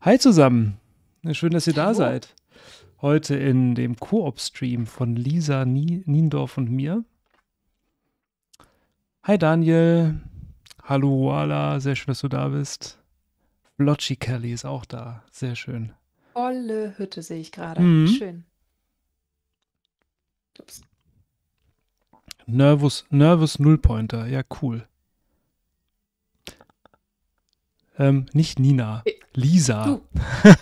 Hi zusammen. Schön, dass ihr da Hallo. seid. Heute in dem Koop-Stream von Lisa Niendorf und mir. Hi Daniel. Hallo Wala. Sehr schön, dass du da bist. Blotchy Kelly ist auch da. Sehr schön. Volle Hütte sehe ich gerade. Mhm. Schön. Ups. Nervous, Nervous Nullpointer. Ja, cool. Ähm, nicht Nina. Ich Lisa. Du,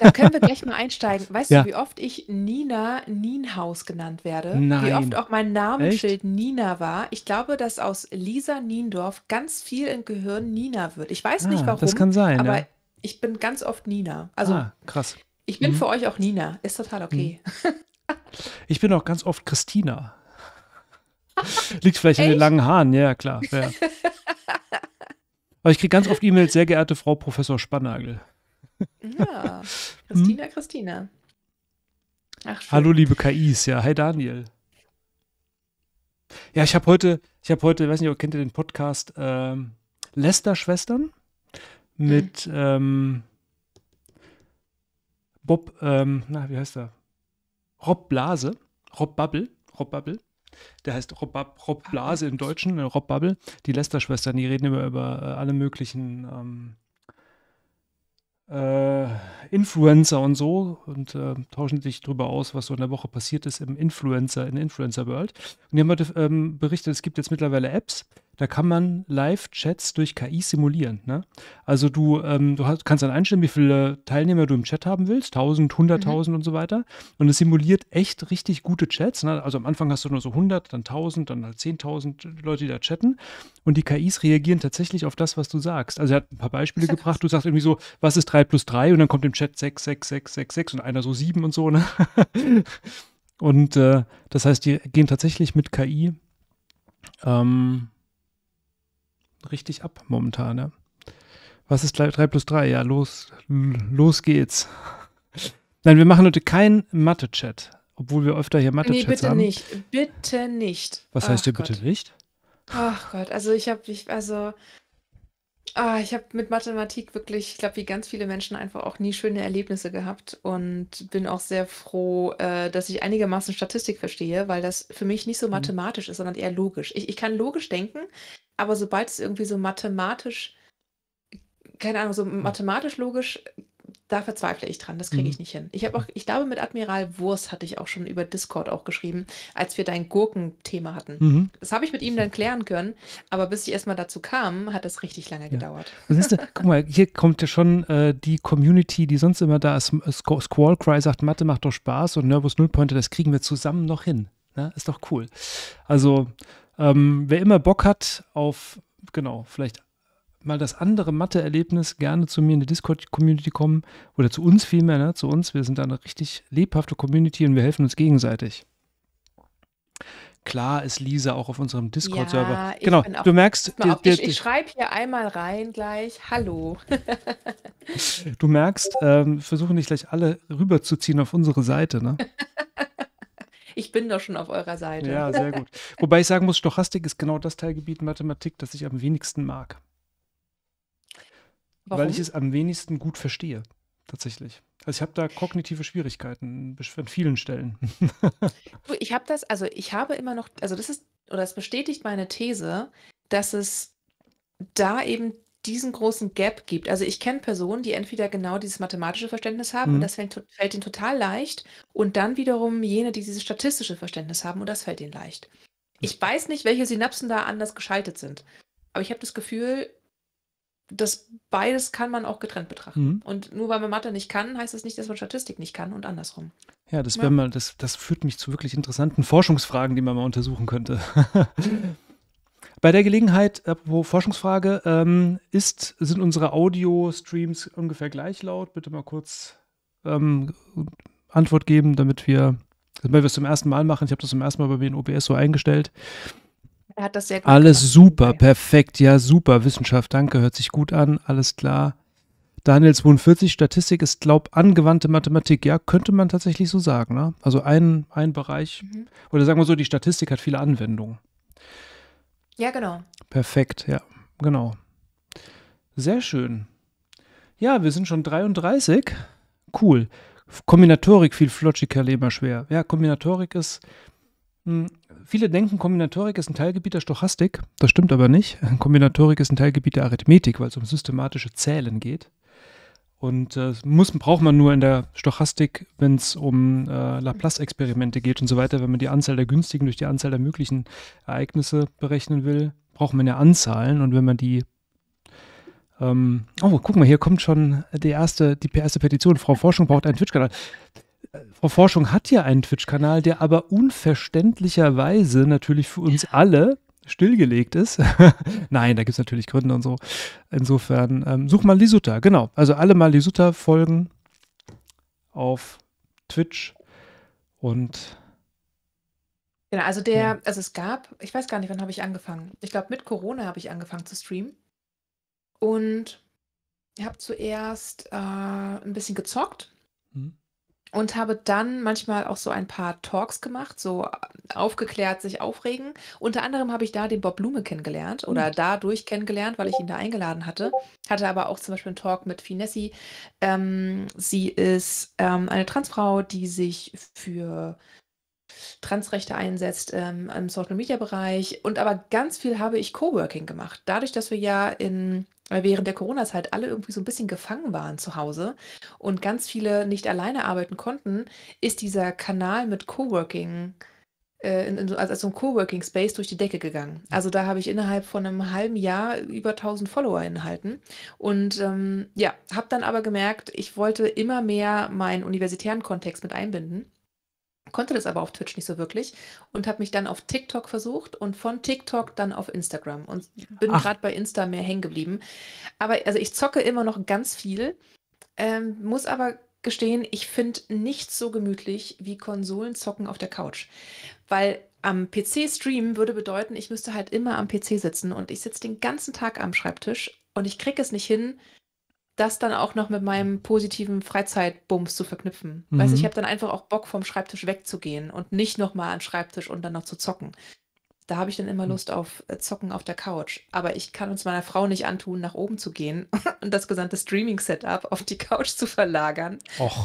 da können wir gleich mal einsteigen. Weißt ja. du, wie oft ich Nina Nienhaus genannt werde? Nein. Wie oft auch mein Namensschild Echt? Nina war. Ich glaube, dass aus Lisa Niendorf ganz viel im Gehirn Nina wird. Ich weiß ah, nicht warum. Das kann sein. Aber ja. ich bin ganz oft Nina. Also ah, krass. Ich bin mhm. für euch auch Nina. Ist total okay. Mhm. Ich bin auch ganz oft Christina. Liegt vielleicht Echt? in den langen Haaren, ja, klar. Ja. Aber ich kriege ganz oft E-Mails, sehr geehrte Frau Professor Spannagel. Christina, hm? Christina. Ach, Hallo, liebe KIs, ja. Hi, Daniel. Ja, ich habe heute, ich habe heute, weiß nicht, kennt ihr den Podcast ähm, Lester-Schwestern hm. mit mhm. ähm, Bob, ähm, na, wie heißt er? Rob Blase, Rob Bubble, Rob Bubble. Der heißt Rob, Rob ah, Blase im Deutschen, ne, Rob Bubble. Die Lester-Schwestern, die reden immer über äh, alle möglichen ähm, äh, Influencer und so und äh, tauschen sich drüber aus, was so in der Woche passiert ist im Influencer, in Influencer World. Und die haben heute ähm, berichtet, es gibt jetzt mittlerweile Apps, da kann man Live-Chats durch KI simulieren. Ne? Also du, ähm, du hast, kannst dann einstellen, wie viele Teilnehmer du im Chat haben willst, 1000, 100.000 mhm. und so weiter. Und es simuliert echt richtig gute Chats. Ne? Also am Anfang hast du nur so 100, dann 1000, dann halt 10.000 Leute, die da chatten. Und die KIs reagieren tatsächlich auf das, was du sagst. Also er hat ein paar Beispiele gebracht. Du sagst irgendwie so, was ist 3 plus 3? Und dann kommt im Chat 6, 6, 6, 6, 6 und einer so 7 und so. Ne? und äh, das heißt, die gehen tatsächlich mit KI ähm, richtig ab momentan. Ja. Was ist 3 plus 3? Ja, los, los geht's. Nein, wir machen heute keinen Mathe-Chat, obwohl wir öfter hier Mathe-Chats nee, haben. Nee, bitte nicht. Bitte nicht. Was Ach heißt hier bitte nicht? Ach Gott, also ich habe, also Ah, ich habe mit Mathematik wirklich, ich glaube, wie ganz viele Menschen einfach auch nie schöne Erlebnisse gehabt und bin auch sehr froh, äh, dass ich einigermaßen Statistik verstehe, weil das für mich nicht so Mhm. mathematisch ist, sondern eher logisch. Ich, ich kann logisch denken, aber sobald es irgendwie so mathematisch, keine Ahnung, so mhm. mathematisch logisch da verzweifle ich dran, das kriege ich mhm. nicht hin. Ich habe auch, mhm. ich glaube, mit Admiral Wurst hatte ich auch schon über Discord auch geschrieben, als wir dein Gurkenthema hatten. Mhm. Das habe ich mit ihm dann klären können, aber bis ich erstmal dazu kam, hat das richtig lange ja. gedauert. Siehst du, guck mal, hier kommt ja schon äh, die Community, die sonst immer da ist. Äh, Squ Squall Cry sagt, Mathe macht doch Spaß und Nervous Nullpointer, das kriegen wir zusammen noch hin. Na, ne? ist doch cool. Also, ähm, wer immer Bock hat auf, genau, vielleicht mal das andere Mathe-Erlebnis gerne zu mir in die Discord-Community kommen oder zu uns vielmehr, ne? zu uns. Wir sind da eine richtig lebhafte Community und wir helfen uns gegenseitig. Klar ist Lisa auch auf unserem Discord-Server. Ja, genau, auch, du merkst. Auf, die, die, ich, ich schreibe hier einmal rein gleich. Hallo. du merkst, ähm, versuchen nicht gleich alle rüberzuziehen auf unsere Seite. Ne? ich bin doch schon auf eurer Seite. Ja, sehr gut. Wobei ich sagen muss, Stochastik ist genau das Teilgebiet Mathematik, das ich am wenigsten mag. Warum? Weil ich es am wenigsten gut verstehe, tatsächlich. Also ich habe da kognitive Schwierigkeiten an vielen Stellen. ich habe das, also ich habe immer noch, also das ist, oder es bestätigt meine These, dass es da eben diesen großen Gap gibt. Also ich kenne Personen, die entweder genau dieses mathematische Verständnis haben mhm. und das fällt, fällt ihnen total leicht und dann wiederum jene, die dieses statistische Verständnis haben und das fällt ihnen leicht. Ich weiß nicht, welche Synapsen da anders geschaltet sind, aber ich habe das Gefühl, das beides kann man auch getrennt betrachten. Mhm. Und nur weil man Mathe nicht kann, heißt das nicht, dass man Statistik nicht kann und andersrum. Ja, das, ja. Mal, das, das führt mich zu wirklich interessanten Forschungsfragen, die man mal untersuchen könnte. Bei der Gelegenheit, wo Forschungsfrage, ähm, ist, sind unsere Audio-Streams ungefähr gleich laut? Bitte mal kurz ähm, Antwort geben, damit wir, also weil wir es zum ersten Mal machen. Ich habe das zum ersten Mal bei mir in OBS so eingestellt. Er hat das sehr gut Alles gemacht. super, perfekt. Ja, super. Wissenschaft, danke. Hört sich gut an. Alles klar. Daniel 42, Statistik ist, glaub, angewandte Mathematik. Ja, könnte man tatsächlich so sagen. Ne? Also ein, ein Bereich, mhm. oder sagen wir so, die Statistik hat viele Anwendungen. Ja, genau. Perfekt, ja, genau. Sehr schön. Ja, wir sind schon 33. Cool. Kombinatorik fiel Flotschika immer schwer. Ja, Kombinatorik ist, hm, viele denken, Kombinatorik ist ein Teilgebiet der Stochastik. Das stimmt aber nicht. Kombinatorik ist ein Teilgebiet der Arithmetik, weil es um systematische Zählen geht. Und das äh, muss, braucht man nur in der Stochastik, wenn es um äh, Laplace-Experimente geht und so weiter, wenn man die Anzahl der günstigen durch die Anzahl der möglichen Ereignisse berechnen will, braucht man ja Anzahlen. Und wenn man die ähm, oh, guck mal, hier kommt schon die erste, die erste Petition. Frau Forschung braucht einen Twitch-Kanal. Frau Forschung hat ja einen Twitch-Kanal, der aber unverständlicherweise natürlich für uns alle stillgelegt ist. Nein, da gibt es natürlich Gründe und so. Insofern, ähm, such mal Lisuta, genau. Also alle mal Lisuta folgen auf Twitch und Genau, also der, ja. also es gab, ich weiß gar nicht, wann habe ich angefangen. Ich glaube, mit Corona habe ich angefangen zu streamen. Und ich habe zuerst äh, ein bisschen gezockt. Mhm und habe dann manchmal auch so ein paar Talks gemacht, so äh, aufgeklärt, sich aufregen. Unter anderem habe ich da den Bob Blume kennengelernt oder mhm. dadurch kennengelernt, weil ich ihn da eingeladen hatte. Hatte aber auch zum Beispiel einen Talk mit Finessi. Ähm, sie ist ähm, eine Transfrau, die sich für Transrechte einsetzt ähm, im Social-Media-Bereich. Und aber ganz viel habe ich Coworking gemacht. Dadurch, dass wir ja in, äh, während der Corona-Zeit alle irgendwie so ein bisschen gefangen waren zu Hause und ganz viele nicht alleine arbeiten konnten, ist dieser Kanal mit Coworking äh, in, in, also als so ein Coworking-Space durch die Decke gegangen. Also da habe ich innerhalb von einem halben Jahr über 1000 Follower enthalten. Und ähm, ja, habe dann aber gemerkt, ich wollte immer mehr meinen universitären Kontext mit einbinden konnte das aber auf Twitch nicht so wirklich und habe mich dann auf TikTok versucht und von TikTok dann auf Instagram und bin gerade bei Insta mehr hängen geblieben. Aber also ich zocke immer noch ganz viel, ähm, muss aber gestehen, ich finde nichts so gemütlich wie Konsolenzocken auf der Couch, weil am PC streamen würde bedeuten, ich müsste halt immer am PC sitzen und ich sitze den ganzen Tag am Schreibtisch und ich kriege es nicht hin, das dann auch noch mit meinem positiven Freizeitbums zu verknüpfen. Mhm. Weißt ich habe dann einfach auch Bock, vom Schreibtisch wegzugehen und nicht nochmal an den Schreibtisch und dann noch zu zocken. Da habe ich dann immer mhm. Lust auf äh, Zocken auf der Couch. Aber ich kann uns meiner Frau nicht antun, nach oben zu gehen und das gesamte Streaming-Setup auf die Couch zu verlagern. Och.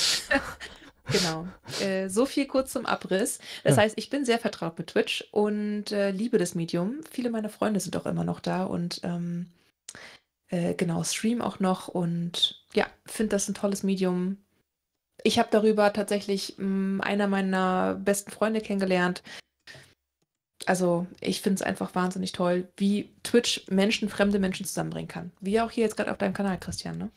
genau. Äh, so viel kurz zum Abriss. Das ja. heißt, ich bin sehr vertraut mit Twitch und äh, liebe das Medium. Viele meiner Freunde sind auch immer noch da und ähm, äh, genau stream auch noch und ja, finde das ein tolles Medium. Ich habe darüber tatsächlich mh, mm, einer meiner besten Freunde kennengelernt. Also ich finde es einfach wahnsinnig toll, wie Twitch Menschen, fremde Menschen zusammenbringen kann. Wie auch hier jetzt gerade auf deinem Kanal, Christian, ne?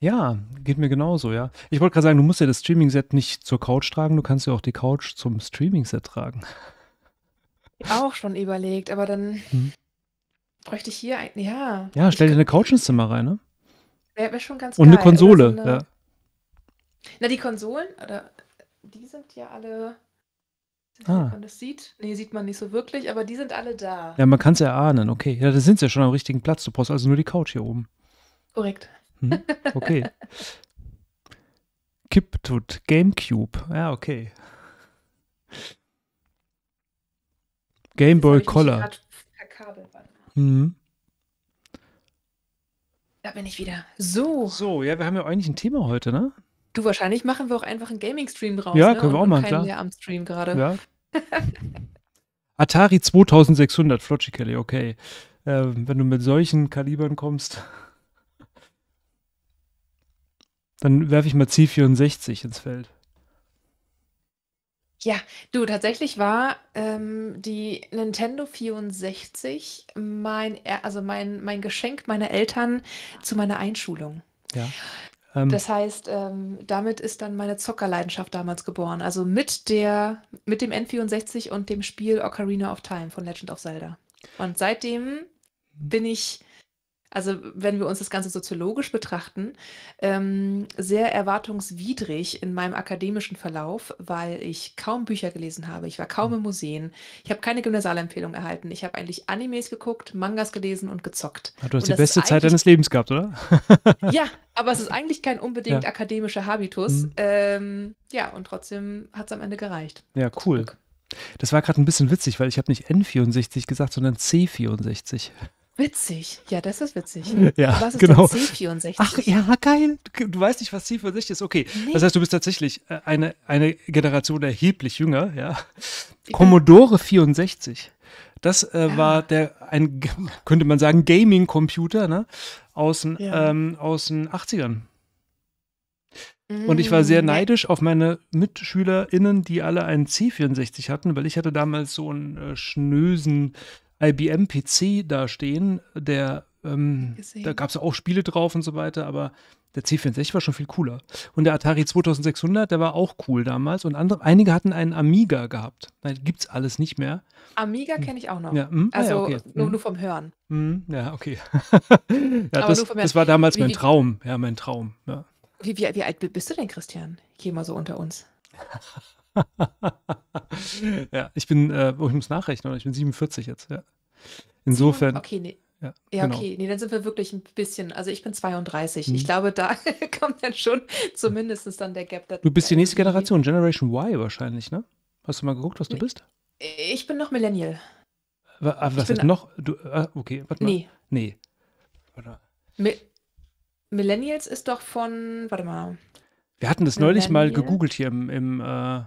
Ja, geht mir genauso, ja. Ich wollte gerade sagen, du musst ja das Streaming-Set nicht zur Couch tragen, du kannst ja auch die Couch zum Streaming-Set tragen. Auch schon überlegt, aber dann, hm. Bräuchte ich hier ein, ja. Ja, stell dir eine Couch ins Zimmer rein, ne? Wäre wär schon ganz Und geil. eine Konsole, so also eine, ja. Na, die Konsolen, oder, die sind ja alle. Ah. Man das sieht. Nee, sieht man nicht so wirklich, aber die sind alle da. Ja, man kann es erahnen, okay. Ja, da sind sie ja schon am richtigen Platz. Du brauchst also nur die Couch hier oben. Korrekt. Hm? Okay. Kiptut, Gamecube. Ja, okay. Gameboy Color. Verkabelt. Mhm. Da bin ich wieder. So. So, ja, wir haben ja eigentlich ein Thema heute, ne? Du, wahrscheinlich machen wir auch einfach einen Gaming-Stream draus. Ja, ne? können wir auch machen, klar. Ja, am Stream gerade. Ja. Atari 2600, Flotchy Kelly, okay. Äh, wenn du mit solchen Kalibern kommst, dann werfe ich mal C64 ins Feld. Ja, du, tatsächlich war ähm, die Nintendo 64 mein, also mein, mein Geschenk meiner Eltern zu meiner Einschulung. Ja. Ähm, das heißt, ähm, damit ist dann meine Zockerleidenschaft damals geboren. Also mit der, mit dem N64 und dem Spiel Ocarina of Time von Legend of Zelda. Und seitdem bin ich also wenn wir uns das Ganze soziologisch betrachten, ähm, sehr erwartungswidrig in meinem akademischen Verlauf, weil ich kaum Bücher gelesen habe, ich war kaum hm. in Museen, ich habe keine Gymnasialempfehlung erhalten, ich habe eigentlich Animes geguckt, Mangas gelesen und gezockt. Ja, du hast und die beste Zeit deines Lebens gehabt, oder? ja, aber es ist eigentlich kein unbedingt ja. akademischer Habitus. Mhm. Ähm, ja, und trotzdem hat es am Ende gereicht. Ja, cool. Das war gerade ein bisschen witzig, weil ich habe nicht N64 gesagt, sondern C64. Witzig. Ja, das ist witzig. Ja, was ist genau. C64? Ach ja, geil. Du weißt nicht, was C64 ist. Okay. Nee. Das heißt, du bist tatsächlich äh, eine, eine Generation erheblich jünger, ja. Ich Commodore 64. Das äh, ja. war der, ein, könnte man sagen, Gaming-Computer ne? aus, ja. ähm, aus den 80ern. Und ich war mm, sehr ne. neidisch auf meine MitschülerInnen, die alle einen C64 hatten, weil ich hatte damals so einen äh, schnösen IBM PC dastehen, der ähm, da gab es auch Spiele drauf und so weiter, aber der C64 war schon viel cooler. Und der Atari 2600, der war auch cool damals. Und andere, einige hatten einen Amiga gehabt. Nein, es alles nicht mehr. Amiga hm. kenne ich auch noch. Ja, mm, also hm. ja, okay. nur, mm. nur, vom Hören. Mm, ja, okay. ja, das, das, war damals wie, mein Traum. Ja, mein Traum. Wie, wie, wie alt bist du denn, Christian? Geh mal so unter uns. ja, ich bin, äh, oh, ich muss nachrechnen, ich bin 47 jetzt, ja. Insofern. Okay, nee. Ja, ja genau. okay, nee, dann sind wir wirklich ein bisschen, also ich bin 32. Mhm. Ich glaube, da kommt dann schon zumindest dann der Gap dazu. Du bist die nächste Generation, Generation Y wahrscheinlich, ne? Hast du mal geguckt, was du nee. bist? Ich bin noch Millennial. Aber ah, was ist noch? Du, ah, okay, warte mal. Nee. Nee. Warte. Mi Millennials ist doch von, warte mal. Wir hatten das neulich mal gegoogelt hier im, im äh,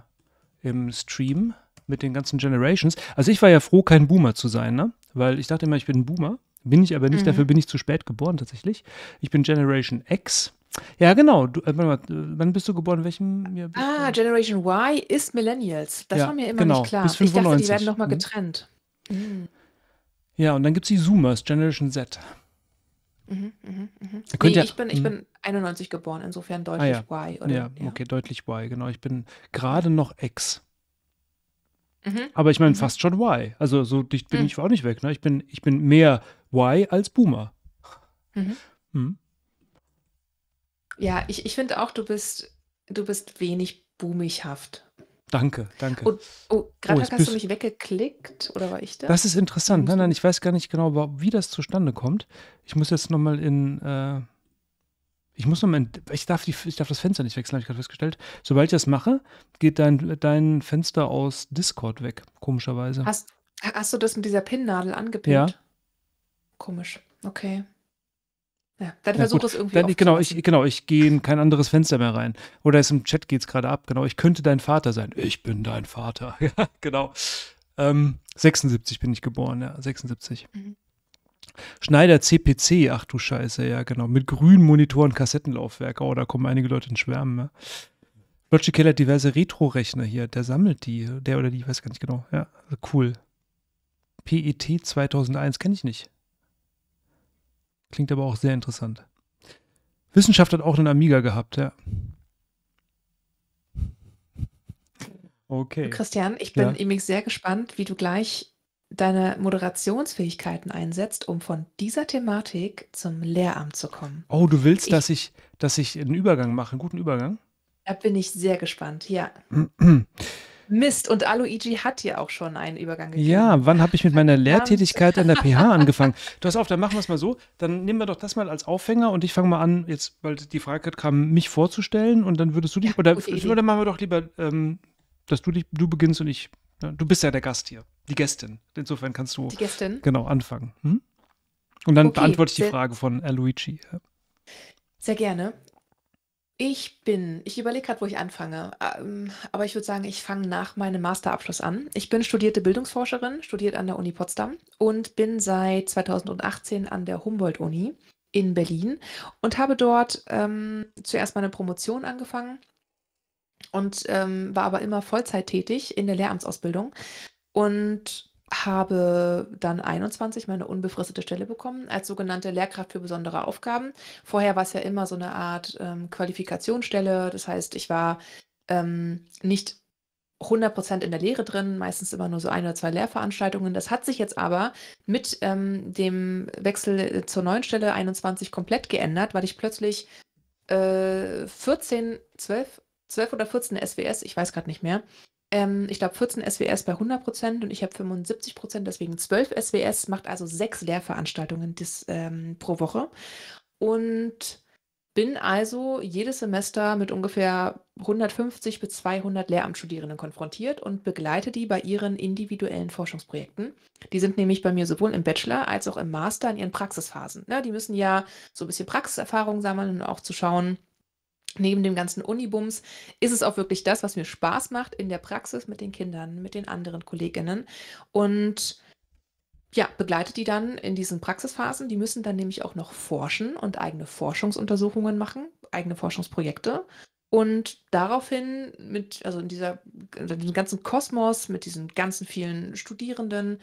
im Stream mit den ganzen Generations. Also ich war ja froh, kein Boomer zu sein, ne? Weil ich dachte immer, ich bin ein Boomer. Bin ich aber nicht, mhm. dafür bin ich zu spät geboren tatsächlich. Ich bin Generation X. Ja, genau. Du, äh, mal, äh, wann bist du geboren? In welchem Jahr Ah, Generation Y ist Millennials. Das ja, war mir immer genau, nicht klar. Bis 95. Ich dachte, die werden nochmal mhm. getrennt. Mhm. Mhm. Ja, und dann gibt es die Zoomers, Generation Z. Mhm, mhm, mhm. Nee, ja, ich, bin, ich bin 91 geboren, insofern deutlich ah, ja. Y. Oder, ja, ja, okay, deutlich Y, genau. Ich bin gerade noch X. Mhm. Aber ich meine mhm. fast schon Y. Also so dicht bin mhm. ich auch nicht weg. Ne? Ich, bin, ich bin mehr Y als Boomer. Hm? Ja, ich, ich finde auch, du bist, du bist wenig boomighaft. Danke, danke. Und, oh, gerade oh, hast du mich weggeklickt oder war ich da? Das ist interessant. Nein, nein, ich weiß gar nicht genau, wie das zustande kommt. Ich muss jetzt nochmal in. Äh, ich muss nochmal. Ich, darf ich darf das Fenster nicht wechseln, habe ich gerade festgestellt. Sobald ich das mache, geht dein, dein Fenster aus Discord weg, komischerweise. Hast, hast du das mit dieser Pinnnadel angepinnt? Ja. Komisch. Okay. Ja, dann ja, versuch gut. es irgendwie. Dann, genau, ich, genau, ich gehe in kein anderes Fenster mehr rein. Oder ist im Chat geht es gerade ab. Genau, ich könnte dein Vater sein. Ich bin dein Vater. ja, genau. Ähm, 76 bin ich geboren, ja, 76. Mhm. Schneider CPC, ach du Scheiße, ja, genau. Mit grünen Monitoren, Kassettenlaufwerk. Oh, da kommen einige Leute in Schwärmen. Ja. Keller hat diverse Retro-Rechner hier. Der sammelt die, der oder die, ich weiß gar nicht genau. Ja, also cool. PET 2001 kenne ich nicht. Klingt aber auch sehr interessant. Wissenschaft hat auch einen Amiga gehabt, ja. Okay. Christian, ich bin ja. übrigens sehr gespannt, wie du gleich deine Moderationsfähigkeiten einsetzt, um von dieser Thematik zum Lehramt zu kommen. Oh, du willst, ich, dass ich, dass ich einen Übergang mache, einen guten Übergang? Da bin ich sehr gespannt, ja. Mist, und Aluigi hat dir auch schon einen Übergang gegeben. Ja, wann habe ich mit meiner Lehrtätigkeit an der PH angefangen? Du hast auf, dann machen wir es mal so. Dann nehmen wir doch das mal als Aufhänger und ich fange mal an, jetzt, weil die Frage kam, mich vorzustellen und dann würdest du dich, ja, oder, oder machen wir doch lieber, ähm, dass du dich, du beginnst und ich, ja, ne, du bist ja der Gast hier, die Gästin. Insofern kannst du. Die Gästin? Genau, anfangen. Hm? Und dann okay, beantworte ich die Frage von Aluigi. Sehr gerne. Ich bin ich überlege gerade, wo ich anfange. Ähm, aber ich würde sagen, ich fange nach meinem Masterabschluss an. Ich bin studierte Bildungsforscherin, studiert an der Uni Potsdam und bin seit 2018 an der Humboldt-Uni in Berlin und habe dort ähm, zuerst meine Promotion angefangen und ähm, war aber immer Vollzeit tätig in der Lehramtsausbildung und habe dann 21 meine unbefristete Stelle bekommen als sogenannte Lehrkraft für besondere Aufgaben. Vorher war es ja immer so eine Art ähm, Qualifikationsstelle. Das heißt, ich war ähm, nicht 100% in der Lehre drin, meistens immer nur so ein oder zwei Lehrveranstaltungen. Das hat sich jetzt aber mit ähm, dem Wechsel äh, zur neuen Stelle 21 komplett geändert, weil ich plötzlich äh, 14, 12, 12 oder 14 SWS, ich weiß gerade nicht mehr, ähm, ich glaube 14 SWS bei 100 Prozent und ich habe 75 Prozent, deswegen 12 SWS, macht also sechs Lehrveranstaltungen des, ähm, pro Woche. Und bin also jedes Semester mit ungefähr 150 bis 200 Lehramtsstudierenden konfrontiert und begleite die bei ihren individuellen Forschungsprojekten. Die sind nämlich bei mir sowohl im Bachelor als auch im Master in ihren Praxisphasen. Ne, die müssen ja so ein bisschen Praxiserfahrung sammeln und auch zu schauen, neben dem ganzen Unibums ist es auch wirklich das, was mir Spaß macht in der Praxis mit den Kindern, mit den anderen Kolleginnen und ja, begleitet die dann in diesen Praxisphasen. Die müssen dann nämlich auch noch forschen und eigene Forschungsuntersuchungen machen, eigene Forschungsprojekte. Und daraufhin mit, also in dieser, in diesem ganzen Kosmos, mit diesen ganzen vielen Studierenden,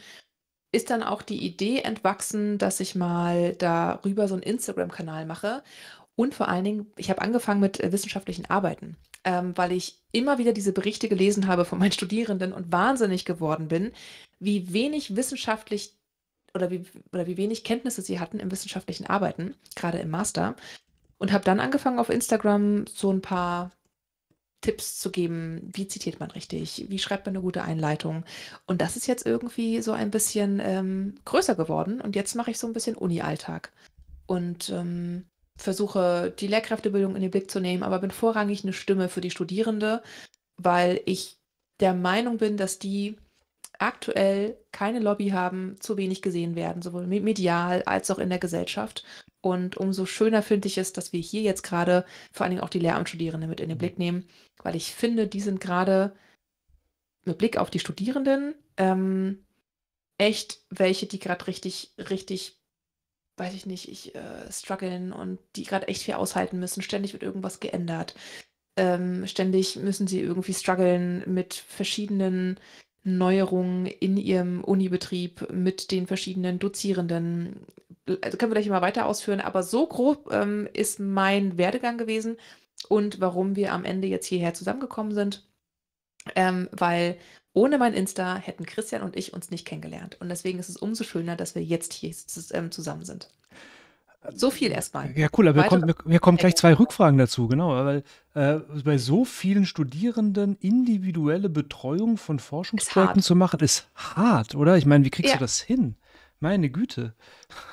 ist dann auch die Idee entwachsen, dass ich mal darüber so einen Instagram-Kanal mache und vor allen Dingen, ich habe angefangen mit äh, wissenschaftlichen Arbeiten, ähm, weil ich immer wieder diese Berichte gelesen habe von meinen Studierenden und wahnsinnig geworden bin, wie wenig wissenschaftlich oder wie, oder wie wenig Kenntnisse sie hatten im wissenschaftlichen Arbeiten, gerade im Master. Und habe dann angefangen, auf Instagram so ein paar Tipps zu geben, wie zitiert man richtig, wie schreibt man eine gute Einleitung. Und das ist jetzt irgendwie so ein bisschen ähm, größer geworden und jetzt mache ich so ein bisschen Uni-Alltag. Und ähm, versuche, die Lehrkräftebildung in den Blick zu nehmen, aber bin vorrangig eine Stimme für die Studierende, weil ich der Meinung bin, dass die aktuell keine Lobby haben, zu wenig gesehen werden, sowohl medial als auch in der Gesellschaft. Und umso schöner finde ich es, dass wir hier jetzt gerade vor allen Dingen auch die Lehramtsstudierenden mit in den Blick mhm. nehmen, weil ich finde, die sind gerade mit Blick auf die Studierenden ähm, echt welche, die gerade richtig, richtig weiß ich nicht, ich äh, strugglen und die gerade echt viel aushalten müssen. Ständig wird irgendwas geändert. Ähm, ständig müssen sie irgendwie strugglen mit verschiedenen Neuerungen in ihrem Unibetrieb, mit den verschiedenen Dozierenden. Also können wir gleich mal weiter ausführen, aber so grob ähm, ist mein Werdegang gewesen und warum wir am Ende jetzt hierher zusammengekommen sind. Ähm, weil ohne mein Insta hätten Christian und ich uns nicht kennengelernt. Und deswegen ist es umso schöner, dass wir jetzt hier ähm, zusammen sind. So viel ähm, erstmal. Ja, cool, aber Weiter wir kommen, wir, wir kommen gleich zwei Rückfragen dazu, genau. Weil äh, bei so vielen Studierenden individuelle Betreuung von Forschungsprojekten zu machen, ist hart, oder? Ich meine, wie kriegst ja. du das hin? Meine Güte.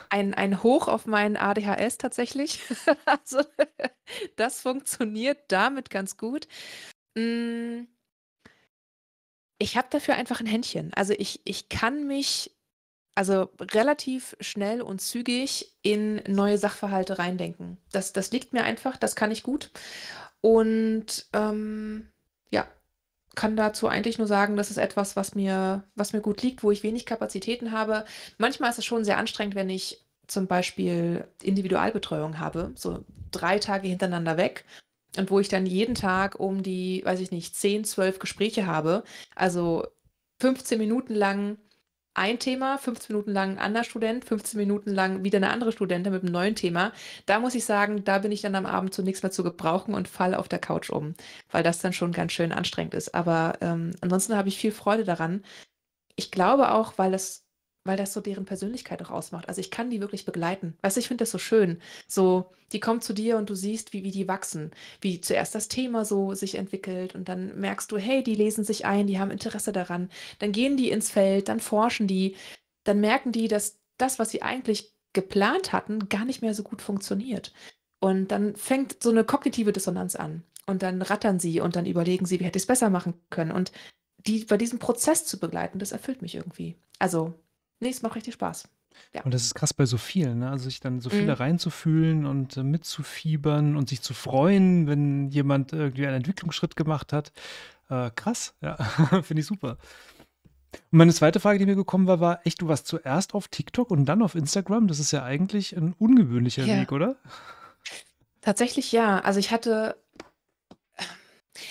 Ein, ein Hoch auf meinen ADHS tatsächlich. also, das funktioniert damit ganz gut. Hm ich habe dafür einfach ein Händchen. Also ich, ich kann mich also relativ schnell und zügig in neue Sachverhalte reindenken. Das, das liegt mir einfach, das kann ich gut. Und ähm, ja, kann dazu eigentlich nur sagen, das ist etwas, was mir, was mir gut liegt, wo ich wenig Kapazitäten habe. Manchmal ist es schon sehr anstrengend, wenn ich zum Beispiel Individualbetreuung habe, so drei Tage hintereinander weg und wo ich dann jeden Tag um die, weiß ich nicht, 10, 12 Gespräche habe. Also 15 Minuten lang ein Thema, 15 Minuten lang ein anderer Student, 15 Minuten lang wieder eine andere Studentin mit einem neuen Thema. Da muss ich sagen, da bin ich dann am Abend zunächst mal zu gebrauchen und falle auf der Couch um, weil das dann schon ganz schön anstrengend ist. Aber ähm, ansonsten habe ich viel Freude daran. Ich glaube auch, weil das weil das so deren Persönlichkeit auch ausmacht. Also ich kann die wirklich begleiten. Weißt du, ich finde das so schön. So, die kommt zu dir und du siehst, wie, wie die wachsen, wie zuerst das Thema so sich entwickelt und dann merkst du, hey, die lesen sich ein, die haben Interesse daran. Dann gehen die ins Feld, dann forschen die, dann merken die, dass das, was sie eigentlich geplant hatten, gar nicht mehr so gut funktioniert. Und dann fängt so eine kognitive Dissonanz an. Und dann rattern sie und dann überlegen sie, wie hätte ich es besser machen können. Und die bei diesem Prozess zu begleiten, das erfüllt mich irgendwie. Also Nee, es macht richtig Spaß. Ja. Und das ist krass bei so vielen, ne? also sich dann so mhm. viele mhm. reinzufühlen und äh, mitzufiebern und sich zu freuen, wenn jemand irgendwie einen Entwicklungsschritt gemacht hat. Äh, krass, ja, finde ich super. Und meine zweite Frage, die mir gekommen war, war, echt, du warst zuerst auf TikTok und dann auf Instagram? Das ist ja eigentlich ein ungewöhnlicher ja. Weg, oder? Tatsächlich ja. Also ich hatte,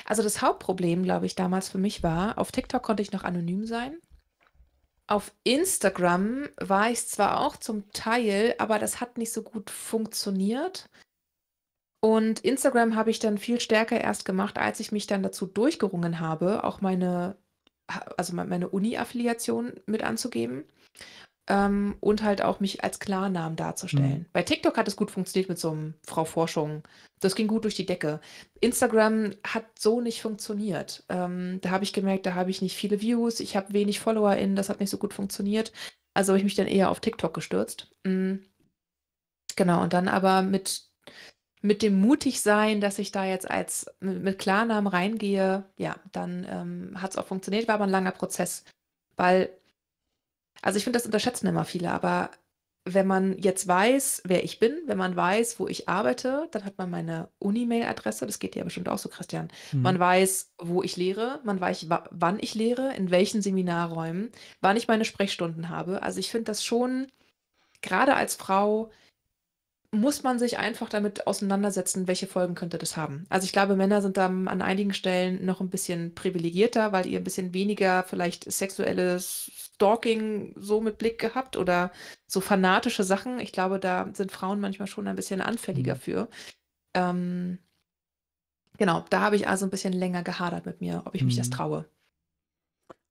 also das Hauptproblem, glaube ich, damals für mich war, auf TikTok konnte ich noch anonym sein. Auf Instagram war ich zwar auch zum Teil, aber das hat nicht so gut funktioniert. Und Instagram habe ich dann viel stärker erst gemacht, als ich mich dann dazu durchgerungen habe, auch meine, also meine Uni-Affiliation mit anzugeben ähm, und halt auch mich als Klarnamen darzustellen. Mhm. Bei TikTok hat es gut funktioniert mit so einem Frau Forschung. Das ging gut durch die Decke. Instagram hat so nicht funktioniert. Ähm, da habe ich gemerkt, da habe ich nicht viele Views, ich habe wenig FollowerInnen, das hat nicht so gut funktioniert. Also habe ich mich dann eher auf TikTok gestürzt. Mhm. Genau, und dann aber mit, mit dem Mutigsein, dass ich da jetzt als mit, Klarnamen reingehe, ja, dann ähm, hat es auch funktioniert, war aber ein langer Prozess, weil also ich finde, das unterschätzen immer viele, aber wenn man jetzt weiß, wer ich bin, wenn man weiß, wo ich arbeite, dann hat man meine Uni-Mail-Adresse, das geht dir ja bestimmt auch so, Christian. Mhm. Man weiß, wo ich lehre, man weiß, wann ich lehre, in welchen Seminarräumen, wann ich meine Sprechstunden habe. Also ich finde das schon, gerade als Frau, muss man sich einfach damit auseinandersetzen, welche Folgen könnte das haben. Also ich glaube, Männer sind da an einigen Stellen noch ein bisschen privilegierter, weil ihr ein bisschen weniger vielleicht sexuelles Stalking so mit Blick gehabt oder so fanatische Sachen. Ich glaube, da sind Frauen manchmal schon ein bisschen anfälliger mhm. für. Ähm, genau, da habe ich also ein bisschen länger gehadert mit mir, ob ich mhm. mich das mhm. traue.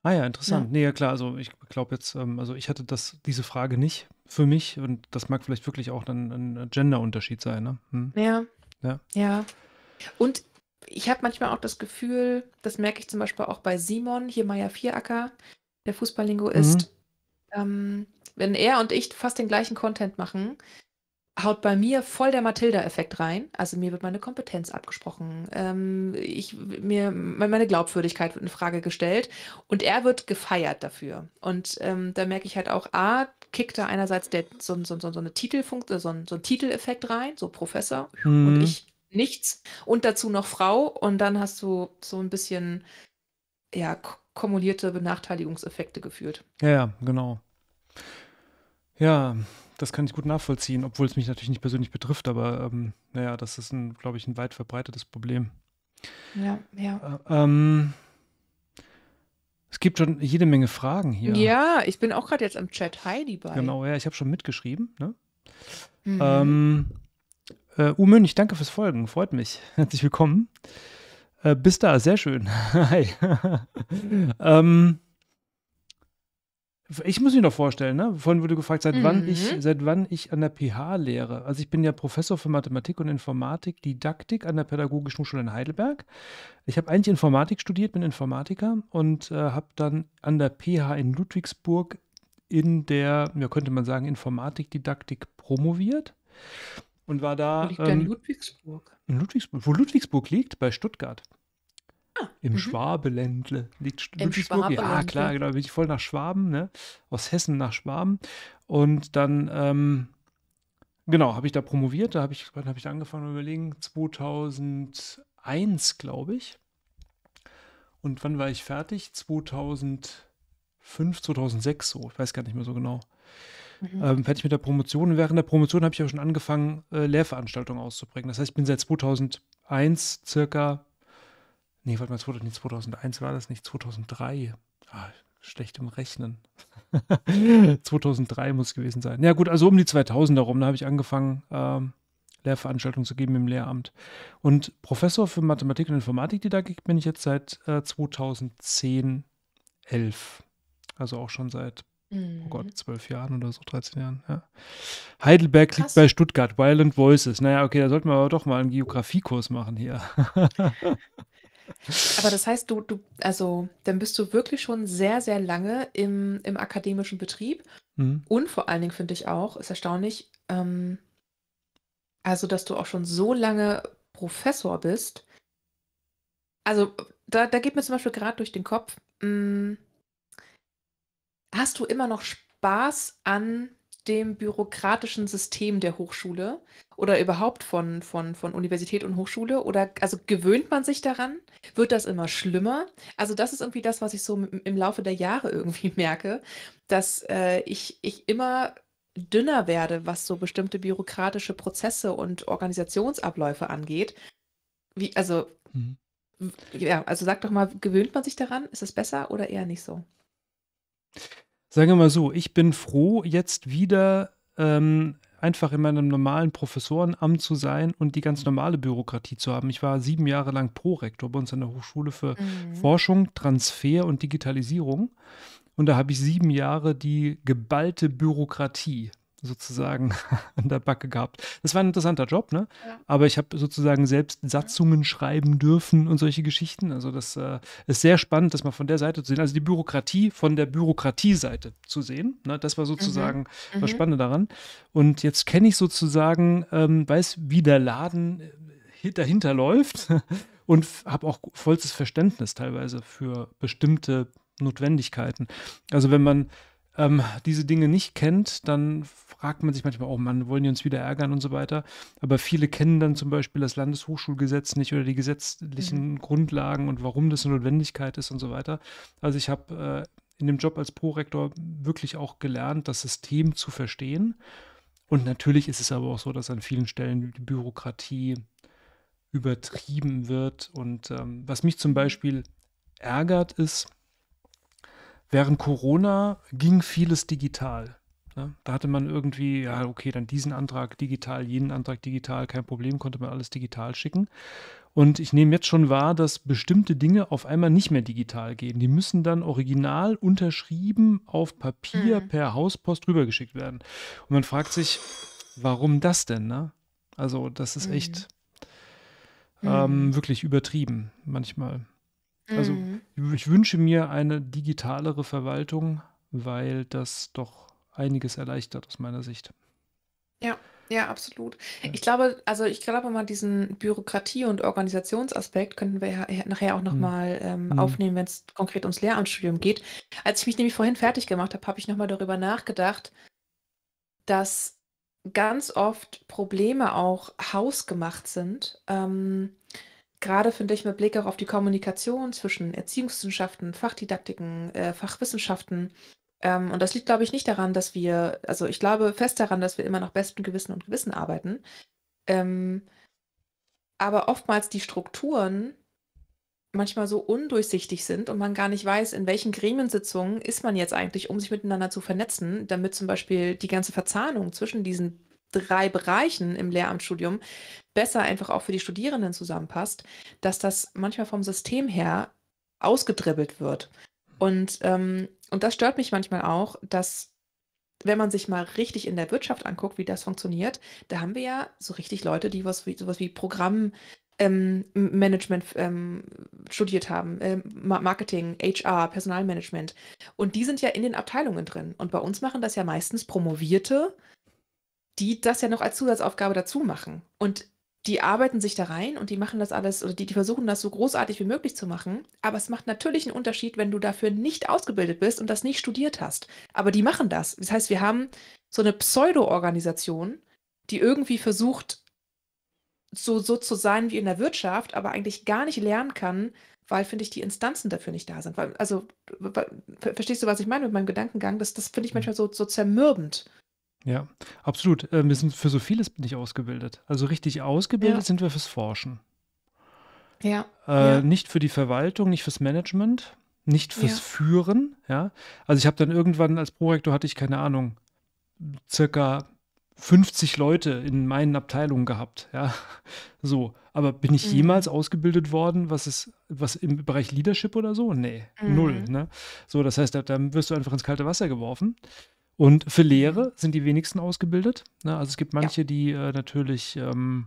Ah ja, interessant. Ja. Nee, ja klar, also ich glaube jetzt, ähm, also ich hatte das, diese Frage nicht für mich, und das mag vielleicht wirklich auch dann ein Genderunterschied sein. Ne? Hm? Ja. ja. Ja. Und ich habe manchmal auch das Gefühl, das merke ich zum Beispiel auch bei Simon, hier Maya Vieracker, der Fußballlingo mhm. ist, mhm. ähm, wenn er und ich fast den gleichen Content machen, haut bei mir voll der Matilda-Effekt rein. Also mir wird meine Kompetenz abgesprochen. Ähm, ich, mir, meine Glaubwürdigkeit wird in Frage gestellt und er wird gefeiert dafür. Und ähm, da merke ich halt auch, A, kickt da einerseits der, so, so, so, so eine Titelfunktion, äh, so, so ein Titeleffekt rein, so Professor mhm. und ich nichts und dazu noch Frau und dann hast du so ein bisschen ja kumulierte Benachteiligungseffekte geführt. Ja, ja, genau. Ja, das kann ich gut nachvollziehen, obwohl es mich natürlich nicht persönlich betrifft, aber ähm, naja, das ist, glaube ich, ein weit verbreitetes Problem. Ja, ja. Ä äh, ähm, es gibt schon jede Menge Fragen hier. Ja, ich bin auch gerade jetzt am Chat. Hi, die beiden. Genau, ja, ich habe schon mitgeschrieben. Ne? Mhm. Ähm, äh, U Münch, danke fürs Folgen. Freut mich. Herzlich willkommen. Äh, bist da, sehr schön. Hi. ähm, ich muss mich noch vorstellen, ne? Vorhin wurde gefragt, seit wann ich, mhm. seit wann ich an der PH lehre. Also ich bin ja Professor für Mathematik und Informatik, Didaktik an der Pädagogischen Hochschule in Heidelberg. Ich habe eigentlich Informatik studiert, bin Informatiker und äh, habe dann an der PH in Ludwigsburg in der, ja, könnte man sagen, Informatik-Didaktik promoviert und war Wo da liegt denn ähm, Ludwigsburg? in Ludwigsburg, wo Ludwigsburg liegt, bei Stuttgart. Im mhm. Schwabeländle liegt Ludwigsburg. Ja, klar, da genau, bin ich voll nach Schwaben, ne? Aus Hessen nach Schwaben. Und dann, ähm, genau, habe ich da promoviert. Da habe ich, wann habe ich da angefangen zu überlegen? 2001, glaube ich. Und wann war ich fertig? 2005, 2006, so. Ich weiß gar nicht mehr so genau. Mhm. Ähm, fertig mit der Promotion. Und während der Promotion habe ich auch schon angefangen, äh, Lehrveranstaltungen auszubringen. Das heißt, ich bin seit 2001 circa Nee, warte mal, 2001 war das nicht, 2003. Ah, schlecht im Rechnen. 2003 muss es gewesen sein. Ja gut, also um die 2000er rum, da habe ich angefangen, ähm, Lehrveranstaltungen zu geben im Lehramt. Und Professor für Mathematik und Informatik, die da Informatikdidaktik bin ich jetzt seit äh, 2010, 11. Also auch schon seit, oh mhm. oh Gott, 12 Jahren oder so, 13 Jahren. Ja. Heidelberg Krass. liegt bei Stuttgart, Violent Voices. Naja, okay, da sollten wir aber doch mal einen Geografiekurs machen hier. Aber das heißt, du, du, also dann bist du wirklich schon sehr, sehr lange im, im akademischen Betrieb. Mhm. Und vor allen Dingen finde ich auch, ist erstaunlich, ähm, also dass du auch schon so lange Professor bist. Also da, da geht mir zum Beispiel gerade durch den Kopf, mh, mm, hast du immer noch Spaß an dem bürokratischen System der Hochschule oder überhaupt von, von, von Universität und Hochschule? Oder also gewöhnt man sich daran? Wird das immer schlimmer? Also, das ist irgendwie das, was ich so im Laufe der Jahre irgendwie merke, dass äh, ich, ich immer dünner werde, was so bestimmte bürokratische Prozesse und Organisationsabläufe angeht. Wie, also, mhm. ja, also sag doch mal, gewöhnt man sich daran? Ist es besser oder eher nicht so? sagen wir mal so, ich bin froh, jetzt wieder ähm, einfach in meinem normalen Professorenamt zu sein und die ganz normale Bürokratie zu haben. Ich war sieben Jahre lang Prorektor bei uns an der Hochschule für mhm. Forschung, Transfer und Digitalisierung. Und da habe ich sieben Jahre die geballte Bürokratie sozusagen an der Backe gehabt. Das war ein interessanter Job, ne? Ja. Aber ich habe sozusagen selbst Satzungen schreiben dürfen und solche Geschichten. Also das äh, ist sehr spannend, das mal von der Seite zu sehen. Also die Bürokratie von der Bürokratie-Seite zu sehen. Ne? Das war sozusagen mhm. das mhm. Spannende daran. Und jetzt kenne ich sozusagen, ähm, weiß, wie der Laden äh, dahinter läuft und habe auch vollstes Verständnis teilweise für bestimmte Notwendigkeiten. Also wenn man ähm, diese Dinge nicht kennt, dann fragt man sich manchmal, oh Mann, wollen die uns wieder ärgern und so weiter. Aber viele kennen dann zum Beispiel das Landeshochschulgesetz nicht oder die gesetzlichen mhm. Grundlagen und warum das eine Notwendigkeit ist und so weiter. Also ich habe äh, in dem Job als Prorektor wirklich auch gelernt, das System zu verstehen. Und natürlich ist es aber auch so, dass an vielen Stellen die Bürokratie übertrieben wird. Und ähm, was mich zum mhm. Beispiel ärgert, ist, Während Corona ging vieles digital. Ne? Da hatte man irgendwie, ja, okay, dann diesen Antrag digital, jenen Antrag digital, kein Problem, konnte man alles digital schicken. Und ich nehme jetzt schon wahr, dass bestimmte Dinge auf einmal nicht mehr digital gehen. Die müssen dann original unterschrieben auf Papier mhm. per Hauspost rübergeschickt werden. Und man fragt sich, warum das denn? Ne? Also, das ist mhm. echt mhm. ähm, wirklich übertrieben manchmal. Also, mhm ich wünsche mir eine digitalere Verwaltung, weil das doch einiges erleichtert aus meiner Sicht. Ja, ja, absolut. Ja. Ich glaube, also ich glaube mal, diesen Bürokratie- und Organisationsaspekt könnten wir ja nachher auch nochmal mhm. ähm, mhm. aufnehmen, wenn es konkret ums Lehramtsstudium geht. Als ich mich nämlich vorhin fertig gemacht habe, habe ich nochmal darüber nachgedacht, dass ganz oft Probleme auch hausgemacht sind. Ähm, gerade finde ich mit Blick auch auf die Kommunikation zwischen Erziehungswissenschaften, Fachdidaktiken, äh, Fachwissenschaften. Ähm, und das liegt, glaube ich, nicht daran, dass wir, also ich glaube fest daran, dass wir immer nach bestem Gewissen und Gewissen arbeiten. Ähm, aber oftmals die Strukturen manchmal so undurchsichtig sind und man gar nicht weiß, in welchen Gremiensitzungen ist man jetzt eigentlich, um sich miteinander zu vernetzen, damit zum Beispiel die ganze Verzahnung zwischen diesen drei Bereichen im Lehramtsstudium besser einfach auch für die Studierenden zusammenpasst, dass das manchmal vom System her ausgedribbelt wird. Und, ähm, und das stört mich manchmal auch, dass wenn man sich mal richtig in der Wirtschaft anguckt, wie das funktioniert, da haben wir ja so richtig Leute, die was, sowas wie Programm ähm, Management ähm, studiert haben, ähm, Marketing, HR, Personalmanagement. Und die sind ja in den Abteilungen drin. Und bei uns machen das ja meistens Promovierte die das ja noch als Zusatzaufgabe dazu machen. Und die arbeiten sich da rein und die machen das alles, oder die, die versuchen das so großartig wie möglich zu machen. Aber es macht natürlich einen Unterschied, wenn du dafür nicht ausgebildet bist und das nicht studiert hast. Aber die machen das. Das heißt, wir haben so eine Pseudo-Organisation, die irgendwie versucht, so, so zu sein wie in der Wirtschaft, aber eigentlich gar nicht lernen kann, weil, finde ich, die Instanzen dafür nicht da sind. Weil, also, verstehst du, was ich meine mit meinem Gedankengang? Das, das finde ich mhm. manchmal so, so zermürbend. Ja, absolut. Äh, wir sind für so vieles nicht ausgebildet. Also richtig ausgebildet Ja. sind wir fürs Forschen. Ja, Äh, ja, nicht für die Verwaltung, nicht fürs Management, nicht fürs ja. Führen, ja. Also ich habe dann irgendwann als Prorektor hatte ich, keine Ahnung, circa 50 Leute in meinen Abteilungen gehabt, ja. So. Aber bin ich mhm. jemals ausgebildet worden, was ist, was im Bereich Leadership oder so? Nee, null, mhm. ne? So, das heißt, da, dann wirst du einfach ins kalte Wasser geworfen. Und für Lehre sind die wenigsten ausgebildet. Ne? Also es gibt manche, ja. die äh, natürlich ähm,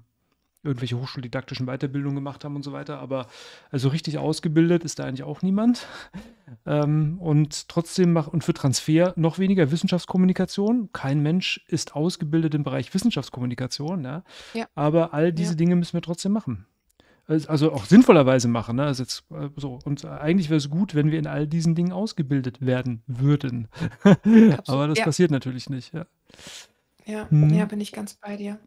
irgendwelche hochschuldidaktischen Weiterbildungen gemacht haben und so weiter, aber also richtig ausgebildet ist da eigentlich auch niemand. Ähm, und trotzdem macht und für Transfer noch weniger Wissenschaftskommunikation. Kein Mensch ist ausgebildet im Bereich Wissenschaftskommunikation, ne? ja. aber all diese ja. Dinge müssen wir trotzdem machen also auch sinnvollerweise machen. Ne? Also jetzt, äh, so. Und eigentlich wäre es gut, wenn wir in all diesen Dingen ausgebildet werden würden. Aber das ja. passiert natürlich nicht. Ja, ja, hm. ja, bin ich ganz bei dir.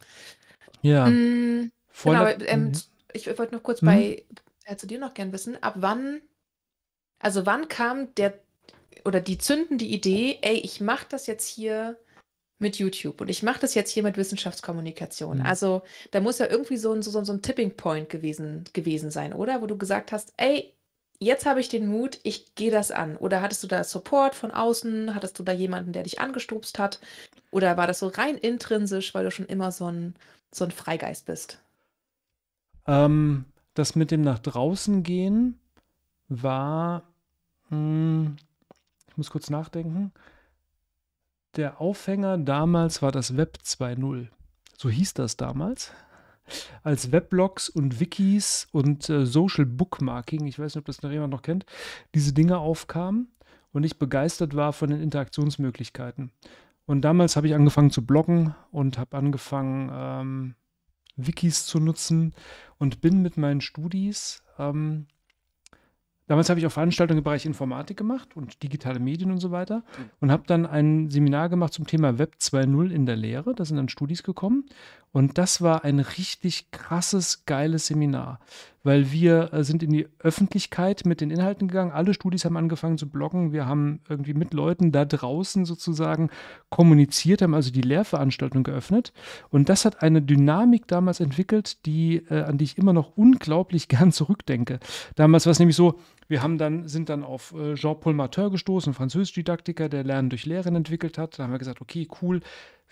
Ja. Hm, genau, ähm, mhm. ich wollte noch kurz hm. bei äh, zu dir noch gern wissen, ab wann, also wann kam der oder die zündende Idee, ey, ich mache das jetzt hier mit YouTube. Und ich mache das jetzt hier mit Wissenschaftskommunikation. Mhm. Also da muss ja irgendwie so ein, so, so ein Tipping Point gewesen, gewesen sein, oder? Wo du gesagt hast, ey, jetzt habe ich den Mut, ich gehe das an. Oder hattest du da Support von außen? Hattest du da jemanden, der dich angestupst hat? Oder war das so rein intrinsisch, weil du schon immer so ein, so ein Freigeist bist? Ähm, das mit dem nach draußen gehen war, mh, hm, ich muss kurz nachdenken, der Aufhänger damals war das Web 2.0. So hieß das damals. Als Weblogs und Wikis und äh, Social Bookmarking, ich weiß nicht, ob das noch jemand noch kennt, diese Dinge aufkamen und ich begeistert war von den Interaktionsmöglichkeiten. Und damals habe ich angefangen zu bloggen und habe angefangen, ähm, Wikis zu nutzen und bin mit meinen Studis ähm, Damals habe ich auch Veranstaltungen im Bereich Informatik gemacht und digitale Medien und so weiter mhm. und habe dann ein Seminar gemacht zum Thema Web 2.0 in der Lehre. Da sind dann Studis gekommen und das war ein richtig krasses, geiles Seminar, weil wir äh, sind in die Öffentlichkeit mit den Inhalten gegangen. Alle Studis haben angefangen zu bloggen. Wir haben irgendwie mit Leuten da draußen sozusagen kommuniziert, haben also die Lehrveranstaltung geöffnet. Und das hat eine Dynamik damals entwickelt, die, äh, an die ich immer noch unglaublich gern zurückdenke. Damals war es nämlich so, wir haben dann, sind dann auf äh, Jean-Paul Marteur gestoßen, Französisch-Didaktiker, der Lernen durch Lehren entwickelt hat. Da haben wir gesagt, okay, cool,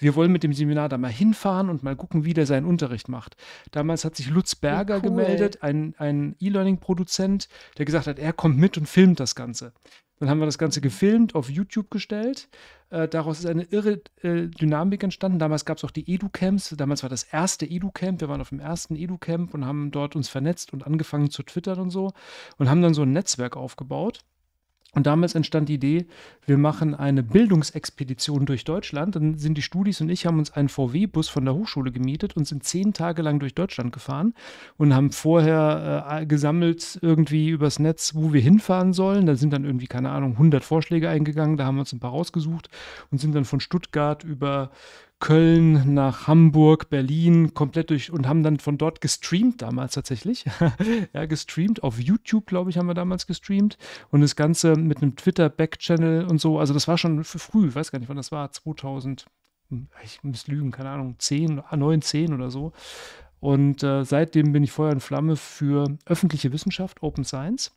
wir wollen mit dem Seminar da mal hinfahren und mal gucken, wie der seinen Unterricht macht. Damals hat sich Lutz Berger cool. gemeldet, ein, E-Learning-Produzent, der gesagt hat, er kommt mit und filmt das Ganze. Dann haben wir das Ganze gefilmt, auf YouTube gestellt. Äh, daraus ist eine irre äh, Dynamik entstanden. Damals gab es auch die Edu-Camps. Damals war das erste Edu-Camp. Wir waren auf dem ersten Edu-Camp und haben dort uns vernetzt und angefangen zu twittern und so und haben dann so ein Netzwerk aufgebaut. Und damals entstand die Idee, wir machen eine Bildungsexpedition durch Deutschland. Dann sind die Studis und ich haben uns einen VW-Bus von der Hochschule gemietet und sind zehn Tage lang durch Deutschland gefahren und haben vorher äh, gesammelt irgendwie übers Netz, wo wir hinfahren sollen. Da sind dann irgendwie, keine Ahnung, 100 Vorschläge eingegangen. Da haben wir uns ein paar rausgesucht und sind dann von Stuttgart über Köln nach Hamburg, Berlin, komplett durch und haben dann von dort gestreamt damals tatsächlich. ja, gestreamt. Auf YouTube, glaube ich, haben wir damals gestreamt. Und das Ganze mit einem Twitter-Backchannel und so. Also das war schon früh, ich weiß gar nicht, wann das war, 2000, hm, ich muss lügen, keine Ahnung, 10, 9, 10 oder so. Und äh, seitdem bin ich Feuer und Flamme für öffentliche Wissenschaft, Open Science.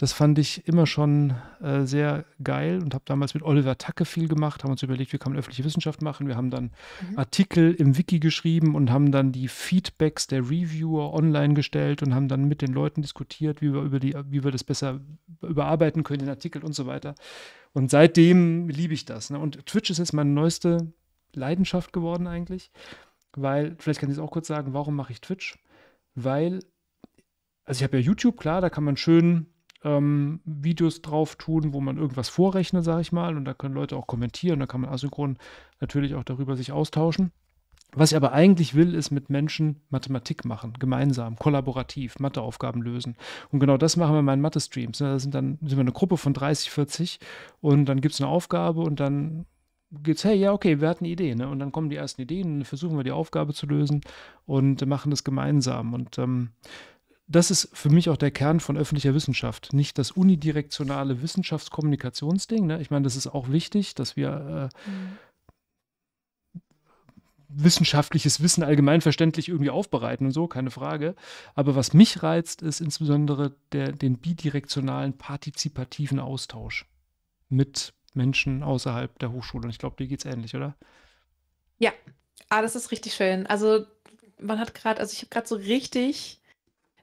Das fand ich immer schon äh, sehr geil und habe damals mit Oliver Tacke viel gemacht, haben uns überlegt, wie kann man öffentliche Wissenschaft machen. Wir haben dann mhm. Artikel im Wiki geschrieben und haben dann die Feedbacks der Reviewer online gestellt und haben dann mit den Leuten diskutiert, wie wir, über die, wie wir das besser überarbeiten können, den Artikel und so weiter. Und seitdem liebe ich das. Ne? Und Twitch ist jetzt meine neueste Leidenschaft geworden eigentlich, weil, vielleicht kann ich es auch kurz sagen, warum mache ich Twitch? Weil, also ich habe ja YouTube, klar, da kann man schön ähm, Videos drauf tun, wo man irgendwas vorrechnet, sage ich mal. Und da können Leute auch kommentieren, da kann man asynchron natürlich auch darüber sich austauschen. Was ich aber eigentlich will, ist mit Menschen Mathematik machen, gemeinsam, kollaborativ, Matheaufgaben lösen. Und genau das machen wir in meinen Mathe-Streams. Da sind dann sind wir eine Gruppe von 30, 40 und dann gibt es eine Aufgabe und dann geht's, hey, ja, okay, wir hatten eine Idee, ne? Und dann kommen die ersten Ideen, und versuchen wir die Aufgabe zu lösen und machen das gemeinsam. Und ähm, das ist für mich auch der Kern von öffentlicher Wissenschaft. Nicht das unidirektionale Wissenschaftskommunikationsding. Ne? Ich meine, das ist auch wichtig, dass wir äh, wissenschaftliches Wissen allgemeinverständlich irgendwie aufbereiten und so, keine Frage. Aber was mich reizt, ist insbesondere der, den bidirektionalen partizipativen Austausch mit Menschen außerhalb der Hochschule. Und ich glaube, dir geht es ähnlich, oder? Ja, ah, das ist richtig schön. Also man hat gerade, also ich habe gerade so richtig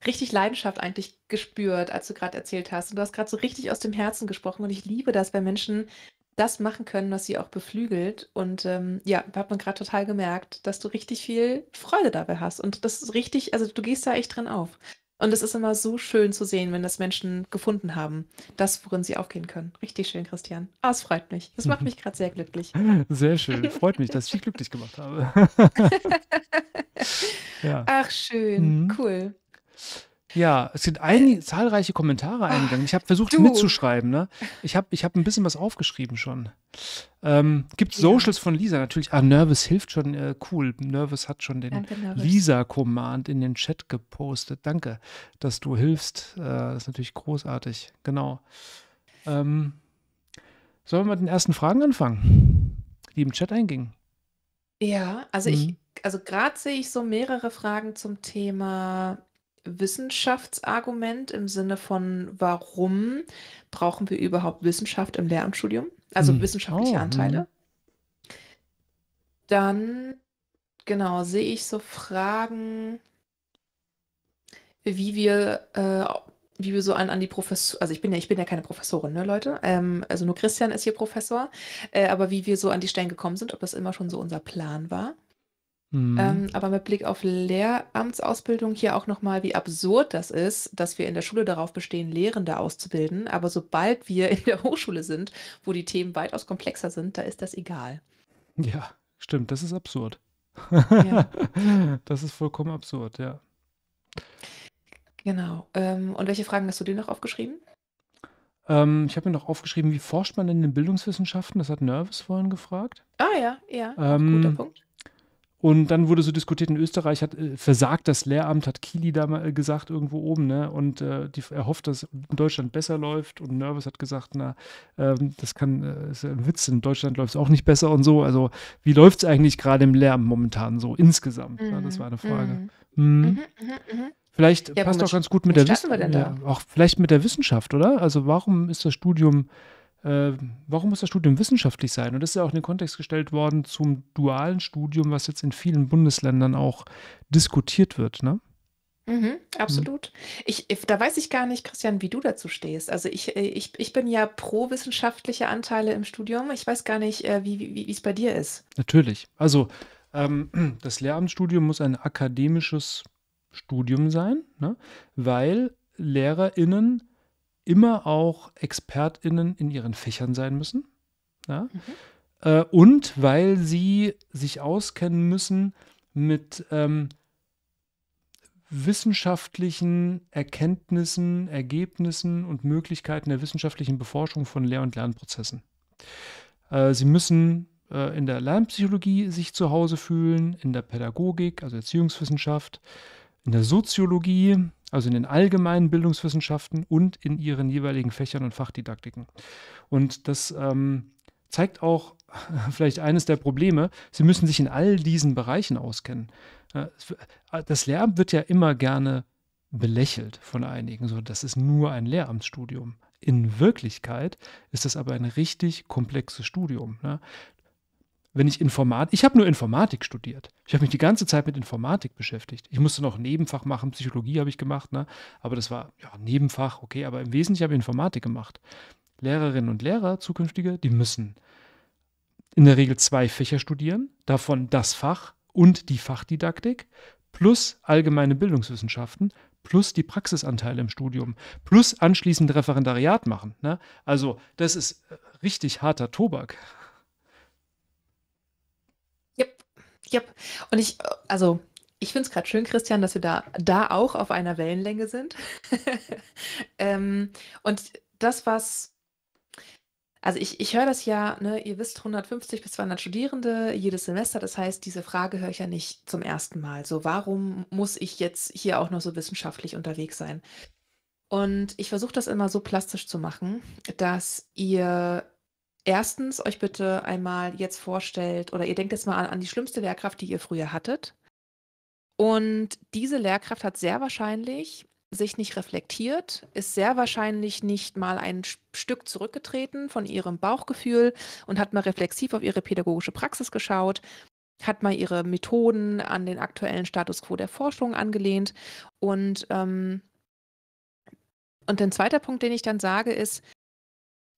richtig Leidenschaft eigentlich gespürt, als du gerade erzählt hast. Und du hast gerade so richtig aus dem Herzen gesprochen. Und ich liebe das, wenn Menschen das machen können, was sie auch beflügelt. Und ähm, ja, hat man gerade total gemerkt, dass du richtig viel Freude dabei hast. Und das ist richtig, also du gehst da echt drin auf. Und es ist immer so schön zu sehen, wenn das Menschen gefunden haben, das, worin sie aufgehen können. Richtig schön, Christian. Ah, es freut mich. Das macht mich gerade sehr glücklich. Sehr schön. Freut mich, dass ich dich glücklich gemacht habe. ja. Ach, schön. Mhm. Cool. Ja, es sind einige, zahlreiche Kommentare eingegangen. Ich habe versucht du. mitzuschreiben. Ne? Ich habe ich hab ein bisschen was aufgeschrieben schon. Ähm, gibt Socials ja. von Lisa natürlich. Ah, Nervous hilft schon. Äh, cool. Nervous hat schon den Lisa-Command in den Chat gepostet. Danke, dass du hilfst. Äh, das ist natürlich großartig. Genau. Ähm, sollen wir mit den ersten Fragen anfangen, die im Chat eingingen? Ja, also mhm. ich, also gerade sehe ich so mehrere Fragen zum Thema Wissenschaftsargument im Sinne von, warum brauchen wir überhaupt Wissenschaft im Lehramtsstudium? Also hm. wissenschaftliche oh, hm. Anteile. Dann, genau, sehe ich so Fragen, wie wir, äh, wie wir so an, an die Professoren, also ich bin ja, ich bin ja keine Professorin, ne, Leute? Ähm, also nur Christian ist hier Professor, äh, aber wie wir so an die Stellen gekommen sind, ob das immer schon so unser Plan war. Mhm. Ähm, aber mit Blick auf Lehramtsausbildung hier auch nochmal, wie absurd das ist, dass wir in der Schule darauf bestehen, Lehrende auszubilden. Aber sobald wir in der Hochschule sind, wo die Themen weitaus komplexer sind, da ist das egal. Ja, stimmt, das ist absurd. Ja. das ist vollkommen absurd, ja. Genau. Ähm, und welche Fragen hast du dir noch aufgeschrieben? Ähm, ich habe mir noch aufgeschrieben, wie forscht man denn in den Bildungswissenschaften? Das hat Nervous vorhin gefragt. Ah ja, ja. Ähm, guter Punkt. Und dann wurde so diskutiert, in Österreich hat äh, versagt das Lehramt, hat Kili da mal äh, gesagt, irgendwo oben, ne? Und äh, die erhofft, dass in Deutschland besser läuft. Und Nervous hat gesagt, na, ähm, das kann, äh, ist ein Witz, in Deutschland läuft es auch nicht besser und so. Also, wie läuft es eigentlich gerade im Lehramt momentan so insgesamt? Mhm. Ja, das war eine mhm, Frage. Mhm. Mhm. mhm. mhm. Vielleicht ja, passt auch ganz gut mit der Wissenschaft. Ja, auch vielleicht mit der Wissenschaft, oder? Also warum ist das Studium äh, warum muss das Studium wissenschaftlich sein? Und das ist ja auch in den Kontext gestellt worden zum dualen Studium, was jetzt in vielen Bundesländern auch diskutiert wird, ne? Mhm, mhm. absolut. Ich, da weiß ich gar nicht, Christian, wie du dazu stehst. Also ich, äh, ich, ich bin ja pro wissenschaftliche Anteile im Studium. Ich weiß gar nicht, äh, wie, wie, wie es bei dir ist. Natürlich. Also ähm, das Lehramtsstudium muss ein akademisches Studium sein, ne? weil LehrerInnen immer auch ExpertInnen in ihren Fächern sein müssen. Ja? Mhm. Äh, und weil sie sich auskennen müssen mit ähm, wissenschaftlichen Erkenntnissen, Ergebnissen und Möglichkeiten der wissenschaftlichen Beforschung von Lehr- und Lernprozessen. Äh, sie müssen äh, in der Lernpsychologie sich zu Hause fühlen, in der Pädagogik, also Erziehungswissenschaft, in der Soziologie, also in den allgemeinen Bildungswissenschaften und in ihren jeweiligen Fächern und Fachdidaktiken. Und das ähm, zeigt auch vielleicht eines der Probleme, sie müssen sich in all diesen Bereichen auskennen. Äh, das Lehramt wird ja immer gerne belächelt von einigen, so das ist nur ein Lehramtsstudium. In Wirklichkeit ist das aber ein richtig komplexes Studium. Ne? wenn ich Informatik, ich habe nur Informatik studiert. Ich habe mich die ganze Zeit mit Informatik beschäftigt. Ich musste noch Nebenfach machen, Psychologie habe ich gemacht, ne? aber das war ja Nebenfach, okay, aber im Wesentlichen habe ich Informatik gemacht. Lehrerinnen und Lehrer, zukünftige, die müssen in der Regel zwei Fächer studieren, davon das Fach und die Fachdidaktik, plus allgemeine Bildungswissenschaften, plus die Praxisanteile im Studium, plus anschließend Referendariat machen. Ne? Also das ist äh, richtig harter Tobak. Yep. Und ich, also ich finde es gerade schön, Christian, dass wir da, da auch auf einer Wellenlänge sind. ähm, und das, was, also ich, ich höre das ja, ne, ihr wisst, 150 bis 200 Studierende jedes Semester. Das heißt, diese Frage höre ich ja nicht zum ersten Mal. So, warum muss ich jetzt hier auch noch so wissenschaftlich unterwegs sein? Und ich versuche das immer so plastisch zu machen, dass ihr erstens euch bitte einmal jetzt vorstellt oder ihr denkt jetzt mal an, an die schlimmste Lehrkraft, die ihr früher hattet. Und diese Lehrkraft hat sehr wahrscheinlich sich nicht reflektiert, ist sehr wahrscheinlich nicht mal ein Stück zurückgetreten von ihrem Bauchgefühl und hat mal reflexiv auf ihre pädagogische Praxis geschaut, hat mal ihre Methoden an den aktuellen Status quo der Forschung angelehnt. Und, ähm, und ein zweiter Punkt, den ich dann sage, ist,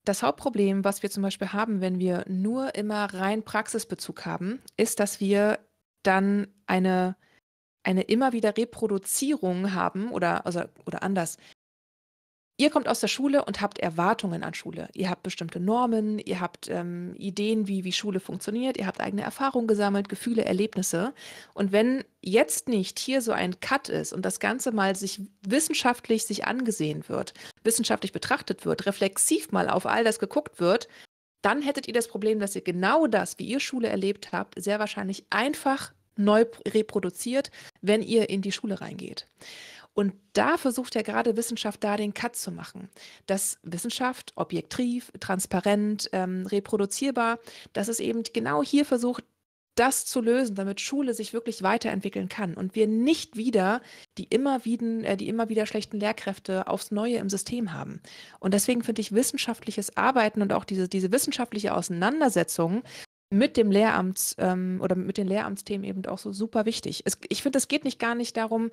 das Hauptproblem, was wir zum Beispiel haben, wenn wir nur immer rein Praxisbezug haben, ist, dass wir dann eine, eine immer wieder Reproduzierung haben oder, also, oder anders. Ihr kommt aus der Schule und habt Erwartungen an Schule. Ihr habt bestimmte Normen, ihr habt ähm, Ideen, wie, wie Schule funktioniert, ihr habt eigene Erfahrungen gesammelt, Gefühle, Erlebnisse. Und wenn jetzt nicht hier so ein Cut ist und das Ganze mal sich wissenschaftlich sich angesehen wird, wissenschaftlich betrachtet wird, reflexiv mal auf all das geguckt wird, dann hättet ihr das Problem, dass ihr genau das, wie ihr Schule erlebt habt, sehr wahrscheinlich einfach neu reproduziert, wenn ihr in die Schule reingeht. Und da versucht ja gerade Wissenschaft da den Cut zu machen. Dass Wissenschaft objektiv, transparent, ähm, reproduzierbar, dass es eben genau hier versucht, das zu lösen, damit Schule sich wirklich weiterentwickeln kann und wir nicht wieder die immer wieder, äh, die immer wieder schlechten Lehrkräfte aufs Neue im System haben. Und deswegen finde ich wissenschaftliches Arbeiten und auch diese, diese wissenschaftliche Auseinandersetzung mit dem Lehramts ähm, oder mit den Lehramtsthemen eben auch so super wichtig. Es, ich finde, es geht nicht gar nicht darum,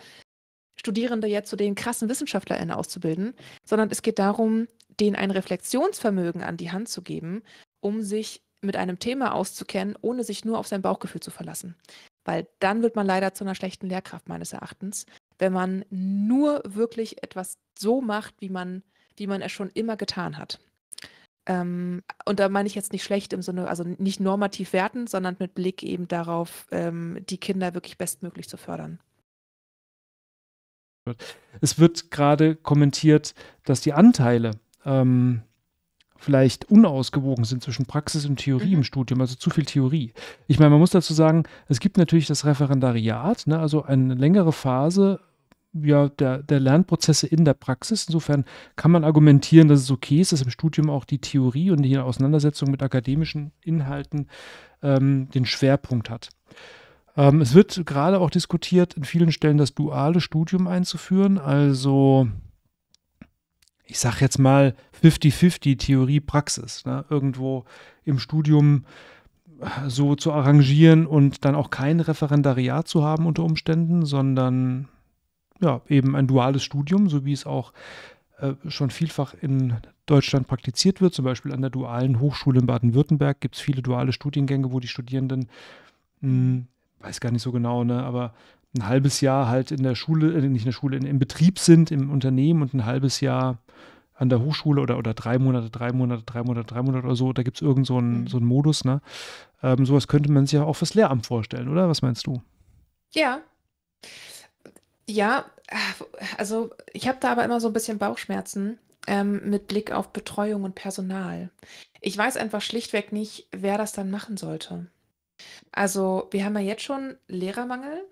Studierende jetzt zu so den krassen WissenschaftlerInnen auszubilden, sondern es geht darum, denen ein Reflexionsvermögen an die Hand zu geben, um sich mit einem Thema auszukennen, ohne sich nur auf sein Bauchgefühl zu verlassen. Weil dann wird man leider zu einer schlechten Lehrkraft meines Erachtens, wenn man nur wirklich etwas so macht, wie man, wie man es schon immer getan hat. Ähm, und da meine ich jetzt nicht schlecht im Sinne, also nicht normativ werten, sondern mit Blick eben darauf, ähm, die Kinder wirklich bestmöglich zu fördern wird. Es wird gerade kommentiert, dass die Anteile ähm, vielleicht unausgewogen sind zwischen Praxis und Theorie mhm. im Studium, also zu viel Theorie. Ich meine, man muss dazu sagen, es gibt natürlich das Referendariat, ne, also eine längere Phase ja, der, der Lernprozesse in der Praxis. Insofern kann man argumentieren, dass es okay ist, dass im Studium auch die Theorie und die Auseinandersetzung mit akademischen Inhalten ähm, den Schwerpunkt hat. Ähm, es wird gerade auch diskutiert, in vielen Stellen das duale Studium einzuführen, also ich sage jetzt mal 50-50 Theorie-Praxis, ne? irgendwo im Studium äh, so zu arrangieren und dann auch kein Referendariat zu haben unter Umständen, sondern ja, eben ein duales Studium, so wie es auch äh, schon vielfach in Deutschland praktiziert wird. Zum Beispiel an der Dualen Hochschule in Baden-Württemberg gibt es viele duale Studiengänge, wo die Studierenden mh, hm, weiß gar nicht so genau, ne, aber ein halbes Jahr halt in der Schule, äh, nicht in der Schule, in, im Betrieb sind, im Unternehmen und ein halbes Jahr an der Hochschule oder, oder drei Monate, drei Monate, drei Monate, drei Monate oder so, da gibt es irgend so einen, mhm. so einen Modus, ne? Ähm, sowas könnte man sich ja auch fürs Lehramt vorstellen, oder? Was meinst du? Ja. Ja, also ich habe da aber immer so ein bisschen Bauchschmerzen ähm, mit Blick auf Betreuung und Personal. Ich weiß einfach schlichtweg nicht, wer das dann machen sollte. Also, wir haben ja jetzt schon Lehrermangel,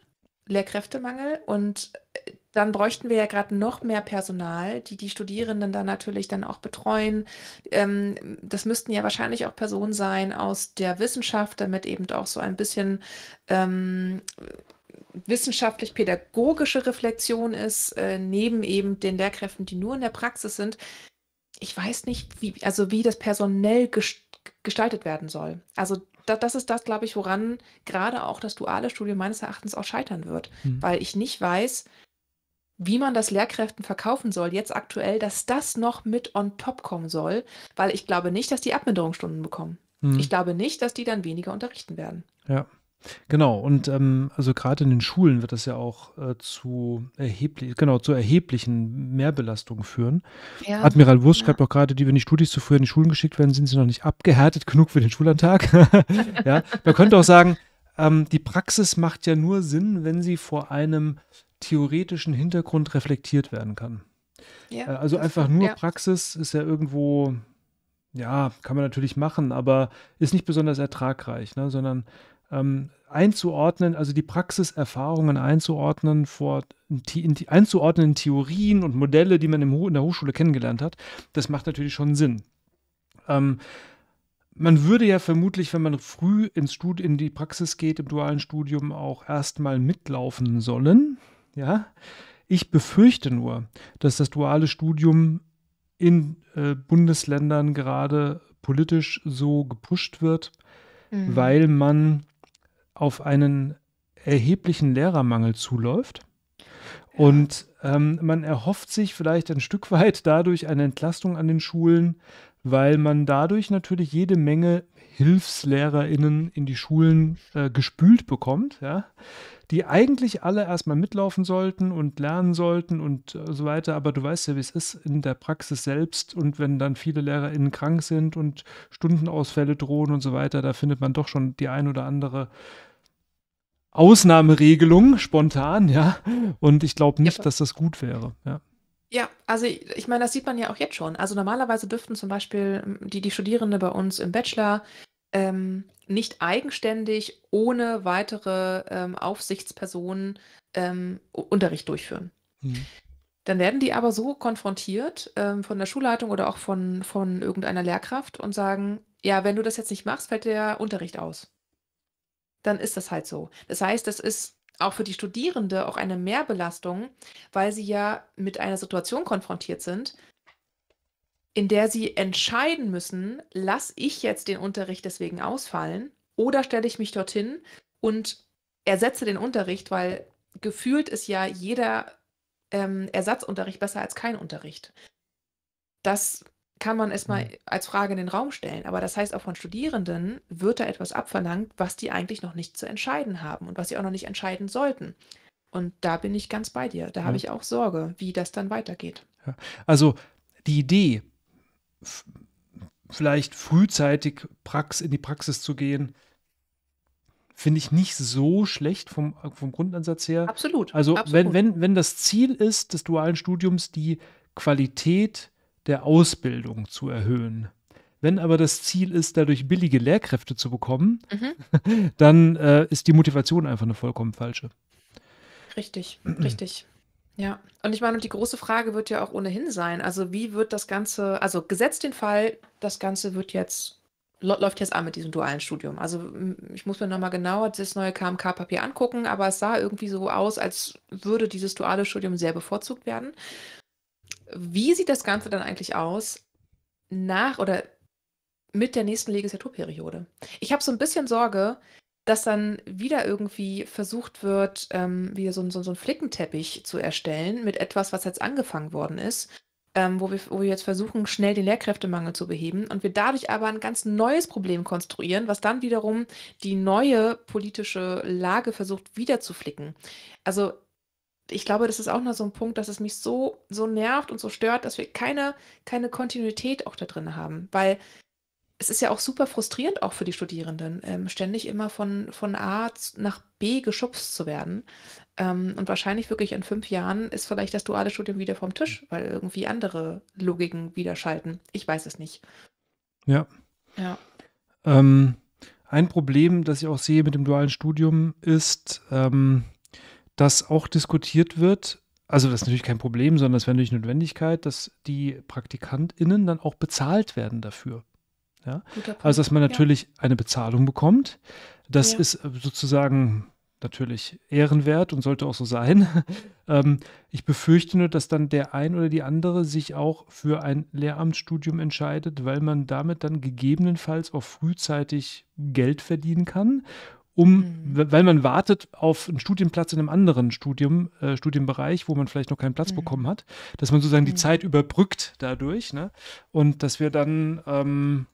Lehrkräftemangel und äh, dann bräuchten wir ja gerade noch mehr Personal, die die Studierenden dann natürlich dann auch betreuen. Ähm, das müssten ja wahrscheinlich auch Personen sein aus der Wissenschaft, damit eben auch so ein bisschen ähm, wissenschaftlich-pädagogische Reflexion ist, äh, neben eben den Lehrkräften, die nur in der Praxis sind. Ich weiß nicht, wie, also wie das personell gestaltet werden soll. Also da, das ist das, glaube ich, woran gerade auch das duale Studium meines Erachtens auch scheitern wird, mhm. weil ich nicht weiß, wie man das Lehrkräften verkaufen soll, jetzt aktuell, dass das noch mit on top kommen soll, weil ich glaube nicht, dass die Abminderungsstunden bekommen. Mhm. Ich glaube nicht, dass die dann weniger unterrichten werden. Ja. Genau, und ähm, also gerade in den Schulen wird das ja auch äh, zu erheblich, genau, zu erheblichen Mehrbelastungen führen. Ja. Admiral Wurst ja. schreibt auch gerade, die, wenn die Studis zu früh in die Schulen geschickt werden, sind sie noch nicht abgehärtet genug für den Schulantag. ja. Man könnte auch sagen, ähm, die Praxis macht ja nur Sinn, wenn sie vor einem theoretischen Hintergrund reflektiert werden kann. Ja, äh, also einfach nur ja. Praxis ist ja irgendwo, ja, kann man natürlich machen, aber ist nicht besonders ertragreich, ne? sondern ähm, einzuordnen, also die Praxiserfahrungen einzuordnen, vor, in, einzuordnen in Theorien und Modelle, die man in der Hochschule kennengelernt hat, das macht natürlich schon Sinn. Ähm, man würde ja vermutlich, wenn man früh ins Stud in die Praxis geht, im dualen Studium auch erstmal mitlaufen sollen. Ja, ich befürchte nur, dass das duale Studium in äh, Bundesländern gerade politisch so gepusht wird, mhm. weil man auf einen erheblichen Lehrermangel zuläuft. Und ähm, man erhofft sich vielleicht ein Stück weit dadurch eine Entlastung an den Schulen, weil man dadurch natürlich jede Menge HilfslehrerInnen in die Schulen äh, gespült bekommt, ja, die eigentlich alle erstmal mitlaufen sollten und lernen sollten und äh, so weiter. Aber du weißt ja, wie es ist in der Praxis selbst und wenn dann viele LehrerInnen krank sind und Stundenausfälle drohen und so weiter, da findet man doch schon die ein oder andere Ausnahmeregelung spontan, ja. Mhm. Und ich glaube nicht, ja. dass das gut wäre, ja. Ja, also ich meine, das sieht man ja auch jetzt schon. Also normalerweise dürften zum Beispiel hm, die, die Studierende bei uns im Bachelor ähm, nicht eigenständig ohne weitere ähm, Aufsichtspersonen ähm, Unterricht durchführen. Hm. Dann werden die aber so konfrontiert ähm, von der Schulleitung oder auch von, von irgendeiner Lehrkraft und sagen, ja, wenn du das jetzt nicht machst, fällt der Unterricht aus dann ist das halt so. Das heißt, das ist auch für die Studierende auch eine Mehrbelastung, weil sie ja mit einer Situation konfrontiert sind, in der sie entscheiden müssen, lasse ich jetzt den Unterricht deswegen ausfallen oder stelle ich mich dorthin und ersetze den Unterricht, weil gefühlt ist ja jeder ähm, Ersatzunterricht besser als kein Unterricht. Das kann man erstmal mhm. als Frage in den Raum stellen. Aber das heißt, auch von Studierenden wird da etwas abverlangt, was die eigentlich noch nicht zu entscheiden haben und was sie auch noch nicht entscheiden sollten. Und da bin ich ganz bei dir. Da ja. habe mhm. ich auch Sorge, wie das dann weitergeht. Also die Idee, vielleicht frühzeitig Prax in die Praxis zu gehen, finde ich nicht so schlecht vom, vom Grundansatz her. Absolut. Also absolut. Wenn, wenn, wenn das Ziel ist des dualen Studiums, die Qualität der Ausbildung zu erhöhen. Wenn aber das Ziel ist, dadurch billige Lehrkräfte zu bekommen, mhm. dann äh, ist die Motivation einfach eine vollkommen falsche. Richtig, richtig. Ja, und ich meine, die große Frage wird ja auch ohnehin sein. Also, wie wird das Ganze, also gesetzt den Fall, das Ganze wird jetzt, läuft jetzt an mit diesem dualen Studium. Also, ich muss mir nochmal genauer das neue KMK-Papier angucken, aber es sah irgendwie so aus, als würde dieses duale Studium sehr bevorzugt werden. Wie sieht das Ganze dann eigentlich aus nach oder mit der nächsten Legislaturperiode? Ich habe so ein bisschen Sorge, dass dann wieder irgendwie versucht wird, ähm, wieder so, so, so einen Flickenteppich zu erstellen mit etwas, was jetzt angefangen worden ist, ähm, wo, wir, wo wir jetzt versuchen, schnell den Lehrkräftemangel zu beheben und wir dadurch aber ein ganz neues Problem konstruieren, was dann wiederum die neue politische Lage versucht, wieder zu flicken. Also ich glaube, das ist auch noch so ein Punkt, dass es mich so, so nervt und so stört, dass wir keine, keine Kontinuität auch da drin haben. Weil es ist ja auch super frustrierend, auch für die Studierenden, ähm, ständig immer von, von A nach B geschubst zu werden. Ähm, und wahrscheinlich wirklich in fünf Jahren ist vielleicht das duale Studium wieder vom Tisch, mhm. weil irgendwie andere Logiken wieder schalten. Ich weiß es nicht. Ja. Ja. Ähm, ein Problem, das ich auch sehe mit dem dualen Studium, ist, ähm, dass auch diskutiert wird, also das ist natürlich kein Problem, sondern es wäre natürlich Notwendigkeit, dass die PraktikantInnen dann auch bezahlt werden dafür. Ja? Also, dass man natürlich ja. eine Bezahlung bekommt. Das ja. ist äh, sozusagen natürlich ehrenwert und sollte auch so sein. ähm, ich befürchte nur, dass dann der ein oder die andere sich auch für ein Lehramtsstudium entscheidet, weil man damit dann gegebenenfalls auch frühzeitig Geld verdienen kann um, mhm. weil man wartet auf einen Studienplatz in einem anderen Studium, äh, Studienbereich, wo man vielleicht noch keinen Platz mhm. bekommen hat, dass man sozusagen mhm. die Zeit überbrückt dadurch, ne? Und dass wir dann ähm,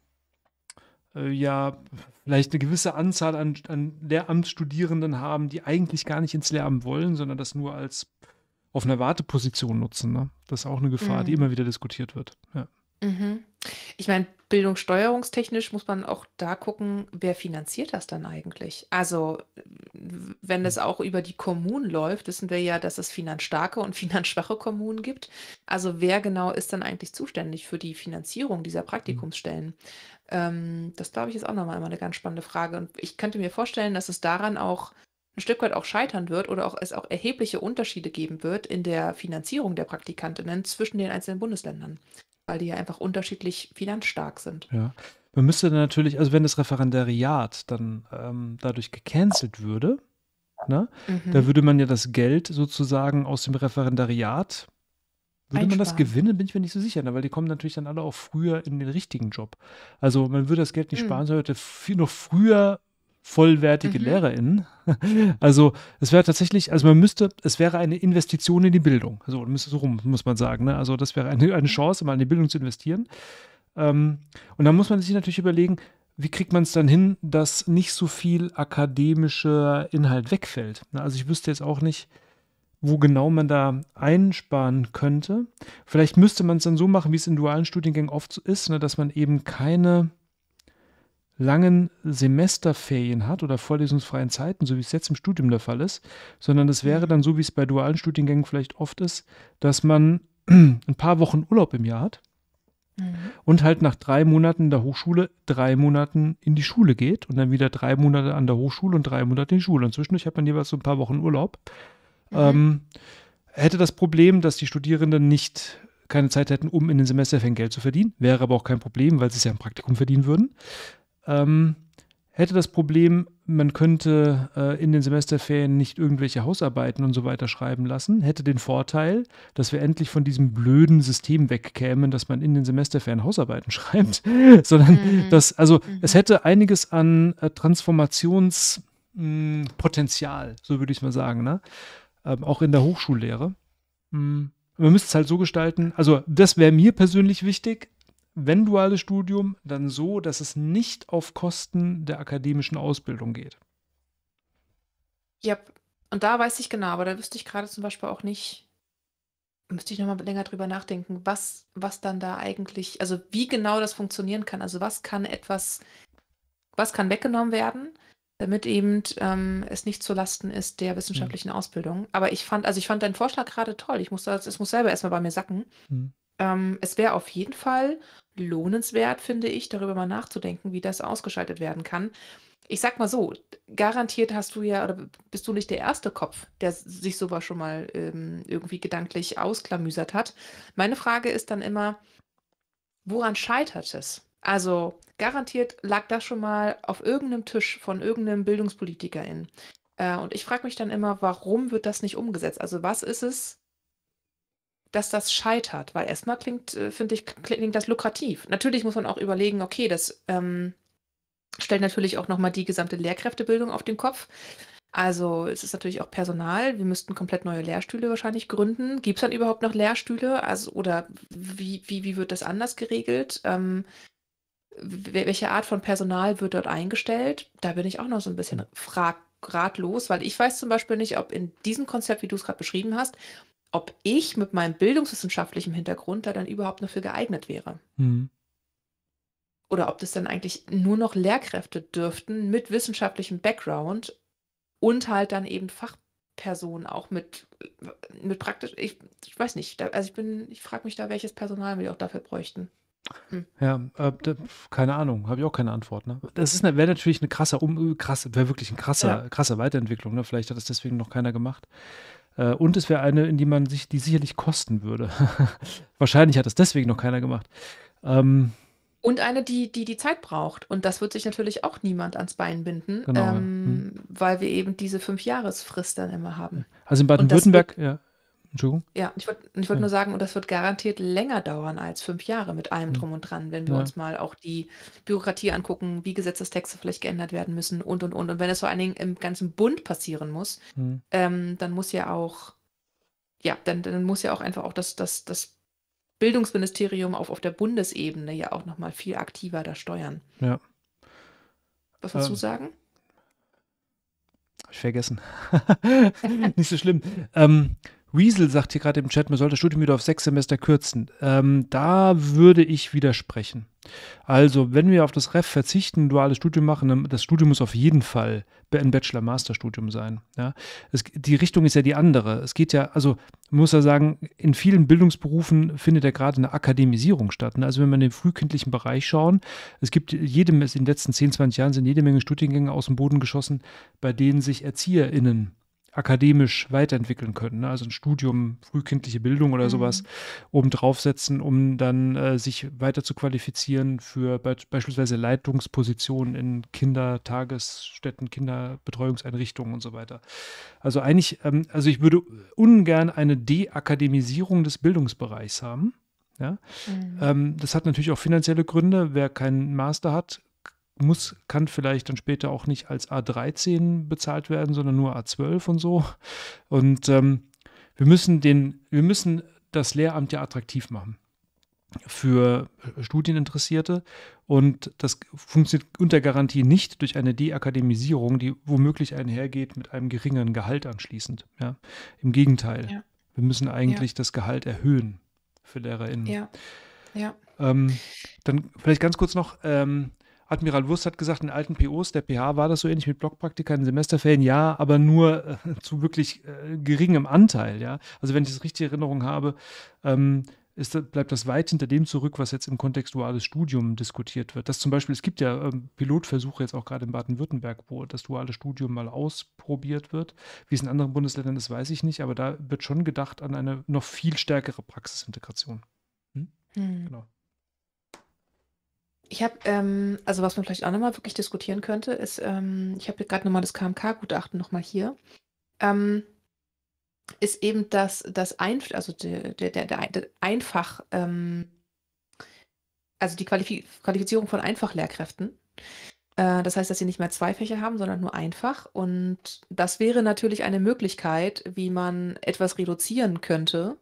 äh, ja vielleicht eine gewisse Anzahl an, an Lehramtsstudierenden haben, die eigentlich gar nicht ins Lehramt wollen, sondern das nur als auf einer Warteposition nutzen. Ne? Das ist auch eine Gefahr, die mhm. immer wieder diskutiert wird. Ja. Mhm. Ich meine, bildungssteuerungstechnisch muss man auch da gucken, wer finanziert das dann eigentlich? Also, wenn es auch über die Kommunen läuft, wissen wir ja, dass es finanzstarke und finanzschwache Kommunen gibt. Also, wer genau ist dann eigentlich zuständig für die Finanzierung dieser Praktikumsstellen? Ähm, das, glaube ich, ist auch nochmal eine ganz spannende Frage. Und ich könnte mir vorstellen, dass es daran auch ein Stück weit auch scheitern wird oder auch es auch erhebliche Unterschiede geben wird in der Finanzierung der Praktikantinnen zwischen den einzelnen Bundesländern weil die ja einfach unterschiedlich finanzstark sind. Ja. Man müsste dann natürlich, also wenn das Referendariat dann ähm, dadurch gecancelt würde, ne, mhm. da würde man ja das Geld sozusagen aus dem Referendariat, würde Einsparen. man das gewinnen, bin ich mir nicht so sicher, ne, weil die kommen natürlich dann alle auch früher in den richtigen Job. Also man würde das Geld nicht mhm. sparen, sondern hätte viel noch früher vollwertige mhm. LehrerInnen. Also es wäre tatsächlich, also man müsste, es wäre eine Investition in die Bildung. So, so rum muss man sagen. Ne? Also das wäre eine, eine Chance, mal in die Bildung zu investieren. Ähm, und dann muss man sich natürlich überlegen, wie kriegt man es dann hin, dass nicht so viel akademischer Inhalt wegfällt? Also ich wüsste jetzt auch nicht, wo genau man da einsparen könnte. Vielleicht müsste man es dann so machen, wie es in dualen Studiengängen oft so ist, ne, dass man eben keine langen Semesterferien hat oder vorlesungsfreien Zeiten, so wie es jetzt im Studium der Fall ist, sondern es wäre mhm. dann so, wie es bei dualen Studiengängen vielleicht oft ist, dass man ein paar Wochen Urlaub im Jahr hat mhm. und halt nach drei Monaten in der Hochschule drei Monaten in die Schule geht und dann wieder drei Monate an der Hochschule und drei Monate in die Schule. Und zwischendurch hat man jeweils so ein paar Wochen Urlaub. Mhm. Ähm, hätte das Problem, dass die Studierenden nicht keine Zeit hätten, um in den Semesterferien Geld zu verdienen. Wäre aber auch kein Problem, weil sie es ja im Praktikum verdienen würden. Ähm, hätte das Problem, man könnte äh, in den Semesterferien nicht irgendwelche Hausarbeiten und so weiter schreiben lassen, hätte den Vorteil, dass wir endlich von diesem blöden System wegkämen, dass man in den Semesterferien Hausarbeiten schreibt, sondern mhm. also mhm. es hätte einiges an äh, Transformationspotenzial, hm, so würde ich mal sagen, ne? Ähm, auch in der Hochschullehre. Mhm. Man müsste es halt so gestalten, also das wäre mir persönlich wichtig, wenn duales Studium, dann so, dass es nicht auf Kosten der akademischen Ausbildung geht. Ja, und da weiß ich genau, aber da wüsste ich gerade zum Beispiel auch nicht, müsste ich nochmal länger drüber nachdenken, was, was dann da eigentlich, also wie genau das funktionieren kann. Also was kann etwas, was kann weggenommen werden, damit eben ähm, es nicht zu Lasten ist der hm. wissenschaftlichen mhm. Ausbildung. Aber ich fand, also ich fand deinen Vorschlag gerade toll. Ich muss das, es muss selber erstmal bei mir sacken. Mhm. Ähm, es wäre auf jeden Fall lohnenswert, finde ich, darüber mal nachzudenken, wie das ausgeschaltet werden kann. Ich sag mal so, garantiert hast du ja, oder bist du nicht der erste Kopf, der sich sowas schon mal ähm, irgendwie gedanklich ausklamüsert hat. Meine Frage ist dann immer, woran scheitert es? Also garantiert lag das schon mal auf irgendeinem Tisch von irgendeinem Bildungspolitiker in. Äh, und ich frage mich dann immer, warum wird das nicht umgesetzt? Also was ist es, dass das scheitert, weil erstmal klingt, äh, finde ich, klingt das lukrativ. Natürlich muss man auch überlegen, okay, das ähm, stellt natürlich auch nochmal die gesamte Lehrkräftebildung auf den Kopf. Also es ist natürlich auch Personal. Wir müssten komplett neue Lehrstühle wahrscheinlich gründen. Gibt es dann überhaupt noch Lehrstühle? Also, oder wie, wie, wie wird das anders geregelt? Ähm, welche Art von Personal wird dort eingestellt? Da bin ich auch noch so ein bisschen frag ratlos, weil ich weiß zum Beispiel nicht, ob in diesem Konzept, wie du es gerade beschrieben hast, ob ich mit meinem bildungswissenschaftlichen Hintergrund da dann überhaupt noch für geeignet wäre. Mhm. Oder ob das dann eigentlich nur noch Lehrkräfte dürften mit wissenschaftlichem Background und halt dann eben Fachpersonen auch mit, mit praktisch, ich, ich weiß nicht, also ich bin, ich frage mich da, welches Personal wir auch dafür bräuchten. Hm. Ja, äh, keine Ahnung, habe ich auch keine Antwort. Ne? Das wäre natürlich eine krasse, um, krasse wäre wirklich eine krasse, ja. krasse Weiterentwicklung. Ne? Vielleicht hat das deswegen noch keiner gemacht. Äh, und es wäre eine, in die man sich, die sicherlich kosten würde. Wahrscheinlich hat das deswegen noch keiner gemacht. Ähm, und eine, die, die die Zeit braucht. Und das wird sich natürlich auch niemand ans Bein binden, genau, ähm, ja. hm. weil wir eben diese Fünfjahresfrist dann immer haben. Also in Baden-Württemberg, ja, Entschuldigung? Ja, ich wollte ich wollt ja. nur sagen, und das wird garantiert länger dauern als fünf Jahre mit allem hm. drum und dran, wenn wir ja. uns mal auch die Bürokratie angucken, wie Gesetzestexte vielleicht geändert werden müssen und und und. Und wenn es vor allen Dingen im ganzen Bund passieren muss, mhm. ähm, dann muss ja auch, ja, dann, dann muss ja auch einfach auch das, das, das Bildungsministerium auf, auf der Bundesebene ja auch nochmal viel aktiver da steuern. Ja. Was willst ähm. du sagen? Hab ich vergessen. Nicht so schlimm. Ähm, Weasel sagt hier gerade im Chat, man sollte das Studium wieder auf sechs Semester kürzen. Ähm, da würde ich widersprechen. Also, wenn wir auf das REF verzichten, duales Studium machen, dann, das Studium muss auf jeden Fall ein Bachelor-Master-Studium sein. Ja? Es, die Richtung ist ja die andere. Es geht ja, also man muss ja sagen, in vielen Bildungsberufen findet ja gerade eine Akademisierung statt. Ne? Also wenn wir in den frühkindlichen Bereich schauen, es gibt jedem, in den letzten 10, 20 Jahren sind jede Menge Studiengänge aus dem Boden geschossen, bei denen sich ErzieherInnen akademisch weiterentwickeln können. Ne? Also ein Studium, frühkindliche Bildung oder mhm. sowas obendrauf setzen, um dann äh, sich weiter zu qualifizieren für be beispielsweise Leitungspositionen in Kindertagesstätten, Kinderbetreuungseinrichtungen und so weiter. Also eigentlich, ähm, also ich würde ungern eine Deakademisierung des Bildungsbereichs haben. Ja? Mhm. Ähm, das hat natürlich auch finanzielle Gründe. Wer keinen Master hat, muss, kann vielleicht dann später auch nicht als A13 bezahlt werden, sondern nur A12 und so. Und ähm, wir müssen den, wir müssen das Lehramt ja attraktiv machen für äh, Studieninteressierte und das funktioniert unter Garantie nicht durch eine Deakademisierung, die womöglich einhergeht mit einem geringeren Gehalt anschließend. Ja? Im Gegenteil, ja. wir müssen eigentlich ja. das Gehalt erhöhen für LehrerInnen. Ja. ja. Ähm, dann vielleicht ganz kurz noch, ähm, Admiral Wurst hat gesagt, in alten POs der PH war das so ähnlich mit Blockpraktika in Semesterferien, ja, aber nur äh, zu wirklich äh, geringem Anteil, ja. Also wenn ich das richtig in Erinnerung habe, ähm, ist, bleibt das weit hinter dem zurück, was jetzt im Kontext duales Studium diskutiert wird. Das zum Beispiel, es gibt ja ähm, Pilotversuche jetzt auch gerade in Baden-Württemberg, wo das duale Studium mal ausprobiert wird. Wie es in anderen Bundesländern ist, weiß ich nicht, aber da wird schon gedacht an eine noch viel stärkere Praxisintegration. Hm? Hm. Genau. Ich habe, ähm, also was man vielleicht auch nochmal wirklich diskutieren könnte, ist, ähm, ich habe gerade nochmal das KMK-Gutachten nochmal hier, ähm, ist eben, dass das ein, also der, der, der, der einfach, ähm, also die Qualif Qualifizierung von Einfachlehrkräften, äh, das heißt, dass sie nicht mehr zwei Fächer haben, sondern nur einfach. Und das wäre natürlich eine Möglichkeit, wie man etwas reduzieren könnte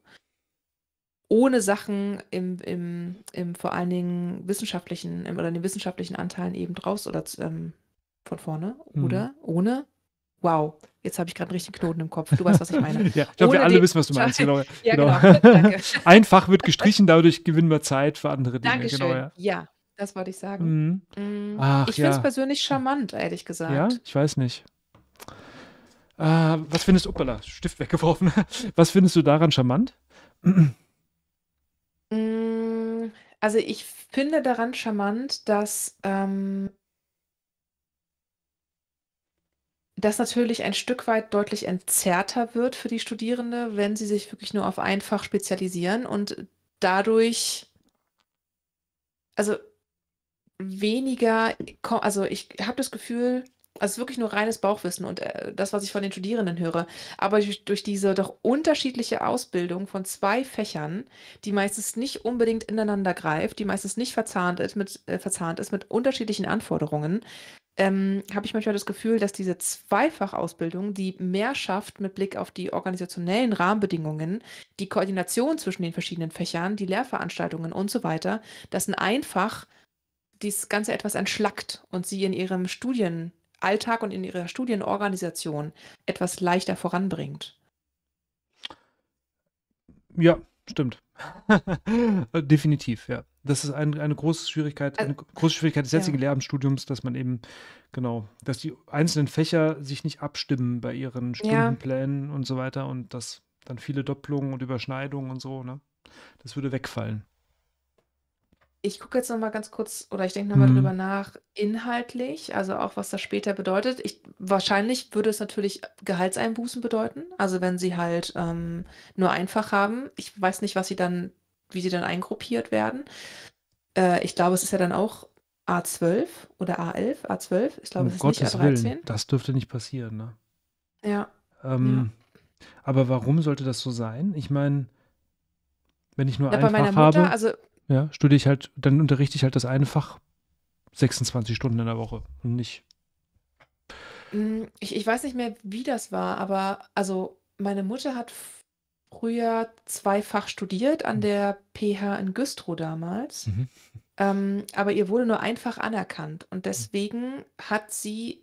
ohne Sachen im, im, im vor allen Dingen wissenschaftlichen im, oder in den wissenschaftlichen Anteilen eben draus oder ähm, von vorne mhm. oder mhm. ohne. Wow, jetzt habe ich gerade einen richtigen Knoten im Kopf. Du weißt, was ich meine. ja, ich glaube, wir alle wissen, was du meinst. Genau, ja, genau. genau. Einfach wird gestrichen, dadurch gewinnen wir Zeit für andere Dinge. Dankeschön. Genau, ja. ja. das wollte ich sagen. Mhm. Mm, Ach, ich finde es ja. persönlich charmant, ehrlich gesagt. Ja, ich weiß nicht. Äh, was findest du, Stift weggeworfen. Was findest du daran charmant? Mm, also, ich finde daran charmant, dass, ähm dass natürlich ein Stück weit deutlich entzerrter wird für die Studierende, wenn sie sich wirklich nur auf ein Fach spezialisieren und dadurch, also weniger, also ich habe das Gefühl, also wirklich nur reines Bauchwissen und äh, das, was ich von den Studierenden höre. Aber durch, durch, diese doch unterschiedliche Ausbildung von zwei Fächern, die meistens nicht unbedingt ineinander greift, die meistens nicht verzahnt ist mit, äh, verzahnt ist mit unterschiedlichen Anforderungen, ähm, habe ich manchmal das Gefühl, dass diese Zweifachausbildung, die mehr schafft mit Blick auf die organisationellen Rahmenbedingungen, die Koordination zwischen den verschiedenen Fächern, die Lehrveranstaltungen und so weiter, dass ein Einfach dieses Ganze etwas entschlackt und sie in ihrem Studien, Alltag und in ihrer Studienorganisation etwas leichter voranbringt. Ja, stimmt. Definitiv, ja. Das ist ein, eine große Schwierigkeit, eine also, große Schwierigkeit des jetzigen ja. Lehramtsstudiums, dass man eben, genau, dass die einzelnen Fächer sich nicht abstimmen bei ihren Stundenplänen ja. und so weiter und dass dann viele Doppelungen und Überschneidungen und so, ne? Das würde wegfallen. Ich gucke jetzt nochmal ganz kurz oder ich denke nochmal Mhm. drüber nach, inhaltlich, also auch was das später bedeutet. Ich wahrscheinlich würde es natürlich Gehaltseinbußen bedeuten, also wenn sie halt, ähm, nur einfach haben. Ich weiß nicht, was sie dann wie sie dann eingruppiert werden. Äh, ich glaube, es ist ja dann auch A12 oder A11, A12. Ich glaube, Um es ist nicht Gottes Willen, A13. das dürfte nicht passieren, ne? Ja, ja. Ähm, aber warum sollte das so sein? Ich meine, wenn ich nur Na, bei meiner Mutter, habe also ja, studiere ich halt, dann unterrichte ich halt das eine Fach 26 Stunden in der Woche und nicht. Mm, ich, ich weiß nicht mehr, wie das war, aber also meine Mutter hat früher zweifach studiert an hm. der PH in Güstrow damals. Mhm. Ähm, aber ihr wurde nur einfach anerkannt. Und hm. deswegen hat sie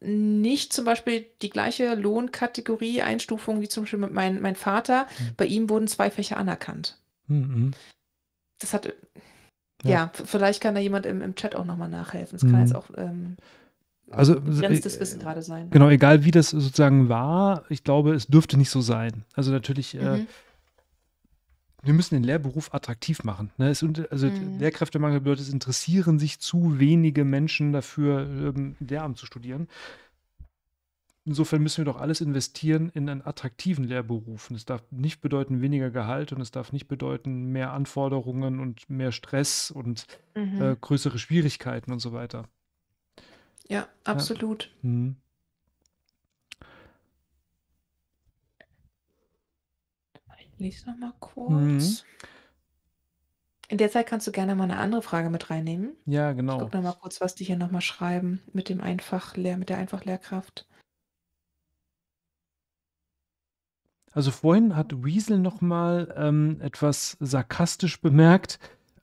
nicht zum Beispiel die gleiche Lohnkategorie, Einstufung wie zum Beispiel mein, mein Vater. Mhm. Bei ihm wurden zwei Fächer anerkannt. Hm, mhm das hat. Ja, ja vielleicht kann da jemand im, im Chat auch nochmal nachhelfen. Es mhm. kann mhm. jetzt auch. Ähm, also, begrenztes äh, Wissen gerade sein. Genau, egal wie das sozusagen war, ich glaube, es dürfte nicht so sein. Also natürlich. Äh, mhm. Äh, wir müssen den Lehrberuf attraktiv machen. Ne? Es, also mhm. Lehrkräftemangel bedeutet, es interessieren sich zu wenige Menschen dafür, ähm, Lehramt zu studieren. Insofern müssen wir doch alles investieren in einen attraktiven Lehrberuf. Und es darf nicht bedeuten weniger Gehalt und es darf nicht bedeuten mehr Anforderungen und mehr Stress und mhm. äh, größere Schwierigkeiten und so weiter. Ja, absolut. Ja. Mhm. Ich lese noch mal mhm. kurz. Mhm. In der Zeit kannst du gerne mal eine andere Frage mit reinnehmen. Ja, genau. Ich guck noch mal kurz, was die hier noch mal schreiben mit dem Einfach mit der Einfachlehrkraft. Also vorhin hat Weasel nochmal ähm, etwas sarkastisch bemerkt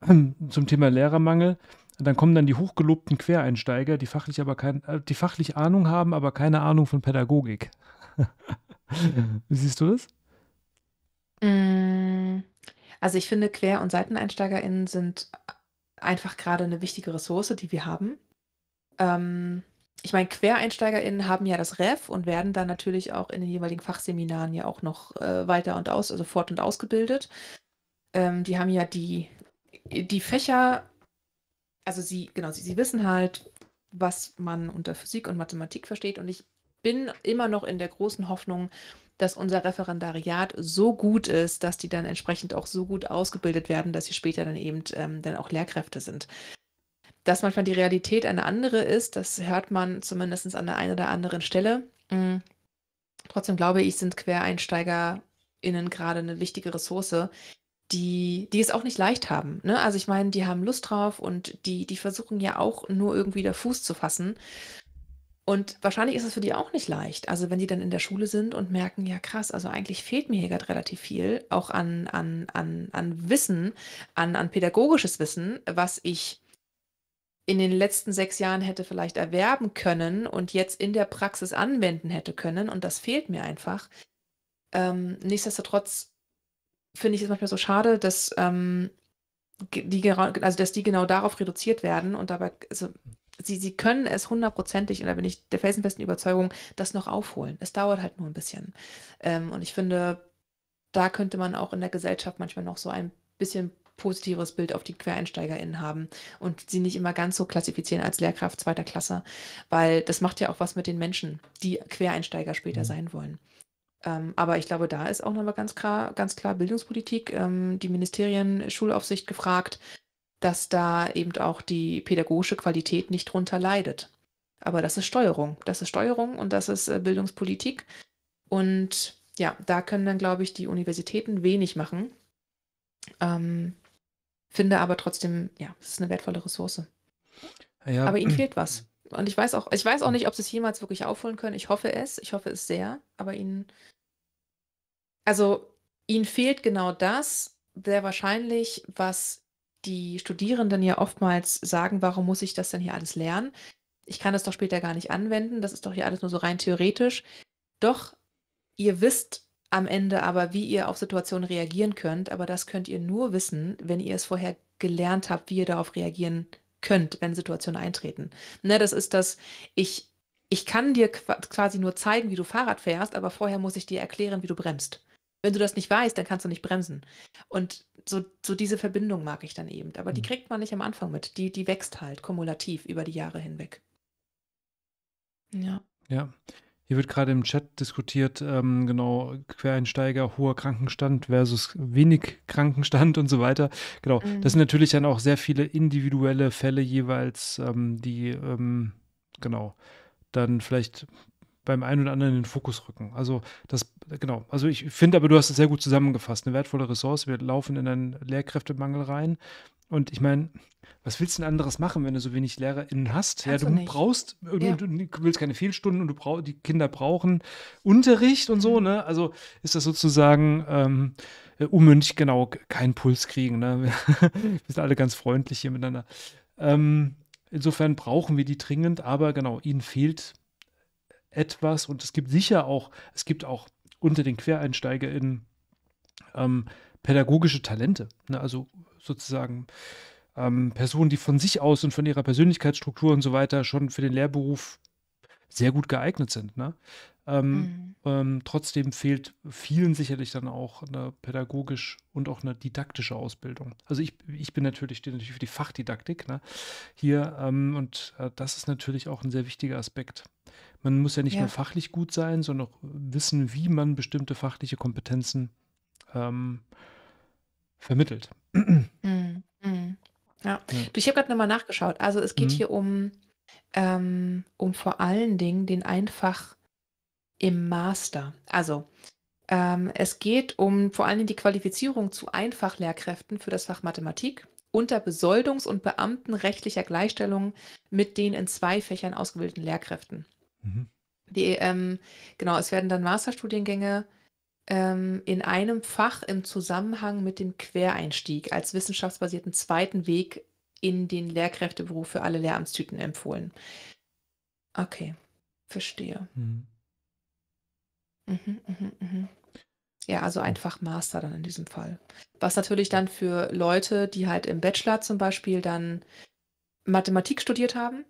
äh, zum Thema Lehrermangel. Dann kommen dann die hochgelobten Quereinsteiger, die fachlich aber kein, äh, die fachlich Ahnung haben, aber keine Ahnung von Pädagogik. Wie siehst du das? Mm. Also ich finde, Quer- und SeiteneinsteigerInnen sind einfach gerade eine wichtige Ressource, die wir haben. Ähm, ich meine, QuereinsteigerInnen haben ja das REF und werden dann natürlich auch in den jeweiligen Fachseminaren ja auch noch äh, weiter und aus, also fort und ausgebildet. Ähm, die haben ja die, die Fächer, also sie, genau, sie, sie wissen halt, was man unter Physik und Mathematik versteht. Und ich bin immer noch in der großen Hoffnung, dass unser Referendariat so gut ist, dass die dann entsprechend auch so gut ausgebildet werden, dass sie später dann eben ähm, dann auch Lehrkräfte sind dass manchmal die Realität eine andere ist, das hört man zumindest an der einen oder anderen Stelle. Mhm. Trotzdem glaube ich, sind QuereinsteigerInnen gerade eine wichtige Ressource, die, die es auch nicht leicht haben. Ne? Also ich meine, die haben Lust drauf und die, die versuchen ja auch nur irgendwie da Fuß zu fassen. Und wahrscheinlich ist es für die auch nicht leicht. Also wenn die dann in der Schule sind und merken, ja krass, also eigentlich fehlt mir hier gerade relativ viel, auch an, an, an, an Wissen, an, an pädagogisches Wissen, was ich in den letzten sechs Jahren hätte vielleicht erwerben können und jetzt in der Praxis anwenden hätte können. Und das fehlt mir einfach. Ähm, nichtsdestotrotz finde ich es manchmal so schade, dass, ähm, die, also dass die genau darauf reduziert werden und dabei, also sie, sie können es hundertprozentig, und da bin ich der felsenfesten Überzeugung, das noch aufholen. Es dauert halt nur ein bisschen. Ähm, und ich finde, da könnte man auch in der Gesellschaft manchmal noch so ein bisschen positiveres Bild auf die QuereinsteigerInnen haben und sie nicht immer ganz so klassifizieren als Lehrkraft zweiter Klasse, weil das macht ja auch was mit den Menschen, die Quereinsteiger später mhm. sein wollen. Ähm, aber ich glaube, da ist auch nochmal ganz klar, ganz klar Bildungspolitik, ähm, die Ministerien, Schulaufsicht gefragt, dass da eben auch die pädagogische Qualität nicht drunter leidet. Aber das ist Steuerung. Das ist Steuerung und das ist äh, Bildungspolitik. Und ja, da können dann, glaube ich, die Universitäten wenig machen. Ähm, Finde aber trotzdem, ja, es ist eine wertvolle Ressource. Ja. Aber ihnen fehlt was. Und ich weiß auch, ich weiß auch nicht, ob sie es jemals wirklich aufholen können. Ich hoffe es, ich hoffe es sehr, aber ihnen, also ihnen fehlt genau das, sehr wahrscheinlich, was die Studierenden ja oftmals sagen, warum muss ich das denn hier alles lernen? Ich kann das doch später gar nicht anwenden, das ist doch hier alles nur so rein theoretisch. Doch, ihr wisst am Ende aber, wie ihr auf Situationen reagieren könnt. Aber das könnt ihr nur wissen, wenn ihr es vorher gelernt habt, wie ihr darauf reagieren könnt, wenn Situationen eintreten. Ne, das ist das, ich, ich kann dir quasi nur zeigen, wie du Fahrrad fährst, aber vorher muss ich dir erklären, wie du bremst. Wenn du das nicht weißt, dann kannst du nicht bremsen. Und so, so diese Verbindung mag ich dann eben. Aber mhm. die kriegt man nicht am Anfang mit. Die, die wächst halt kumulativ über die Jahre hinweg. Ja. Ja. Hier wird gerade im Chat diskutiert, ähm, genau, Quereinsteiger, hoher Krankenstand versus wenig Krankenstand und so weiter. Genau, mhm. das sind mhm. natürlich dann auch sehr viele individuelle Fälle jeweils, ähm, die, ähm, genau, dann vielleicht beim einen oder anderen in den Fokus rücken. Also das, genau. Also ich finde aber, du hast es sehr gut zusammengefasst. Eine wertvolle Ressource. Wir laufen in einen Lehrkräftemangel rein. Und ich meine, was willst du denn anderes machen, wenn du so wenig LehrerInnen hast? Kannst ja, du nicht. brauchst, äh, ja. Du, willst keine Fehlstunden und du brauch, die Kinder brauchen Unterricht und so, mhm. ne? Also ist das sozusagen ähm, äh, Münch genau, keinen Puls kriegen, ne? Wir sind alle ganz freundlich hier miteinander. Ähm, insofern brauchen wir die dringend, aber genau, ihnen fehlt etwas und es gibt sicher auch, es gibt auch unter den QuereinsteigerInnen ähm, pädagogische Talente. Ne? Also sozusagen ähm, Personen, die von sich aus und von ihrer Persönlichkeitsstruktur und so weiter schon für den Lehrberuf sehr gut geeignet sind. Ne? Ähm, mhm. ähm, trotzdem fehlt vielen sicherlich dann auch eine pädagogisch und auch eine didaktische Ausbildung. Also ich, ich bin natürlich, stehe natürlich für die Fachdidaktik ne, hier ähm, und äh, das ist natürlich auch ein sehr wichtiger Aspekt, man muss ja nicht ja. nur fachlich gut sein, sondern auch wissen, wie man bestimmte fachliche Kompetenzen ähm, vermittelt. Mhm. Mhm. Ja. ja. ich habe gerade nochmal nachgeschaut. Also es geht mhm. hier um, ähm, um vor allen Dingen den Einfach im Master. Also ähm, es geht um vor allen Dingen die Qualifizierung zu Einfachlehrkräften für das Fach Mathematik unter Besoldungs- und Beamtenrechtlicher Gleichstellung mit den in zwei Fächern ausgebildeten Lehrkräften. Mhm. Die, ähm, genau, es werden dann Masterstudiengänge ähm, in einem Fach im Zusammenhang mit dem Quereinstieg als wissenschaftsbasierten zweiten Weg in den Lehrkräfteberuf für alle Lehramtstüten empfohlen. Okay, verstehe. Mhm. Mhm, mh, mh. Ja, also einfach Master dann in diesem Fall. Was natürlich dann für Leute, die halt im Bachelor zum Beispiel dann Mathematik studiert haben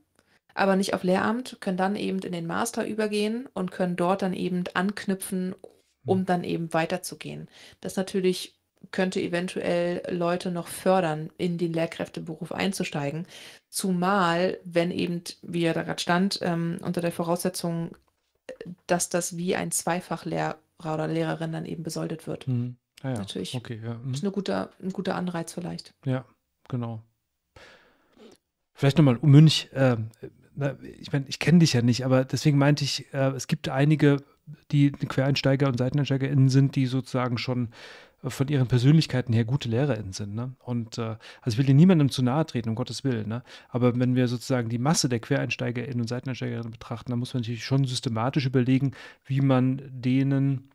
aber nicht auf Lehramt, können dann eben in den Master übergehen und können dort dann eben anknüpfen, um hm. dann eben weiterzugehen. Das natürlich könnte eventuell Leute noch fördern, in den Lehrkräfteberuf einzusteigen. Zumal, wenn eben, wie er da gerade stand, ähm, unter der Voraussetzung, dass das wie ein Zweifachlehrer oder Lehrerin dann eben besoldet wird. Mhm. Ah ja. Natürlich. Okay, ja. Mhm. Ist eine gute, ein guter Anreiz vielleicht. Ja, genau. Vielleicht nochmal Münch, äh, ich meine, ich kenne dich ja nicht, aber deswegen meinte ich, äh, es gibt einige, die Quereinsteiger und SeiteneinsteigerInnen sind, die sozusagen schon äh, von ihren Persönlichkeiten her gute LehrerInnen sind. Ne? Und äh, also ich will dir niemandem zu nahe treten, um Gottes Willen. Ne? Aber wenn wir sozusagen die Masse der QuereinsteigerInnen und SeiteneinsteigerInnen betrachten, dann muss man natürlich schon systematisch überlegen, wie man denen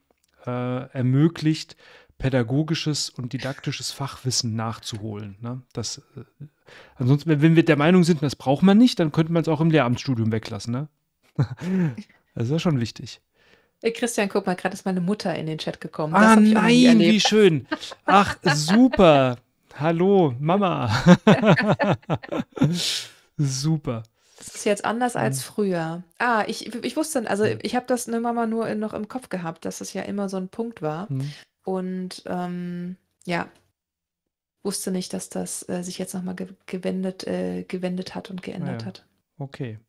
äh, ermöglicht, pädagogisches und didaktisches Fachwissen nachzuholen. Ne? Das, äh, ansonsten, wenn, wir der Meinung sind, das braucht man nicht, dann könnte man es auch im Lehramtsstudium weglassen. Ne? das ist ja schon wichtig. Hey äh, Christian, guck mal, gerade ist meine Mutter in den Chat gekommen. Das ah nein, wie schön. Ach, super. Hallo, Mama. super. Das ist jetzt anders als hm. früher. Ah, ich, ich wusste, also ich habe das eine Mama nur in, noch im Kopf gehabt, dass es das ja immer so ein Punkt war. Mhm. Und ähm, ja, wusste nicht, dass das äh, sich jetzt nochmal ge gewendet, äh, gewendet hat und geändert ja. hat. Okay.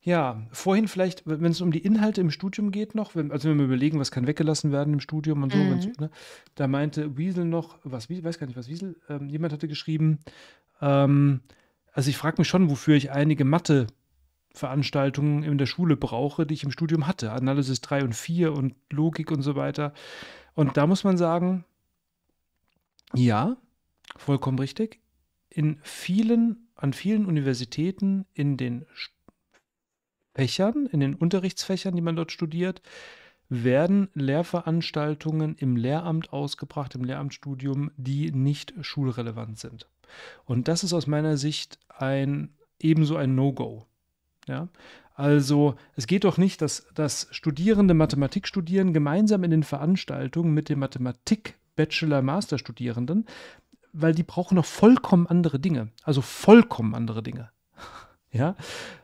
Ja, vorhin vielleicht, wenn es um die Inhalte im Studium geht noch, wenn, also wenn wir überlegen, was kann weggelassen werden im Studium und so, mhm. ne, da meinte Wiesel noch, was, weiß gar nicht, was Wiesel, ähm, jemand hatte geschrieben, ähm, also ich frage mich schon, wofür ich einige Mathe Veranstaltungen in der Schule brauche, die ich im Studium hatte. Analysis 3 und 4 und Logik und so weiter. Und da muss man sagen, ja, vollkommen richtig. In vielen, an vielen Universitäten, in den Fächern, in den Unterrichtsfächern, die man dort studiert, werden Lehrveranstaltungen im Lehramt ausgebracht, im Lehramtsstudium, die nicht schulrelevant sind. Und das ist aus meiner Sicht ein ebenso ein No-Go. Ja? Also es geht doch nicht, dass, dass Studierende Mathematik studieren gemeinsam in den Veranstaltungen mit den Mathematik-Bachelor-Master-Studierenden, weil die brauchen noch vollkommen andere Dinge. Also vollkommen andere Dinge. Ja,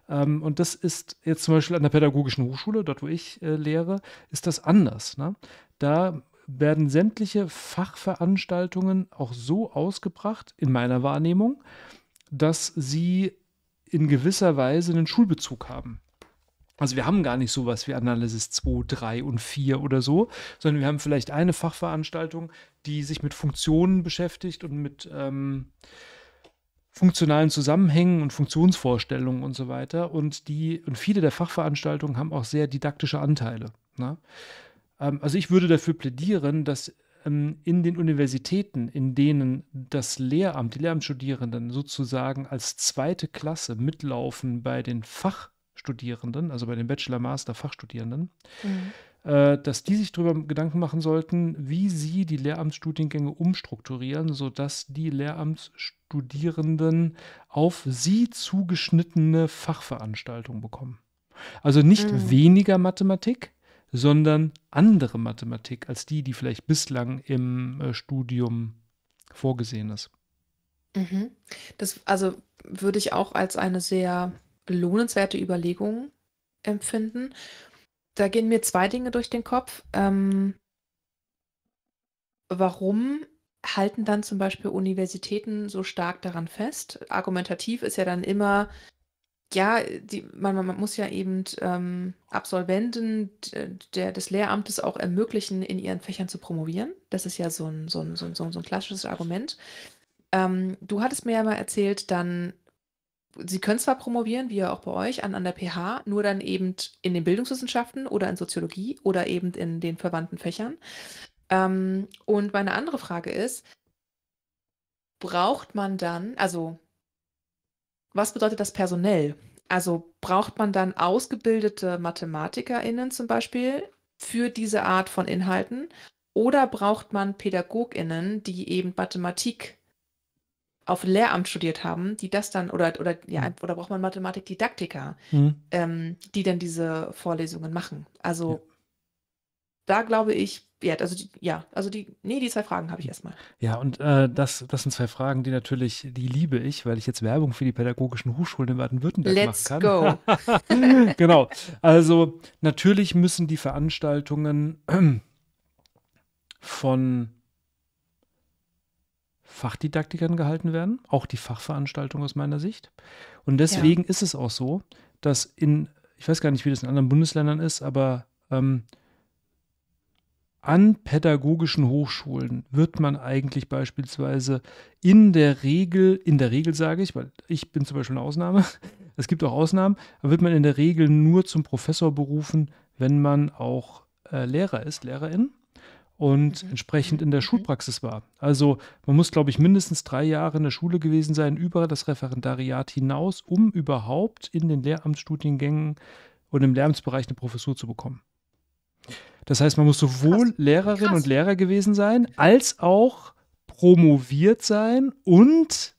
ähm, und das ist jetzt zum Beispiel an der Pädagogischen Hochschule, dort wo ich äh, lehre, ist das anders. Ne? Da werden sämtliche Fachveranstaltungen auch so ausgebracht, in meiner Wahrnehmung, dass sie in gewisser Weise einen Schulbezug haben. Also wir haben gar nicht sowas wie Analysis 2, 3 und 4 oder so, sondern wir haben vielleicht eine Fachveranstaltung, die sich mit Funktionen beschäftigt und mit ähm, funktionalen Zusammenhängen und Funktionsvorstellungen und so weiter. Und die, und viele der Fachveranstaltungen haben auch sehr didaktische Anteile. Ne? Ähm, also ich würde dafür plädieren, dass ähm, in den Universitäten, in denen das Lehramt, die Lehramtsstudierenden sozusagen als zweite Klasse mitlaufen bei den Fachstudierenden, also bei den Bachelor, Master, Fachstudierenden, mhm äh, dass die sich darüber Gedanken machen sollten, wie sie die Lehramtsstudiengänge umstrukturieren, sodass die Lehramtsstudierenden auf sie zugeschnittene Fachveranstaltungen bekommen. Also nicht mhm. weniger Mathematik, sondern andere Mathematik als die, die vielleicht bislang im äh, Studium vorgesehen ist. Mhm. Das also würde ich auch als eine sehr lohnenswerte Überlegung empfinden. Da gehen mir zwei Dinge durch den Kopf. Ähm, warum halten dann zum Beispiel Universitäten so stark daran fest? Argumentativ ist ja dann immer, ja, die, man, man, muss ja eben ähm, Absolventen der, des Lehramtes auch ermöglichen, in ihren Fächern zu promovieren. Das ist ja so ein, so ein, so ein, so ein klassisches Argument. Ähm, du hattest mir ja mal erzählt, dann, sie können zwar promovieren, wie ja auch bei euch, an, an der PH, nur dann eben in den Bildungswissenschaften oder in Soziologie oder eben in den verwandten Fächern. Ähm, und meine andere Frage ist, braucht man dann, also was bedeutet das personell? Also braucht man dann ausgebildete MathematikerInnen zum Beispiel für diese Art von Inhalten oder braucht man PädagogInnen, die eben Mathematik auf Lehramt studiert haben, die das dann oder oder ja mhm. oder braucht man Mathematikdidaktiker, mhm. ähm, die dann diese Vorlesungen machen. Also ja. da glaube ich, wert. Also die, ja, also die, nee, die zwei Fragen habe ich erstmal. Ja, und äh, das, das sind zwei Fragen, die natürlich, die liebe ich, weil ich jetzt Werbung für die pädagogischen Hochschulen in Baden-Württemberg machen kann. Let's go. genau. Also natürlich müssen die Veranstaltungen von Fachdidaktikern gehalten werden, auch die Fachveranstaltung aus meiner Sicht. Und deswegen ja. ist es auch so, dass in, ich weiß gar nicht, wie das in anderen Bundesländern ist, aber ähm, an pädagogischen Hochschulen wird man eigentlich beispielsweise in der Regel, in der Regel sage ich, weil ich bin zum Beispiel eine Ausnahme, es gibt auch Ausnahmen, aber wird man in der Regel nur zum Professor berufen, wenn man auch äh, Lehrer ist, Lehrerin und mhm. entsprechend in der mhm. Schulpraxis war. Also man muss, glaube ich, mindestens drei Jahre in der Schule gewesen sein, über das Referendariat hinaus, um überhaupt in den Lehramtsstudiengängen und im Lehramtsbereich eine Professur zu bekommen. Das heißt, man muss sowohl Krass. Lehrerin Krass. und Lehrer gewesen sein, als auch promoviert sein und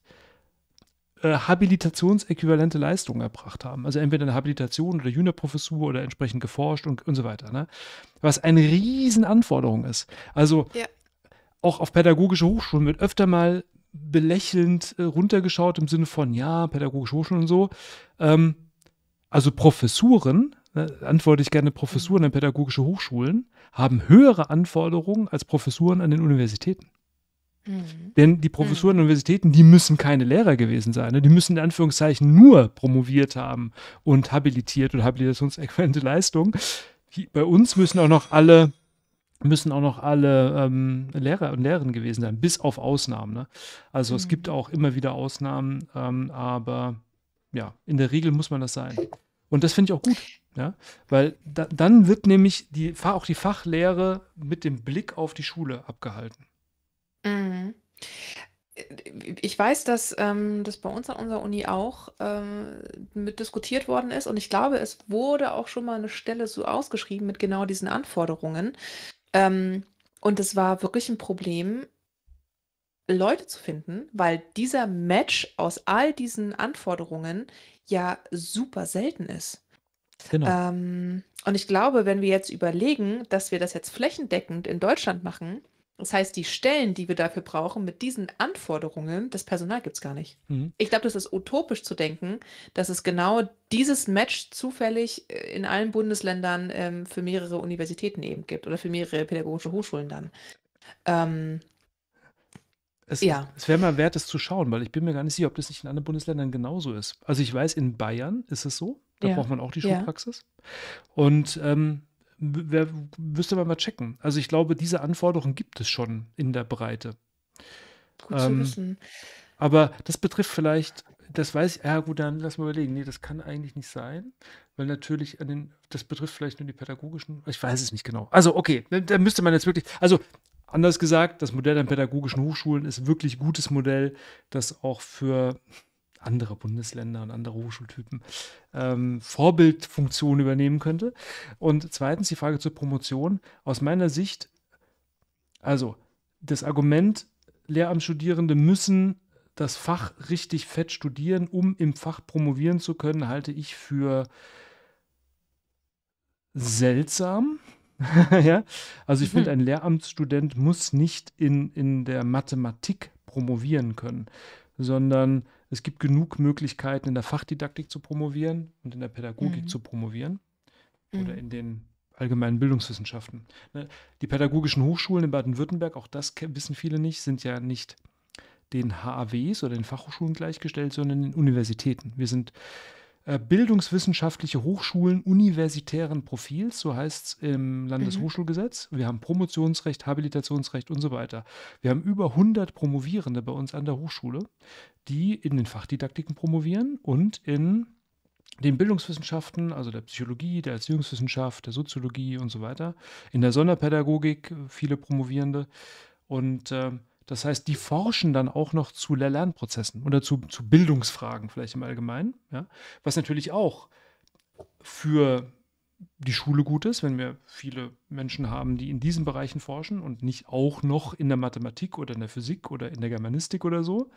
äh, habilitationsäquivalente Leistungen erbracht haben. Also entweder eine Habilitation oder Juniorprofessur oder entsprechend geforscht und, und so weiter. Ne? Was eine riesen Anforderung ist. Also ja. auch auf pädagogische Hochschulen wird öfter mal belächelnd äh, runtergeschaut im Sinne von, ja, pädagogische Hochschulen und so. Ähm, also Professuren Ne, antworte ich gerne, Professuren an pädagogische Hochschulen haben höhere Anforderungen als Professuren an den Universitäten. Mhm. Denn die Professuren an mhm. Universitäten, die müssen keine Lehrer gewesen sein. Ne? Die müssen in Anführungszeichen nur promoviert haben und habilitiert und habilitationsäquivalente Leistung. Die, bei uns müssen auch noch alle müssen auch noch alle ähm, Lehrer und Lehrerinnen gewesen sein, bis auf Ausnahmen. Ne? Also mhm. es gibt mhm. auch immer wieder Ausnahmen, ähm, aber ja, in der Regel muss man das sein. Und das finde ich auch gut. Ja? Weil da, dann wird nämlich die, auch die Fachlehre mit dem Blick auf die Schule abgehalten. Mhm. Ich weiß, dass ähm, das bei uns an unserer Uni auch ähm, mit diskutiert worden ist und ich glaube, es wurde auch schon mal eine Stelle so ausgeschrieben mit genau diesen Anforderungen. Ähm, und es war wirklich ein Problem, Leute zu finden, weil dieser Match aus all diesen Anforderungen ja super selten ist. Genau. Ähm, und ich glaube, wenn wir jetzt überlegen, dass wir das jetzt flächendeckend in Deutschland machen, das heißt, die Stellen, die wir dafür brauchen, mit diesen Anforderungen, das Personal gibt es gar nicht. Mhm. Ich glaube, das ist utopisch zu denken, dass es genau dieses Match zufällig äh, in allen Bundesländern ähm, für mehrere Universitäten eben gibt oder für mehrere pädagogische Hochschulen dann. Ähm, es, ja. es wäre mal wert, es zu schauen, weil ich bin mir gar nicht sicher, ob das nicht in anderen Bundesländern genauso ist. Also ich weiß, in Bayern ist es so, da ja. braucht man auch die Schulpraxis. Und ähm, wer, müsste man mal checken. Also ich glaube, diese Anforderungen gibt es schon in der Breite. Gut ähm, zu wissen. Aber das betrifft vielleicht, das weiß ich, ja gut, dann lass mal überlegen. Nee, das kann eigentlich nicht sein, weil natürlich an den, das betrifft vielleicht nur die pädagogischen, ich weiß es nicht genau. Also okay, da müsste man jetzt wirklich, also anders gesagt, das Modell an pädagogischen Hochschulen ist wirklich gutes Modell, das auch für andere Bundesländer und andere Hochschultypen ähm, Vorbildfunktion übernehmen könnte. Und zweitens die Frage zur Promotion. Aus meiner Sicht, also das Argument, Lehramtsstudierende müssen das Fach richtig fett studieren, um im Fach promovieren zu können, halte ich für seltsam. ja? Also ich mhm. finde, ein Lehramtsstudent muss nicht in, in der Mathematik promovieren können, sondern es gibt genug Möglichkeiten, in der Fachdidaktik zu promovieren und in der Pädagogik mhm. zu promovieren oder mhm. in den allgemeinen Bildungswissenschaften. Ne? Die pädagogischen Hochschulen in Baden-Württemberg, auch das wissen viele nicht, sind ja nicht den HAWs oder den Fachhochschulen gleichgestellt, sondern den Universitäten. Wir sind äh, bildungswissenschaftliche Hochschulen universitären Profils, so heißt es im Landeshochschulgesetz. Wir haben Promotionsrecht, Habilitationsrecht und so weiter. Wir haben über 100 Promovierende bei uns an der Hochschule, die in den Fachdidaktiken promovieren und in den Bildungswissenschaften, also der Psychologie, der Erziehungswissenschaft, der Soziologie und so weiter, in der Sonderpädagogik äh, viele Promovierende. Und äh, das heißt, die forschen dann auch noch zu Lernprozessen oder zu, zu Bildungsfragen vielleicht im Allgemeinen, ja? was natürlich auch für die Schule gut ist, wenn wir viele Menschen haben, die in diesen Bereichen forschen und nicht auch noch in der Mathematik oder in der Physik oder in der Germanistik oder so.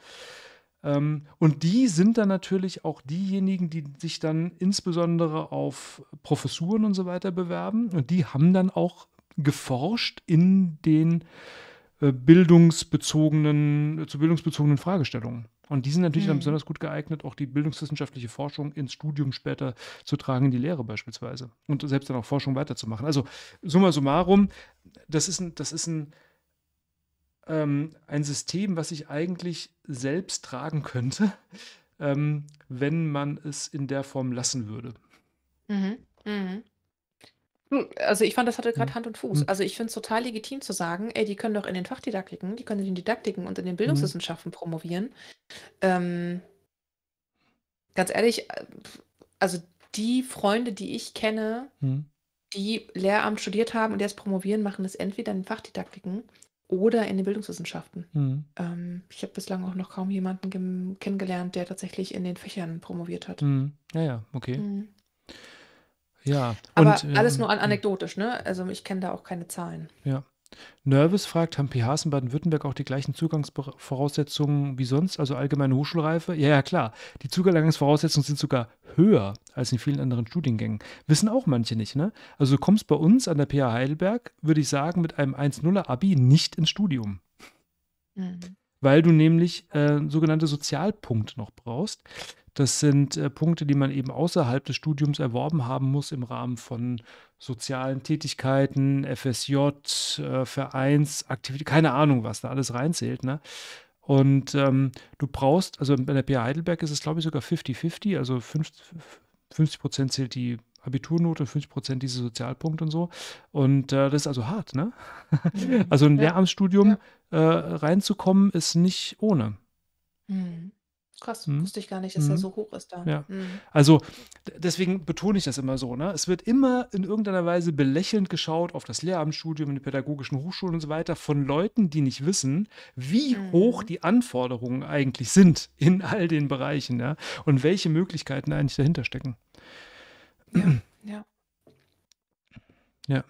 Ähm, und die sind dann natürlich auch diejenigen, die sich dann insbesondere auf Professuren und so weiter bewerben. Und die haben dann auch geforscht in den äh, äh, bildungsbezogenen, äh, zu bildungsbezogenen Fragestellungen. Und die sind natürlich hm. dann mhm. besonders gut geeignet, auch die bildungswissenschaftliche Forschung ins Studium später zu tragen, in die Lehre beispielsweise. Und selbst dann auch Forschung weiterzumachen. Also summa summarum, das ist ein, das ist ein, ähm, ein System, was ich eigentlich selbst tragen könnte, ähm, wenn man es in der Form lassen würde. Mhm. Mhm. Hm, also ich fand, das hatte hm. gerade Hand und Fuß. Hm. Also ich finde es total legitim zu sagen, ey, die können doch in den Fachdidaktiken, die können in den Didaktiken und in den mhm. Bildungswissenschaften promovieren. Ähm, ganz ehrlich, äh, also die Freunde, die ich kenne, die Lehramt studiert haben und jetzt promovieren, machen es entweder in den Fachdidaktiken oder in den Bildungswissenschaften. Ähm, ich habe bislang auch noch kaum jemanden kennengelernt, der tatsächlich in den Fächern promoviert hat. Ja, ja, okay. Mhm. Ja. Aber und, alles nur an ähm, anekdotisch, ne? Also ich kenne da auch keine Zahlen. Ja. Nervous fragt, haben PHs in Baden-Württemberg auch die gleichen Zugangsvoraussetzungen wie sonst, also allgemeine Hochschulreife? Ja, ja, klar. Die Zugangsvoraussetzungen sind sogar höher als in vielen anderen Studiengängen. Wissen auch manche nicht, ne? Also du kommst bei uns an der PH Heidelberg, würde ich sagen, mit einem 1.0er Abi nicht ins Studium. Mhm. Weil du nämlich äh, sogenannte Sozialpunkte noch brauchst. Das sind äh, Punkte, die man eben außerhalb des Studiums erworben haben muss im Rahmen von sozialen Tätigkeiten, FSJ, äh, Vereinsaktivität, keine Ahnung, was da alles reinzählt. Ne? Und ähm, du brauchst, also bei der PA Heidelberg ist es, glaube ich, sogar 50-50, also 50 Prozent zählt die Abiturnote und 50 Prozent diese Sozialpunkte und so. Und äh, das ist also hart, ne? Mhm. also ein ja. Lehramtsstudium ja. Äh, reinzukommen ist nicht ohne. Mhm. Krass, hm? wusste ich gar nicht, dass hm? er mhm. so hoch ist da. Ja. Hm. Also deswegen betone ich das immer so. Ne? Es wird immer in irgendeiner Weise belächelnd geschaut auf das Lehramtsstudium, die pädagogischen Hochschulen und so weiter von Leuten, die nicht wissen, wie mhm. hoch die Anforderungen eigentlich sind in all den Bereichen ja? und welche Möglichkeiten eigentlich dahinter stecken. Ja. ja. ja.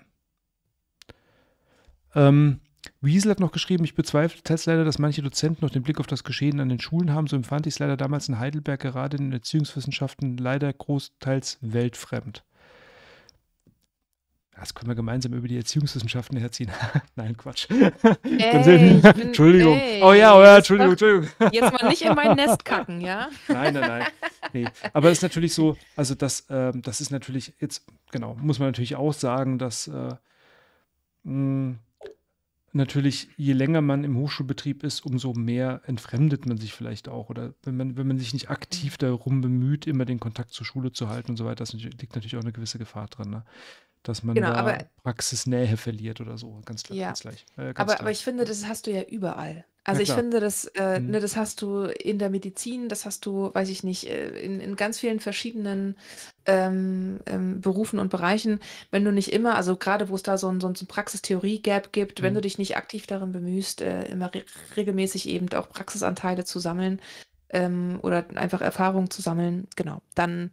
Ähm, Wiesel hat noch geschrieben, ich bezweifle teils leider, dass manche Dozenten noch den Blick auf das Geschehen an den Schulen haben. So empfand ich es leider damals in Heidelberg gerade in den Erziehungswissenschaften leider großteils weltfremd. Das können wir gemeinsam über die Erziehungswissenschaften herziehen. Nein, Quatsch. Ey, bin, Entschuldigung. Ey, oh ja, oh ja, Entschuldigung, Entschuldigung. Jetzt mal nicht in mein Nest kacken, ja? Nein, nein, nein. Nee. Aber es ist natürlich so, also das, äh, das ist natürlich, jetzt, genau, muss man natürlich auch sagen, dass äh, mh, mm, natürlich, je länger man im Hochschulbetrieb ist, umso mehr entfremdet man sich vielleicht auch. Oder wenn man, wenn man sich nicht aktiv mhm. darum bemüht, immer den Kontakt zur Schule zu halten und so weiter, das liegt natürlich auch eine gewisse Gefahr drin. Ne? dass man genau, da aber, Praxisnähe verliert oder so. Ganz, klar, ja. ganz gleich. Äh, ganz aber, klar. aber ich finde, das hast du ja überall. Also ja, ich finde, das, äh, mhm. ne, das hast du in der Medizin, das hast du, weiß ich nicht, äh, in, in ganz vielen verschiedenen ähm, ähm, Berufen und Bereichen, wenn du nicht immer, also gerade wo es da so ein, so ein Praxistheorie-Gap gibt, mhm. wenn du dich nicht aktiv darin bemühst, äh, immer re regelmäßig eben auch Praxisanteile zu sammeln ähm, oder einfach Erfahrungen zu sammeln, genau, dann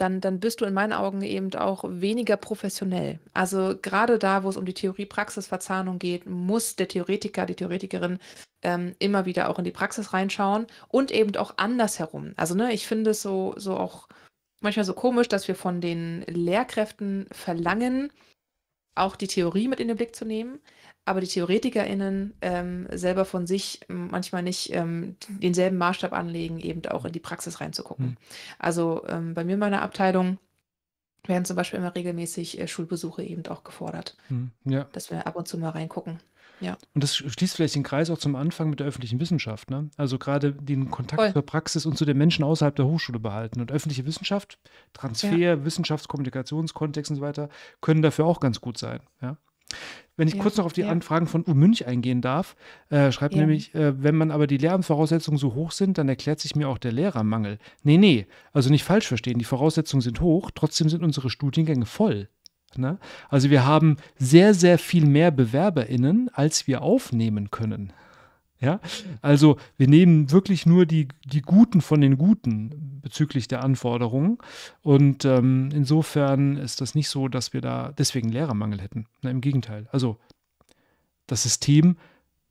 dann, dann bist du in meinen Augen eben auch weniger professionell. Also gerade da, wo es um die Theorie-Praxis-Verzahnung geht, muss der Theoretiker, die Theoretikerin ähm, immer wieder auch in die Praxis reinschauen und eben auch andersherum. Also ne, ich finde es so, so auch manchmal so komisch, dass wir von den Lehrkräften verlangen, auch die Theorie mit in den Blick zu nehmen, aber die TheoretikerInnen ähm, selber von sich manchmal nicht ähm, denselben Maßstab anlegen, eben auch in die Praxis reinzugucken. Mhm. Also ähm, bei mir in meiner Abteilung werden zum Beispiel immer regelmäßig äh, Schulbesuche eben auch gefordert, mhm. ja. dass wir ab und zu mal reingucken. Ja. Und das schließt vielleicht den Kreis auch zum Anfang mit der öffentlichen Wissenschaft. Ne? Also gerade den Kontakt Voll. zur Praxis und zu den Menschen außerhalb der Hochschule behalten. Und öffentliche Wissenschaft, Transfer, ja. Wissenschaftskommunikationskontext und so weiter, können dafür auch ganz gut sein. Ja? Wenn ich ja, kurz noch auf die ja. Anfragen von U Münch eingehen darf, äh, schreibt ja. nämlich, äh, wenn man aber die Lehramtsvoraussetzungen so hoch sind, dann erklärt sich mir auch der Lehrermangel. Nee, nee, also nicht falsch verstehen, die Voraussetzungen sind hoch, trotzdem sind unsere Studiengänge voll. Ne? Also wir haben sehr, sehr viel mehr BewerberInnen, als wir aufnehmen können. Ja, also wir nehmen wirklich nur die, die Guten von den Guten bezüglich der Anforderungen. Und ähm, insofern ist das nicht so, dass wir da deswegen Lehrermangel hätten. Na, Im Gegenteil. Also das System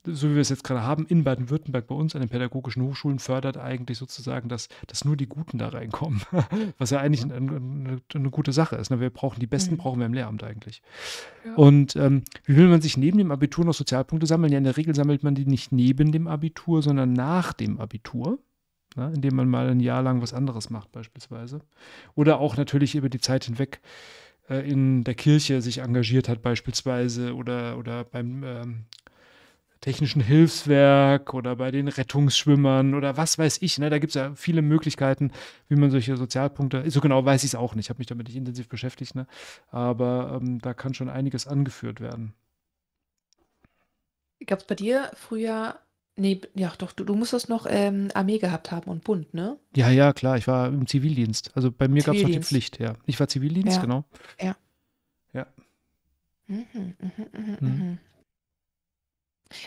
so wie wir es jetzt gerade haben, in Baden-Württemberg bei uns an den pädagogischen Hochschulen fördert eigentlich sozusagen, dass, dass nur die Guten da reinkommen, was ja eigentlich eine, eine, eine gute Sache ist. Ne? Wir brauchen die Besten, mhm. brauchen wir im Lehramt eigentlich. Ja. Und ähm, wie will man sich neben dem Abitur noch Sozialpunkte sammeln? Ja, in der Regel sammelt man die nicht neben dem Abitur, sondern nach dem Abitur. Na, ne? indem man mal ein Jahr lang was anderes macht beispielsweise. Oder auch natürlich über die Zeit hinweg äh, in der Kirche sich engagiert hat beispielsweise oder, oder beim ähm, Technischen Hilfswerk oder bei den Rettungsschwimmern oder was weiß ich. Ne? Da gibt es ja viele Möglichkeiten, wie man solche Sozialpunkte, so genau weiß ich es auch nicht, Ich habe mich damit nicht intensiv beschäftigt, ne? aber ähm, da kann schon einiges angeführt werden. Gab es bei dir früher Nee, ja, doch, du, du musstest noch ähm, Armee gehabt haben und Bund, ne? Ja, ja, klar, ich war im Zivildienst. Also bei mir gab es noch die Pflicht, ja. Ich war Zivildienst, ja. genau. Ja. Ja. Mhm, mh, mh, mhm. mhm, mhm, mhm.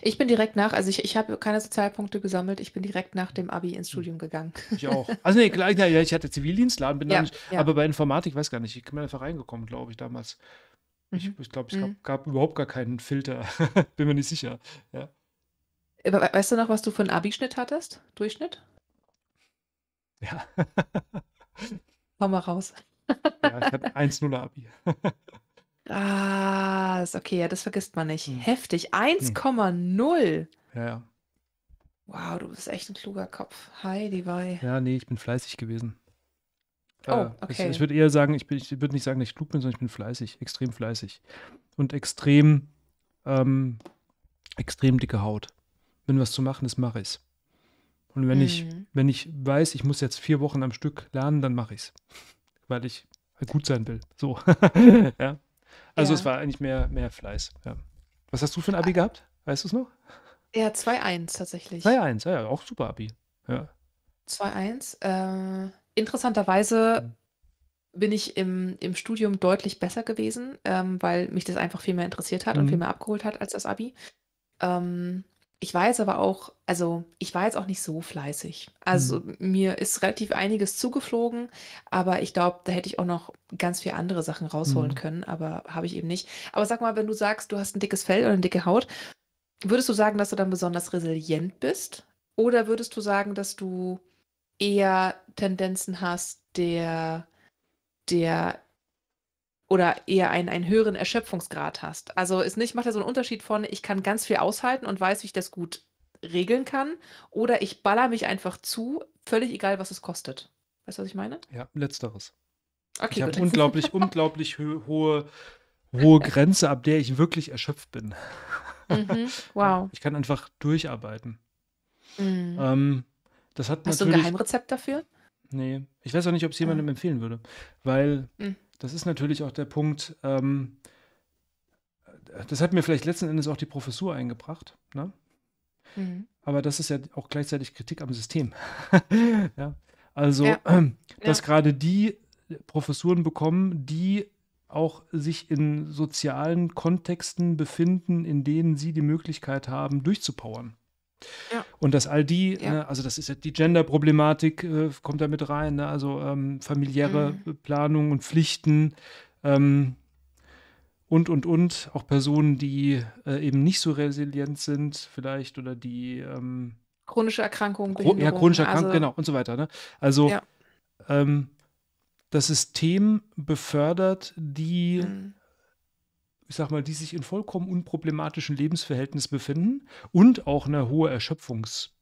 Ich bin direkt nach, also ich, ich habe keine Sozialpunkte gesammelt, ich bin direkt nach dem Abi ins hm. Studium gegangen. Ich auch. Also nee, klar, ich hatte Zivildienstladen, bin ja, da nicht, ja. aber bei Informatik, weiß gar nicht, ich bin einfach reingekommen, glaube ich, damals. Ich glaube, mhm. ich, glaub, es mhm. gab, gab, überhaupt gar keinen Filter, bin mir nicht sicher. Ja. Äh, weißt du noch, was du für einen Abi-Schnitt hattest? Durchschnitt? Ja. Komm mal raus. ja, ich hatte 1-0 Abi. Ah, ist okay, ja, das vergisst man nicht. Hm. Heftig. 1,0. Hm. Ja, ja. Wow, du bist echt ein kluger Kopf. Hi, Levi. Ja, nee, ich bin fleißig gewesen. Oh, äh, okay. Ich, ich würde eher sagen, ich, ich würde nicht sagen, dass ich klug bin, sondern ich bin fleißig, extrem fleißig. Und extrem, ähm, extrem dicke Haut. Wenn was zu machen ist, mache ich's. Und wenn mhm. ich, wenn ich weiß, ich muss jetzt vier Wochen am Stück lernen, dann mache ich's. Weil ich halt gut sein will. So. ja. Also ja. es war eigentlich mehr, mehr Fleiß. Ja. Was hast du für ein Abi ah. gehabt? Weißt du es noch? Ja, 2-1 tatsächlich. 2-1, ja, auch super Abi. Ja. 2-1. Äh, interessanterweise mhm bin ich im, im Studium deutlich besser gewesen, ähm, weil mich das einfach viel mehr interessiert hat mhm. und viel mehr abgeholt hat als das Abi. Ähm, ich war jetzt aber auch, also ich war jetzt auch nicht so fleißig. Also mhm. mir ist relativ einiges zugeflogen, aber ich glaube, da hätte ich auch noch ganz viele andere Sachen rausholen mhm. können, aber habe ich eben nicht. Aber sag mal, wenn du sagst, du hast ein dickes Fell oder eine dicke Haut, würdest du sagen, dass du dann besonders resilient bist? Oder würdest du sagen, dass du eher Tendenzen hast, der, der oder eher einen, einen höheren Erschöpfungsgrad hast. Also ist nicht, macht da so einen Unterschied von, ich kann ganz viel aushalten und weiß, wie ich das gut regeln kann, oder ich baller mich einfach zu, völlig egal, was es kostet. Weißt du, was ich meine? Ja, letzteres. Okay, ich habe unglaublich, unglaublich hohe, hohe Grenze, ab der ich wirklich erschöpft bin. Mhm, wow. Ich kann einfach durcharbeiten. Mhm. Ähm, das hat Hast du ein Geheimrezept dafür? Nee. Ich weiß auch nicht, ob es jemandem mhm. empfehlen würde. Weil mhm das ist natürlich auch der Punkt, ähm, das hat mir vielleicht letzten Endes auch die Professur eingebracht. Ne? Mhm. Aber das ist ja auch gleichzeitig Kritik am System. ja? Also, ja. Äh, dass ja. gerade die Professuren bekommen, die auch sich in sozialen Kontexten befinden, in denen sie die Möglichkeit haben, durchzupowern. Und dass all die, ja. ne, also das ist ja die Gender-Problematik, äh, kommt da mit rein, ne? also ähm, familiäre mhm. Planung und Pflichten ähm, und, und, und, auch Personen, die äh, eben nicht so resilient sind vielleicht oder die ähm, chronische Erkrankungen, chro ja, chronische Erkrankungen, also, genau, und so weiter. Ne? Also ja. Ähm, das System befördert die mhm ich sag mal, die sich in vollkommen unproblematischen Lebensverhältnissen befinden und auch eine hohe Erschöpfungsgrenze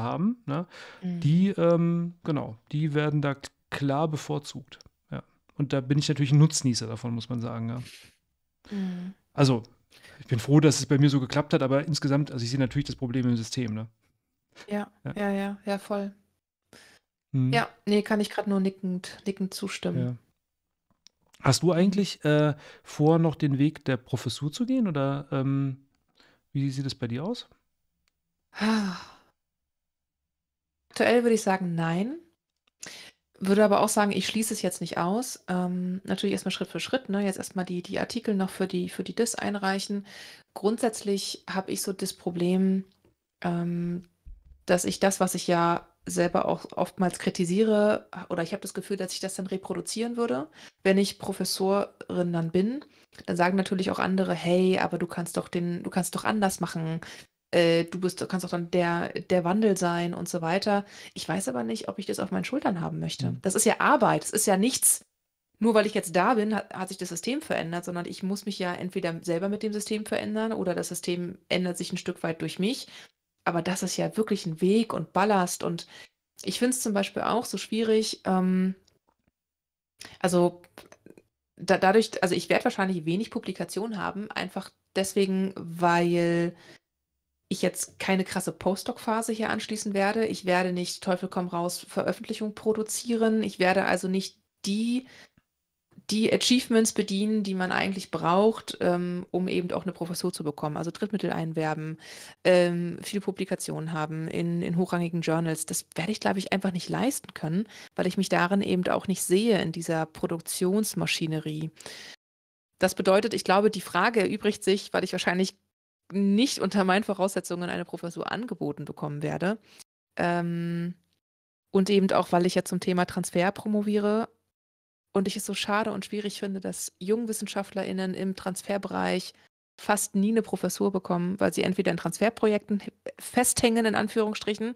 haben, ne? mhm. die, ähm, genau, die werden da klar bevorzugt. Ja. Und da bin ich natürlich ein Nutznießer davon, muss man sagen. Ja. Mhm. Also, ich bin froh, dass es bei mir so geklappt hat, aber insgesamt, also ich sehe natürlich das Problem im System. Ne? Ja, ja, ja, ja, ja voll. Mhm. Ja, nee, kann ich gerade nur nickend, nickend zustimmen. Ja. Hast du eigentlich äh, vor, noch den Weg der Professur zu gehen oder ähm, wie sieht es bei dir aus? Aktuell würde ich sagen, nein. Würde aber auch sagen, ich schließe es jetzt nicht aus. Ähm, natürlich erstmal Schritt für Schritt, ne? Jetzt erstmal die, die Artikel noch für die, für die DIS einreichen. Grundsätzlich habe ich so das Problem, ähm, dass ich das, was ich ja selber auch oftmals kritisiere oder ich habe das Gefühl, dass ich das dann reproduzieren würde, wenn ich Professorin dann bin, dann sagen natürlich auch andere, hey, aber du kannst doch den, du kannst doch anders machen, äh, du bist, du kannst doch dann der, der Wandel sein und so weiter. Ich weiß aber nicht, ob ich das auf meinen Schultern haben möchte. Hm. Das ist ja Arbeit, das ist ja nichts, nur weil ich jetzt da bin, hat, hat, sich das System verändert, sondern ich muss mich ja entweder selber mit dem System verändern oder das System ändert sich ein Stück weit durch mich aber das ist ja wirklich ein Weg und Ballast. Und ich finde es zum Beispiel auch so schwierig, ähm, also da, dadurch, also ich werde wahrscheinlich wenig Publikationen haben, einfach deswegen, weil ich jetzt keine krasse Postdoc-Phase hier anschließen werde. Ich werde nicht Teufel komm raus Veröffentlichung produzieren. Ich werde also nicht die die Achievements bedienen, die man eigentlich braucht, ähm, um eben auch eine Professur zu bekommen. Also Drittmittel einwerben, ähm, viele Publikationen haben in, in hochrangigen Journals. Das werde ich, glaube ich, einfach nicht leisten können, weil ich mich darin eben auch nicht sehe in dieser Produktionsmaschinerie. Das bedeutet, ich glaube, die Frage erübrigt sich, weil ich wahrscheinlich nicht unter meinen Voraussetzungen eine Professur angeboten bekommen werde. Ähm, und eben auch, weil ich ja zum Thema Transfer promoviere und ich es so schade und schwierig finde, dass JungwissenschaftlerInnen im Transferbereich fast nie eine Professur bekommen, weil sie entweder in Transferprojekten festhängen, in Anführungsstrichen.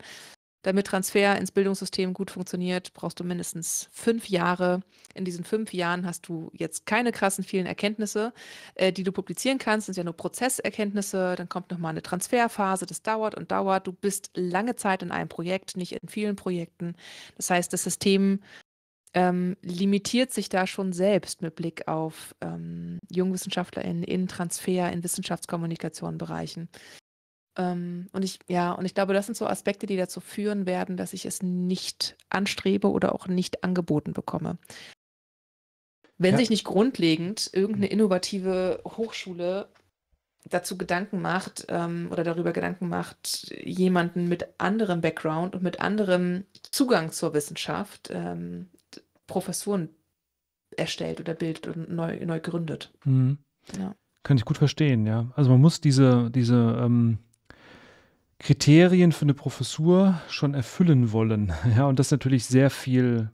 Damit Transfer ins Bildungssystem gut funktioniert, brauchst du mindestens fünf Jahre. In diesen fünf Jahren hast du jetzt keine krassen vielen Erkenntnisse, äh, die du publizieren kannst. Das sind ja nur Prozesserkenntnisse. Dann kommt nochmal eine Transferphase. Das dauert und dauert. Du bist lange Zeit in einem Projekt, nicht in vielen Projekten. Das heißt, das System ähm, limitiert sich da schon selbst mit Blick auf ähm, JungwissenschaftlerInnen in Transfer, in Wissenschaftskommunikation Bereichen. Ähm, und ich, ja, und ich glaube, das sind so Aspekte, die dazu führen werden, dass ich es nicht anstrebe oder auch nicht angeboten bekomme. Wenn ja. sich nicht grundlegend irgendeine mhm. innovative Hochschule dazu Gedanken macht ähm, oder darüber Gedanken macht, jemanden mit anderem Background und mit anderem Zugang zur Wissenschaft ähm, Professuren erstellt oder bildet und neu, neu gründet. Mhm. Ja. Kann ich gut verstehen, ja. Also man muss diese, diese ähm, Kriterien für eine Professur schon erfüllen wollen. Ja, und das natürlich sehr viel.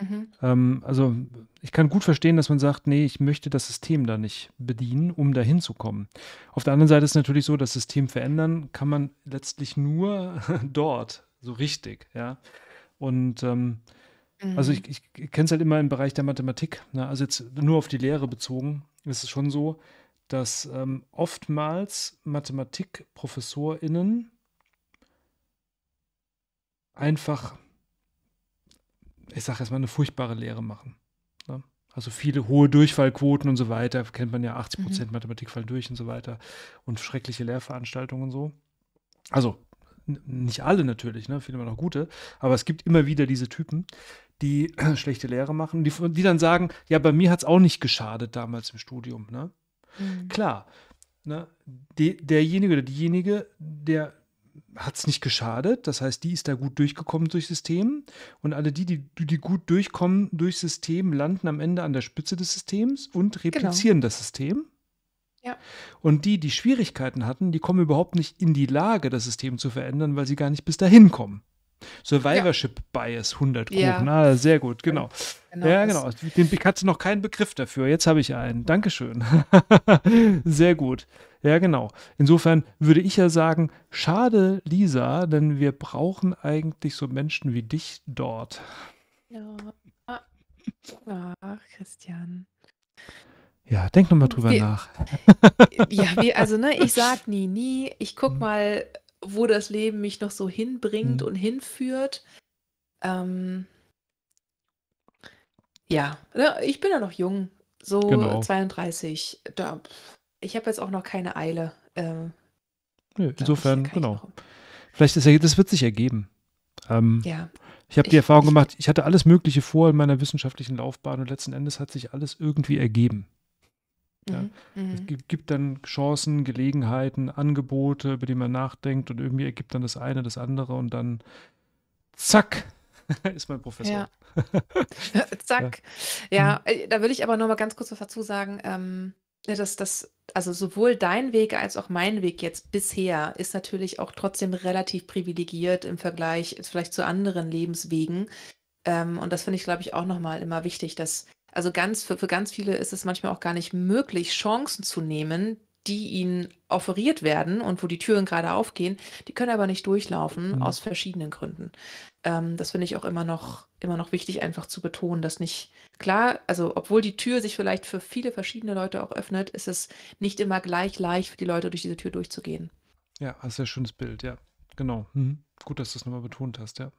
Mhm. Ähm, also ich kann gut verstehen, dass man sagt, nee, ich möchte das System da nicht bedienen, um da hinzukommen. Auf der anderen Seite ist es natürlich so, das System verändern kann man letztlich nur dort, so richtig, ja. Und ähm, also mhm. Also ich, ich kenne es halt immer im Bereich der Mathematik, ne? also jetzt nur auf die Lehre bezogen, ist es schon so, dass ähm, oftmals MathematikprofessorInnen einfach, ich sage erstmal, eine furchtbare Lehre machen. Ne? Also viele hohe Durchfallquoten und so weiter, kennt man ja, 80 Prozent mhm. Mathematik fallen durch und so weiter und schreckliche Lehrveranstaltungen und so. Also nicht alle natürlich, ne? viele waren auch gute, aber es gibt immer wieder diese Typen, die schlechte Lehre machen, die, die dann sagen, ja, bei mir hat es auch nicht geschadet damals im Studium. Ne? Mhm. Klar, ne? De, derjenige oder diejenige, der hat es nicht geschadet. Das heißt, die ist da gut durchgekommen durch System. Und alle die, die, die gut durchkommen durch System, landen am Ende an der Spitze des Systems und genau. replizieren genau. das System. Ja. Und die, die Schwierigkeiten hatten, die kommen überhaupt nicht in die Lage, das System zu verändern, weil sie gar nicht bis dahin kommen. Survivorship ja. Bias 100 Kuchen. Ja. Ah, sehr gut, genau. genau, genau. ja, genau. Also, den hatte noch keinen Begriff dafür. Jetzt habe ich einen. Dankeschön. sehr gut. Ja, genau. Insofern würde ich ja sagen, schade, Lisa, denn wir brauchen eigentlich so Menschen wie dich dort. Ja, Ach, ah, Christian. Ja, denk nochmal drüber wir, nach. Ja, wie, also ne, ich sag nie, nie. Ich guck mal, wo das Leben mich noch so hinbringt mhm. und hinführt. Ähm, ja, ne, ich bin ja noch jung, so genau. 32. Da, ich habe jetzt auch noch keine Eile. Ähm, ja, insofern, genau. Vielleicht ist ja, das wird sich ergeben. Ähm, ja. Ich habe die Erfahrung ich, gemacht, ich hatte alles Mögliche vor in meiner wissenschaftlichen Laufbahn und letzten Endes hat sich alles irgendwie ergeben. Ja. Mhm. Es mhm. gibt, dann Chancen, Gelegenheiten, Angebote, über die man nachdenkt und irgendwie ergibt dann das eine das andere und dann zack, ist mein Professor. Ja. zack. Ja, ja mhm. äh, da würde ich aber nur mal ganz kurz was dazu sagen. Ähm, ne, dass das, also sowohl dein Weg als auch mein Weg jetzt bisher ist natürlich auch trotzdem relativ privilegiert im Vergleich vielleicht zu anderen Lebenswegen. Ähm, und das finde ich, glaube ich, auch nochmal immer wichtig, dass also ganz, für, für ganz viele ist es manchmal auch gar nicht möglich, Chancen zu nehmen, die ihnen offeriert werden und wo die Türen gerade aufgehen, die können aber nicht durchlaufen mhm. aus verschiedenen Gründen. Ähm, das finde ich auch immer noch, immer noch wichtig, einfach zu betonen, dass nicht klar, also obwohl die Tür sich vielleicht für viele verschiedene Leute auch öffnet, ist es nicht immer gleich leicht für die Leute, durch diese Tür durchzugehen. Ja, hast ja schönes Bild, ja. Genau. Mhm. Gut, dass du es nochmal betont hast, ja.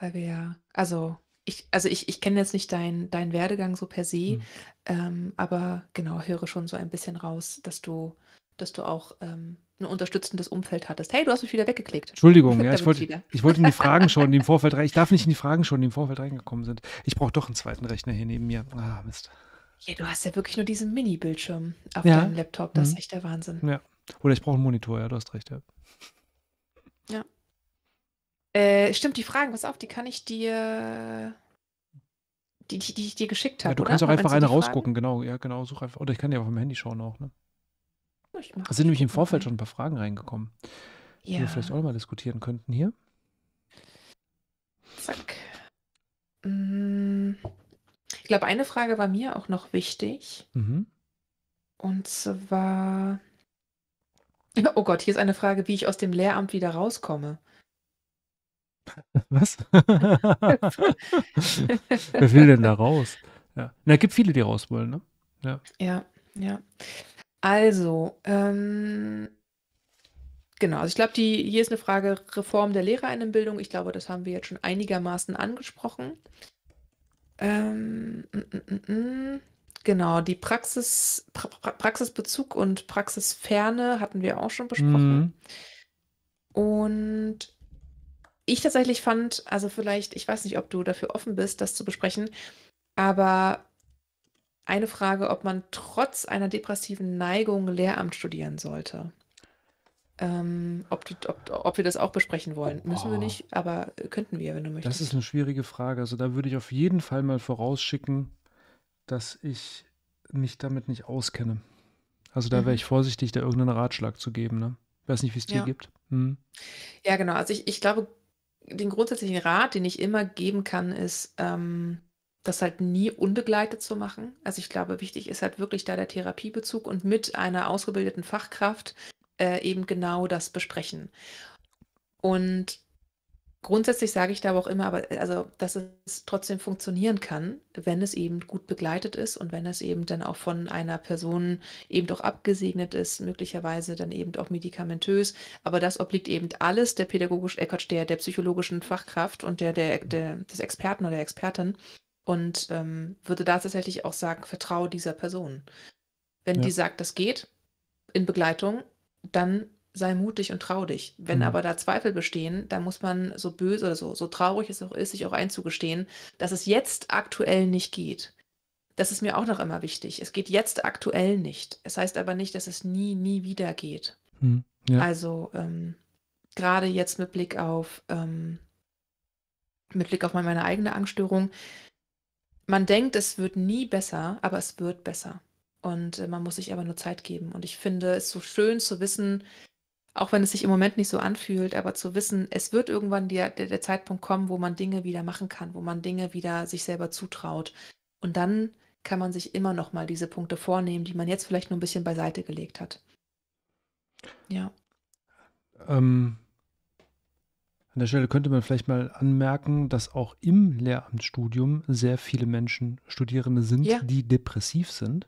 Weil wir ja, also ich, also ich, ich kenne jetzt nicht deinen dein Werdegang so per se, mhm. ähm, aber genau, höre schon so ein bisschen raus, dass du, dass du auch ähm, ein unterstützendes Umfeld hattest. Hey, du hast mich wieder weggeklickt. Entschuldigung, ja, ich, wollte, ich wollte in die Fragen schon, die im Vorfeld rein, ich darf nicht in die Fragen schon, die im Vorfeld reingekommen sind. Ich brauche doch einen zweiten Rechner hier neben mir. Ah, Mist. Ja, du hast ja wirklich nur diesen Mini-Bildschirm auf ja. deinem Laptop, das mhm. ist echt der Wahnsinn. Ja. Oder ich brauche einen Monitor, ja, du hast recht, ja. Ja. Äh, stimmt, die Fragen, pass auf, die kann ich dir. Die, die, die ich dir geschickt habe. Ja, du oder? kannst auch einfach eine rausgucken, genau. Ja, genau, such einfach. Oder ich kann dir auf dem Handy schauen auch, ne? Ich sind nämlich im Vorfeld schon ein paar Fragen reingekommen, ja. die wir vielleicht auch mal diskutieren könnten hier. Zack. Mm. Ich glaube, eine Frage war mir auch noch wichtig. Mhm. Und zwar. Oh Gott, hier ist eine Frage, wie ich aus dem Lehramt wieder rauskomme. Was? Wer will denn da raus? Ja. Na, gibt viele, die raus wollen, ne? Ja, ja. ja. Also, ähm, genau, also ich glaube, hier ist eine Frage Reform der Lehrerinnenbildung. Ich glaube, das haben wir jetzt schon einigermaßen angesprochen. Ähm, m -m -m genau, die Praxis, pra Praxisbezug und Praxisferne hatten wir auch schon besprochen. Mhm. Und ich tatsächlich fand, also vielleicht, ich weiß nicht, ob du dafür offen bist, das zu besprechen, aber eine Frage, ob man trotz einer depressiven Neigung Lehramt studieren sollte. Ähm, ob, du, ob, ob, wir das auch besprechen wollen. Müssen oh. wir nicht, aber könnten wir, wenn du möchtest. Das ist eine schwierige Frage. Also da würde ich auf jeden Fall mal vorausschicken, dass ich mich damit nicht auskenne. Also da mhm. wäre ich vorsichtig, da irgendeinen Ratschlag zu geben. Ne? Ich weiß nicht, wie es dir ja. gibt. Mhm. Ja, genau. Also ich, ich glaube, den grundsätzlichen Rat, den ich immer geben kann, ist, ähm, das halt nie unbegleitet zu machen. Also ich glaube, wichtig ist halt wirklich da der Therapiebezug und mit einer ausgebildeten Fachkraft äh, eben genau das besprechen. Und grundsätzlich sage ich da aber auch immer, aber äh, also, dass es trotzdem funktionieren kann, wenn es eben gut begleitet ist und wenn es eben dann auch von einer Person eben auch abgesegnet ist, möglicherweise dann eben auch medikamentös. Aber das obliegt eben alles der pädagogisch, äh der, der psychologischen Fachkraft und der, der, der des Experten oder der Expertin. Und ähm, würde da tatsächlich auch sagen, vertraue dieser Person. Wenn ja. die sagt, das geht, in Begleitung, dann sei mutig und trau dich. Wenn mhm. aber da Zweifel bestehen, dann muss man so böse oder so, so traurig es auch ist, sich auch einzugestehen, dass es jetzt aktuell nicht geht. Das ist mir auch noch immer wichtig. Es geht jetzt aktuell nicht. Es heißt aber nicht, dass es nie, nie wieder geht. Mhm. Ja. Also ähm, gerade jetzt mit Blick auf ähm, mit Blick auf meine eigene Angststörung, man denkt, es wird nie besser, aber es wird besser. Und äh, man muss sich aber nur Zeit geben. Und ich finde es so schön zu wissen, auch wenn es sich im Moment nicht so anfühlt, aber zu wissen, es wird irgendwann der, der, der, Zeitpunkt kommen, wo man Dinge wieder machen kann, wo man Dinge wieder sich selber zutraut. Und dann kann man sich immer noch mal diese Punkte vornehmen, die man jetzt vielleicht nur ein bisschen beiseite gelegt hat. Ja. Ähm, an der Stelle könnte man vielleicht mal anmerken, dass auch im Lehramtsstudium sehr viele Menschen Studierende sind, ja. die depressiv sind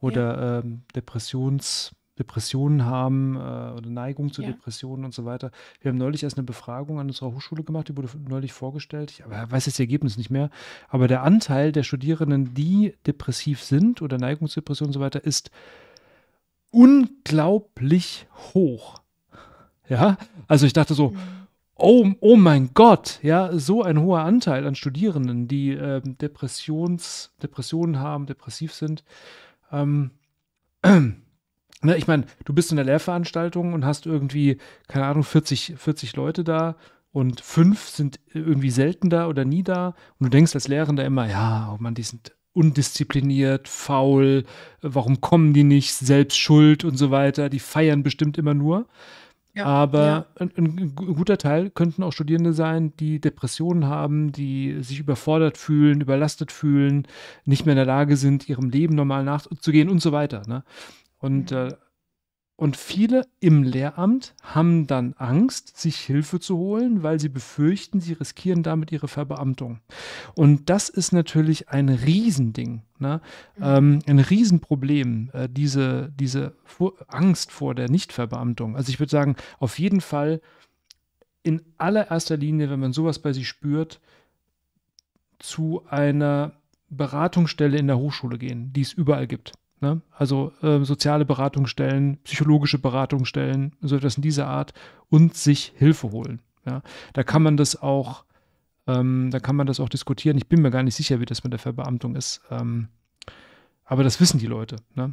oder ja. ähm, Depressions Depressionen haben äh, oder Neigung zu Ja. Depressionen und so weiter. Wir haben neulich erst eine Befragung an unserer Hochschule gemacht, die wurde neulich vorgestellt. Ich weiß jetzt das Ergebnis nicht mehr. Aber der Anteil der Studierenden, die depressiv sind oder Neigung zu Depressionen und so weiter, ist unglaublich hoch. Ja, also ich dachte so, mhm. Oh, oh mein Gott, ja, so ein hoher Anteil an Studierenden, die ähm, Depressions, Depressionen haben, depressiv sind. Ähm, äh, ne, ich meine, du bist in der Lehrveranstaltung und hast irgendwie, keine Ahnung, 40, 40 Leute da und fünf sind irgendwie selten da oder nie da. Und du denkst als Lehrender immer, ja, oh Mann, die sind undiszipliniert, faul, warum kommen die nicht, selbst schuld und so weiter, die feiern bestimmt immer nur. Ja, Aber ja. Ein, ein, guter Teil könnten auch Studierende sein, die Depressionen haben, die sich überfordert fühlen, überlastet fühlen, nicht mehr in der Lage sind, ihrem Leben normal nachzugehen und so weiter. Ne? Und, mhm. äh, und viele im Lehramt haben dann Angst, sich Hilfe zu holen, weil sie befürchten, sie riskieren damit ihre Verbeamtung. Und das ist natürlich ein Riesending, ne? Mhm. Ähm, ein Riesenproblem, äh, diese, diese vor Angst vor der Nichtverbeamtung. Also ich würde sagen, auf jeden Fall in allererster Linie, wenn man sowas bei sich spürt, zu einer Beratungsstelle in der Hochschule gehen, die es überall gibt. Ne? Also äh, soziale Beratungsstellen, psychologische Beratungsstellen, so etwas in dieser Art und sich Hilfe holen. Ja? Da kann man das auch, ähm, da kann man das auch diskutieren. Ich bin mir gar nicht sicher, wie das mit der Verbeamtung ist. Ähm, aber das wissen die Leute. Ne?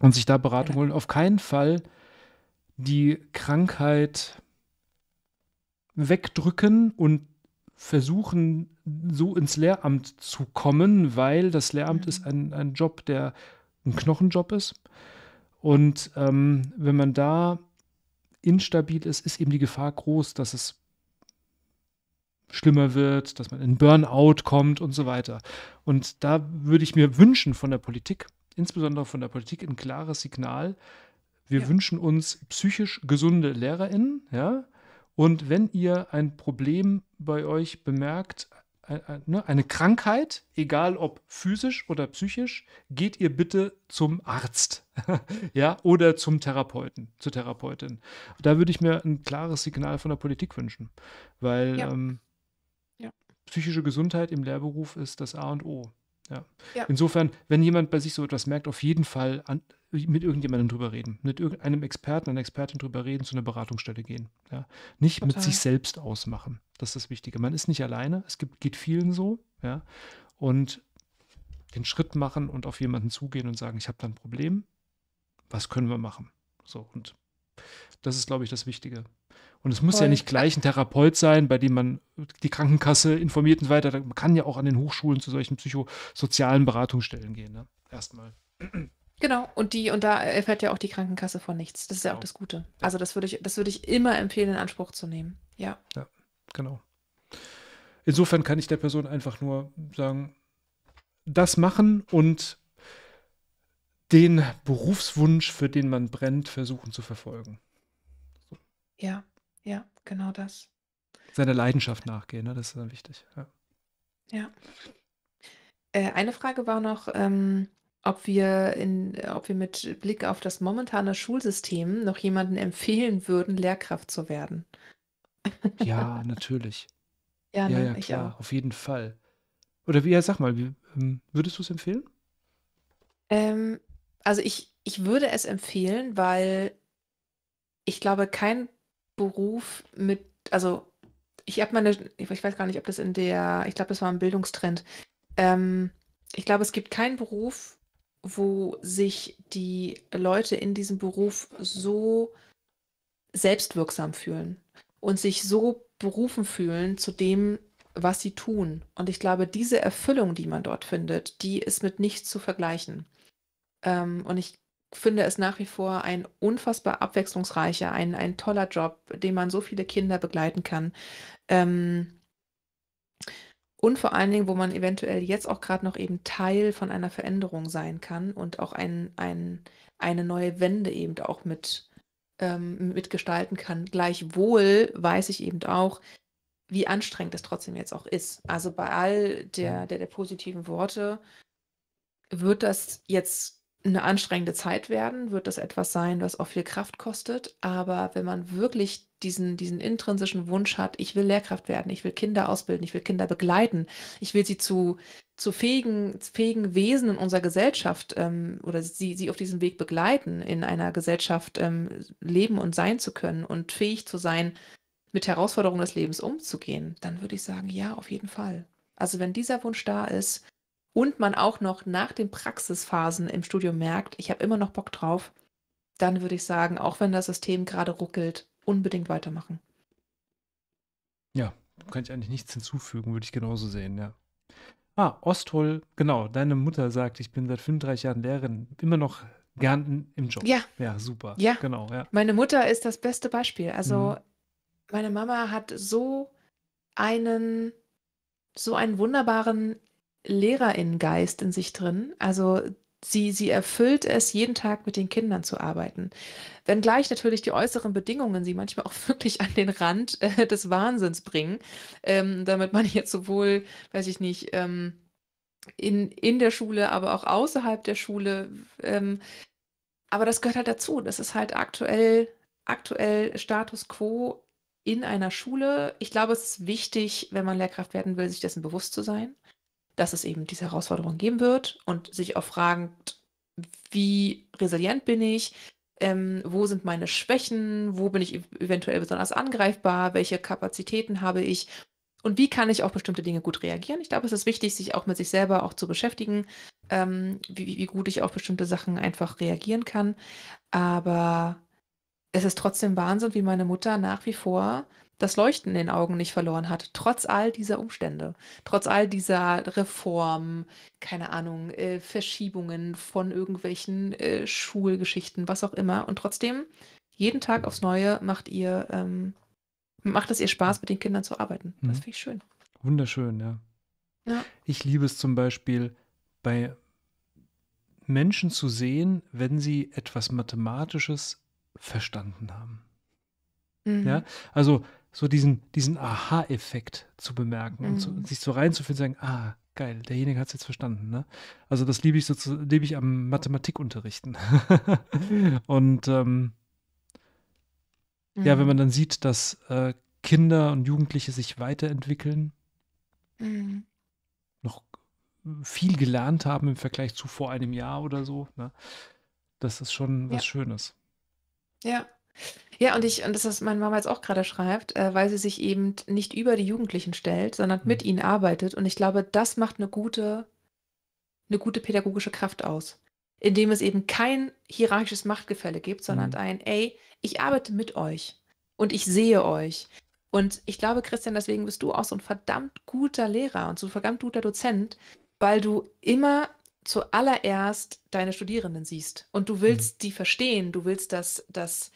Und sich da Beratung holen. Auf keinen Fall die Krankheit wegdrücken und versuchen, so ins Lehramt zu kommen, weil das Lehramt mhm. ist ein, ein Job, der ein Knochenjob ist. Und ähm, wenn man da instabil ist, ist eben die Gefahr groß, dass es schlimmer wird, dass man in Burnout kommt und so weiter. Und da würde ich mir wünschen von der Politik, insbesondere von der Politik, ein klares Signal. Wir ja. wünschen uns psychisch gesunde LehrerInnen, ja. Und wenn ihr ein Problem bei euch bemerkt, Ne, eine Krankheit, egal ob physisch oder psychisch, geht ihr bitte zum Arzt, ja, oder zum Therapeuten, zur Therapeutin. Da würde ich mir ein klares Signal von der Politik wünschen, weil ja. Ähm, ja. psychische Gesundheit im Lehrberuf ist das A und O. Ja. ja. Insofern, wenn jemand bei sich so etwas merkt, auf jeden Fall an, mit irgendjemandem drüber reden, mit irgendeinem Experten, einer Expertin drüber reden, zu einer Beratungsstelle gehen. Ja. Nicht Total. mit sich selbst ausmachen. Das ist das Wichtige. Man ist nicht alleine. Es gibt, geht vielen so. Ja. Und den Schritt machen und auf jemanden zugehen und sagen, ich habe da ein Problem. Was können wir machen? So und das ist, glaube ich, das Wichtige. Und es muss Voll. ja nicht gleich ein Therapeut sein, bei dem man die Krankenkasse informiert und weiter. Man kann ja auch an den Hochschulen zu solchen psychosozialen Beratungsstellen gehen, ne? Erstmal. Genau, und die, und da erfährt ja auch die Krankenkasse von nichts. Das ist genau. ja auch genau. das Gute. Also das würde ich, das würde ich immer empfehlen, in Anspruch zu nehmen. Ja. Ja, genau. Insofern kann ich der Person einfach nur sagen, das machen und den Berufswunsch, für den man brennt, versuchen zu verfolgen. Ja. Ja, genau das. Seiner Leidenschaft nachgehen, ne? das ist dann wichtig. Ja. ja. Äh, eine Frage war noch, ähm, ob, wir in, ob wir mit Blick auf das momentane Schulsystem noch jemanden empfehlen würden, Lehrkraft zu werden. Ja, natürlich. Ja, ne? ja, ich klar, auch. auf jeden Fall. Oder wie, ja, sag mal, wie, ähm, würdest du es empfehlen? Ähm, also ich, ich würde es empfehlen, weil ich glaube, kein Beruf mit, also ich habe meine, ich weiß gar nicht, ob das in der, ich glaube, das war ein Bildungstrend. Ähm, ich glaube, es gibt keinen Beruf, wo sich die Leute in diesem Beruf so selbstwirksam fühlen und sich so berufen fühlen zu dem, was sie tun. Und ich glaube, diese Erfüllung, die man dort findet, die ist mit nichts zu vergleichen. Ähm, und ich finde es nach wie vor ein unfassbar abwechslungsreicher, ein, ein toller Job, den man so viele Kinder begleiten kann. Ähm, und vor allen Dingen, wo man eventuell jetzt auch gerade noch eben Teil von einer Veränderung sein kann und auch ein, ein, eine neue Wende eben auch mit, ähm, mitgestalten kann. Gleichwohl weiß ich eben auch, wie anstrengend es trotzdem jetzt auch ist. Also bei all der, der, der positiven Worte wird das jetzt eine anstrengende Zeit werden, wird das etwas sein, was auch viel Kraft kostet. Aber wenn man wirklich diesen, diesen intrinsischen Wunsch hat, ich will Lehrkraft werden, ich will Kinder ausbilden, ich will Kinder begleiten, ich will sie zu, zu fähigen, fähigen Wesen in unserer Gesellschaft ähm, oder sie, sie auf diesem Weg begleiten, in einer Gesellschaft ähm, leben und sein zu können und fähig zu sein, mit Herausforderungen des Lebens umzugehen, dann würde ich sagen, ja, auf jeden Fall. Also wenn dieser Wunsch da ist, und man auch noch nach den Praxisphasen im Studium merkt, ich habe immer noch Bock drauf, dann würde ich sagen, auch wenn das System gerade ruckelt, unbedingt weitermachen. Ja, kann ich eigentlich nichts hinzufügen, würde ich genauso sehen, ja. Ah, Osthol, genau, deine Mutter sagt, ich bin seit 35 Jahren Lehrerin, immer noch gern im Job. Ja. Ja, super. Ja. Genau, ja. Meine Mutter ist das beste Beispiel. Also, mhm. meine Mama hat so einen, so einen wunderbaren Lehrerinnengeist in sich drin. Also sie, sie erfüllt es, jeden Tag mit den Kindern zu arbeiten. Wenngleich natürlich die äußeren Bedingungen sie manchmal auch wirklich an den Rand äh, des Wahnsinns bringen, ähm, damit man jetzt sowohl, weiß ich nicht, ähm, in, in der Schule, aber auch außerhalb der Schule. Ähm, aber das gehört halt dazu. Das ist halt aktuell, aktuell Status quo in einer Schule. Ich glaube, es ist wichtig, wenn man Lehrkraft werden will, sich dessen bewusst zu sein dass es eben diese Herausforderungen geben wird und sich auch fragt, wie resilient bin ich, ähm, wo sind meine Schwächen, wo bin ich eventuell besonders angreifbar, welche Kapazitäten habe ich und wie kann ich auf bestimmte Dinge gut reagieren. Ich glaube, es ist wichtig, sich auch mit sich selber auch zu beschäftigen, ähm, wie, wie gut ich auf bestimmte Sachen einfach reagieren kann. Aber es ist trotzdem Wahnsinn, wie meine Mutter nach wie vor das Leuchten in den Augen nicht verloren hat, trotz all dieser Umstände, trotz all dieser Reformen, keine Ahnung, äh, Verschiebungen von irgendwelchen äh, Schulgeschichten, was auch immer. Und trotzdem, jeden Tag aufs Neue macht ihr, ähm, macht es ihr Spaß, mit den Kindern zu arbeiten. Mhm. Das finde ich schön. Wunderschön, ja. ja. Ich liebe es zum Beispiel bei Menschen zu sehen, wenn sie etwas Mathematisches verstanden haben. Mhm. Ja, also so diesen, diesen Aha-Effekt zu bemerken mhm. und zu, sich so reinzufühlen sagen, ah, geil, derjenige hat es jetzt verstanden. Ne? Also das liebe ich so liebe ich am Mathematikunterrichten. und ähm, mhm. ja, wenn mhm. man dann sieht, dass äh, Kinder und Jugendliche sich weiterentwickeln, mhm. noch viel gelernt haben im Vergleich zu vor einem Jahr oder so, ne? das ist schon ja. was Schönes. Ja, ja, und ich, und das, was meine Mama jetzt auch gerade schreibt, äh, weil sie sich eben nicht über die Jugendlichen stellt, sondern mhm. mit ihnen arbeitet. Und ich glaube, das macht eine gute, eine gute pädagogische Kraft aus. Indem es eben kein hierarchisches Machtgefälle gibt, sondern mhm. ein, ey, ich arbeite mit euch und ich sehe euch. Und ich glaube, Christian, deswegen bist du auch so ein verdammt guter Lehrer und so ein verdammt guter Dozent, weil du immer zuallererst deine Studierenden siehst und du willst mhm. die verstehen, du willst, dass, dass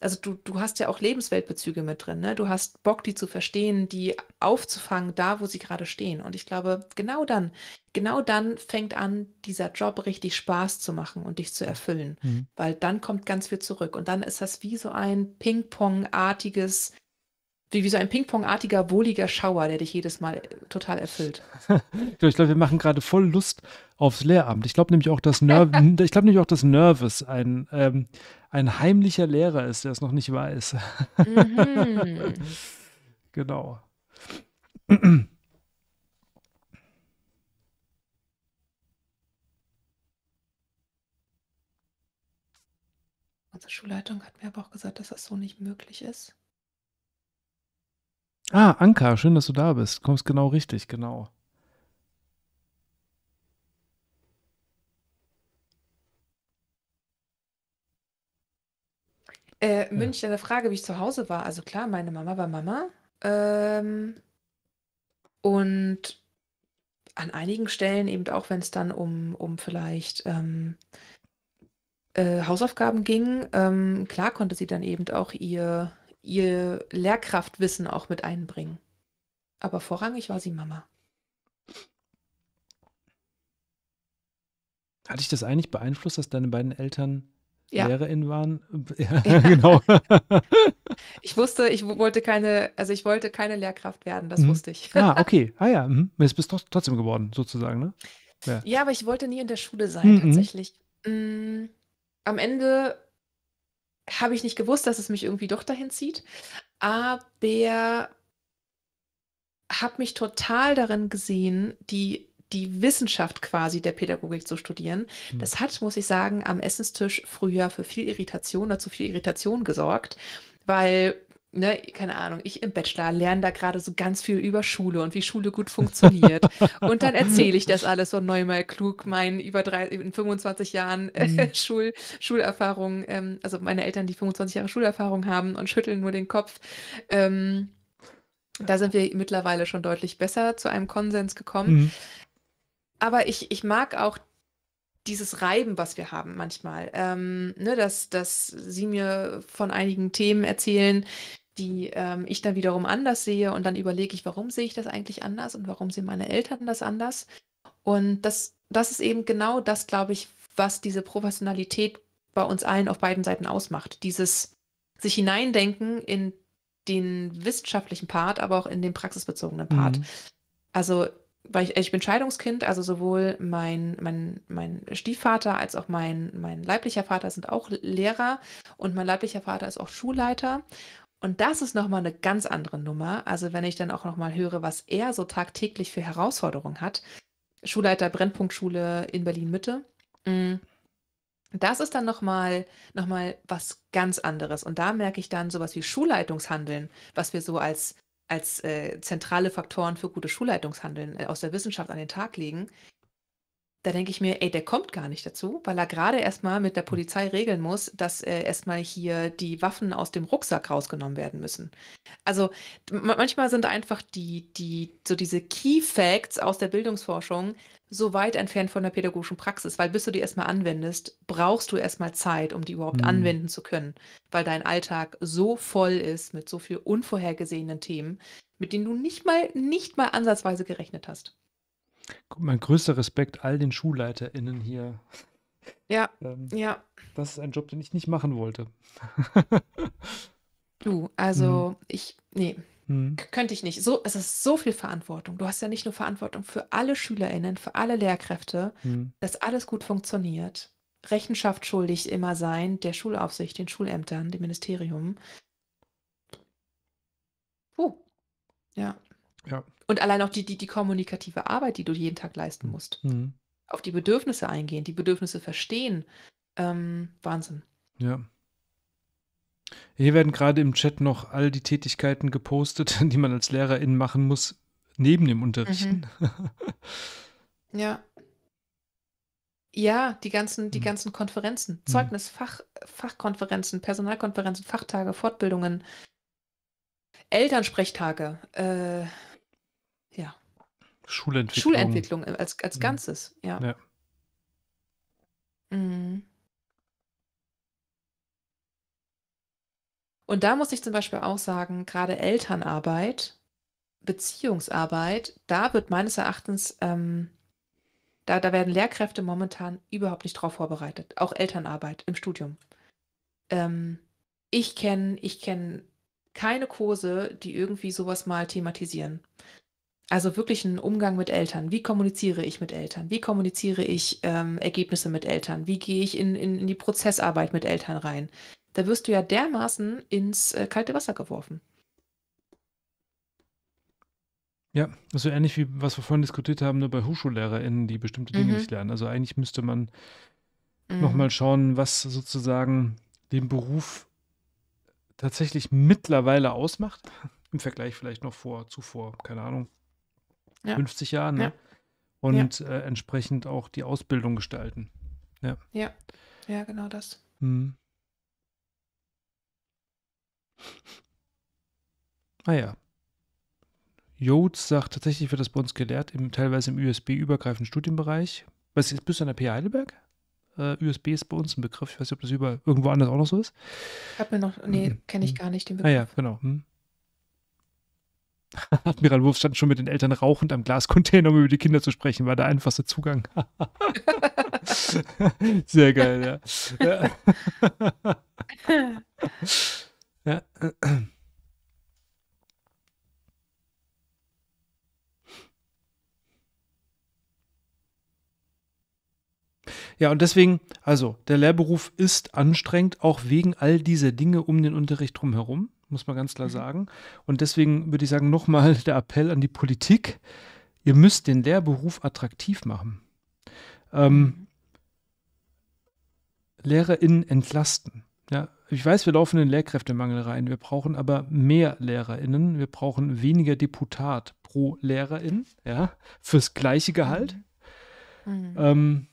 also du, du hast ja auch Lebensweltbezüge mit drin, ne? Du hast Bock, die zu verstehen, die aufzufangen, da, wo sie gerade stehen. Und ich glaube, genau dann, genau dann fängt an, dieser Job richtig Spaß zu machen und dich zu erfüllen. Mhm. Weil dann kommt ganz viel zurück. Und dann ist das wie so ein Ping-Pong-artiges wie, wie so ein Ping-Pong-artiger, wohliger Schauer, der dich jedes Mal äh, total erfüllt. ich glaube, wir machen gerade voll Lust aufs Lehramt. Ich glaube nämlich auch, dass Nerv ich glaube nämlich auch, dass Nervous ein, ähm, ein heimlicher Lehrer ist, der es noch nicht weiß. Mhm. Genau. Unsere Schulleitung hat mir aber auch gesagt, dass das so nicht möglich ist. Ah, Anka, schön, dass du da bist. Kommst genau richtig, genau. Äh, München, eine Frage, wie ich zu Hause war. Also klar, meine Mama war Mama. Ähm, und an einigen Stellen eben auch, wenn es dann um, um vielleicht ähm, äh, Hausaufgaben ging, ähm, klar konnte sie dann eben auch ihr, ihr Lehrkraftwissen auch mit einbringen. Aber vorrangig war sie Mama. Hat dich das eigentlich beeinflusst, dass deine beiden Eltern ja. Lehrerin waren? Ja, ja. genau. ich wusste, ich wollte keine, also ich wollte keine Lehrkraft werden, das mhm. wusste ich. ah, okay. Ah ja, mhm. jetzt bist du trotzdem geworden, sozusagen, ne? Ja. ja. aber ich wollte nie in der Schule sein, mhm. mhm. tatsächlich. Mhm. Am Ende habe ich nicht gewusst, dass es mich irgendwie doch dahin zieht, aber habe mich total darin gesehen, die, die Wissenschaft quasi der Pädagogik zu studieren. Mhm. Das hat, muss ich sagen, am Essenstisch früher für viel Irritation, dazu viel Irritation gesorgt, weil ne, keine Ahnung, ich im Bachelor lerne da gerade so ganz viel über Schule und wie Schule gut funktioniert. und dann erzähle ich das alles so neunmal klug, meinen über drei, in 25 Jahren äh, mhm. Schul, Schulerfahrung, ähm, also meine Eltern, die 25 Jahre Schulerfahrung haben und schütteln nur den Kopf. Ähm, da sind wir mittlerweile schon deutlich besser zu einem Konsens gekommen. Mhm. Aber ich, ich mag auch dieses Reiben, was wir haben manchmal, ähm, ne, dass, dass sie mir von einigen Themen erzählen, die ähm, ich dann wiederum anders sehe und dann überlege ich, warum sehe ich das eigentlich anders und warum sehen meine Eltern das anders. Und das, das ist eben genau das, glaube ich, was diese Professionalität bei uns allen auf beiden Seiten ausmacht. Dieses sich hineindenken in den wissenschaftlichen Part, aber auch in den praxisbezogenen Part. Mhm. Also weil ich, ich bin Scheidungskind, also sowohl mein, mein, mein Stiefvater als auch mein, mein leiblicher Vater sind auch Lehrer und mein leiblicher Vater ist auch Schulleiter. Und das ist nochmal eine ganz andere Nummer. Also wenn ich dann auch nochmal höre, was er so tagtäglich für Herausforderungen hat. Schulleiter Brennpunktschule in Berlin-Mitte. Mm. Das ist dann nochmal noch mal was ganz anderes. Und da merke ich dann sowas wie Schulleitungshandeln, was wir so als als äh, zentrale Faktoren für gutes Schulleitungshandeln äh, aus der Wissenschaft an den Tag legen, da denke ich mir, ey, der kommt gar nicht dazu, weil er gerade erstmal mit der hm. Polizei regeln muss, dass äh, erstmal hier die Waffen aus dem Rucksack rausgenommen werden müssen. Also manchmal sind einfach die, die, so diese Key Facts aus der Bildungsforschung so weit entfernt von der pädagogischen Praxis, weil bis du die erstmal anwendest, brauchst du erstmal Zeit, um die überhaupt mhm. anwenden zu können, weil dein Alltag so voll ist mit so viel unvorhergesehenen Themen, mit denen du nicht mal, nicht mal ansatzweise gerechnet hast. mein größter Respekt all den SchulleiterInnen hier. Ja, ähm, ja. Das ist ein Job, den ich nicht machen wollte. du, also mhm. ich, nee, Mhm. Könnte ich nicht. So, es ist so viel Verantwortung. Du hast ja nicht nur Verantwortung für alle SchülerInnen, für alle Lehrkräfte, mhm. dass alles gut funktioniert. Rechenschaft schuldig immer sein, der Schulaufsicht, den Schulämtern, dem Ministerium. Puh. Ja. ja. Und allein auch die, die, die kommunikative Arbeit, die du jeden Tag leisten hm. musst. Mhm. Auf die Bedürfnisse eingehen, die Bedürfnisse verstehen. Ähm, Wahnsinn. Ja. Hier werden gerade im Chat noch all die Tätigkeiten gepostet, die man als Lehrerin machen muss, neben dem Unterrichten. Mhm. ja. Ja, die ganzen, die mhm. ganzen Konferenzen, hm. Zeugnis, Fach, Fachkonferenzen, Personalkonferenzen, Fachtage, Fortbildungen, Elternsprechtage, äh, ja. Schulentwicklung. Schulentwicklung als, als hm. Ganzes, ja. ja. Mhm. Und da muss ich zum Beispiel auch sagen, gerade Elternarbeit, Beziehungsarbeit, da wird meines Erachtens, ähm, da, da werden Lehrkräfte momentan überhaupt nicht drauf vorbereitet. Auch Elternarbeit im Studium. Ähm, ich kenne ich kenn keine Kurse, die irgendwie sowas mal thematisieren. Also wirklich einen Umgang mit Eltern. Wie kommuniziere ich mit Eltern? Wie kommuniziere ich ähm, Ergebnisse mit Eltern? Wie gehe ich in, in, in die Prozessarbeit mit Eltern rein? da wirst du ja dermaßen ins äh, kalte Wasser geworfen. Ja, das so ähnlich wie was wir vorhin diskutiert haben, nur bei HochschullehrerInnen, die bestimmte Dinge mhm. nicht lernen. Also eigentlich müsste man mhm. nochmal schauen, was sozusagen den Beruf tatsächlich mittlerweile ausmacht. Im Vergleich vielleicht noch vor, zuvor, keine Ahnung, ja. 50 Jahren. Ne? Ja. Und ja. Äh, entsprechend auch die Ausbildung gestalten. Ja. ja, ja, genau das. Mhm. Ah ja. Jodes sagt, tatsächlich wird das bei uns gelehrt, im, teilweise im USB-übergreifenden Studienbereich. Was ist, bist du an der PH Heidelberg? Uh, äh, USB ist bei uns ein Begriff. Ich weiß nicht, ob das über, irgendwo anders auch noch so ist. Hat mir noch, nee, mhm. kenne ich mhm. gar nicht den Begriff. Ah ja, genau. Hm. Admiral Wurf stand schon mit den Eltern rauchend am Glascontainer, um über die Kinder zu sprechen. War der einfachste Zugang. Sehr geil, ja. ja. Ja. und deswegen, also der Lehrberuf ist anstrengend, auch wegen all dieser Dinge um den Unterricht drumherum, muss man ganz klar mhm. sagen. Und deswegen würde ich sagen, nochmal der Appell an die Politik, ihr müsst den Lehrberuf attraktiv machen. Ähm, mhm. LehrerInnen entlasten. Ja, ich weiß, wir laufen in Lehrkräftemangel rein. Wir brauchen aber mehr LehrerInnen. Wir brauchen weniger Deputat pro LehrerIn, ja, fürs gleiche Gehalt. Mhm. Ähm,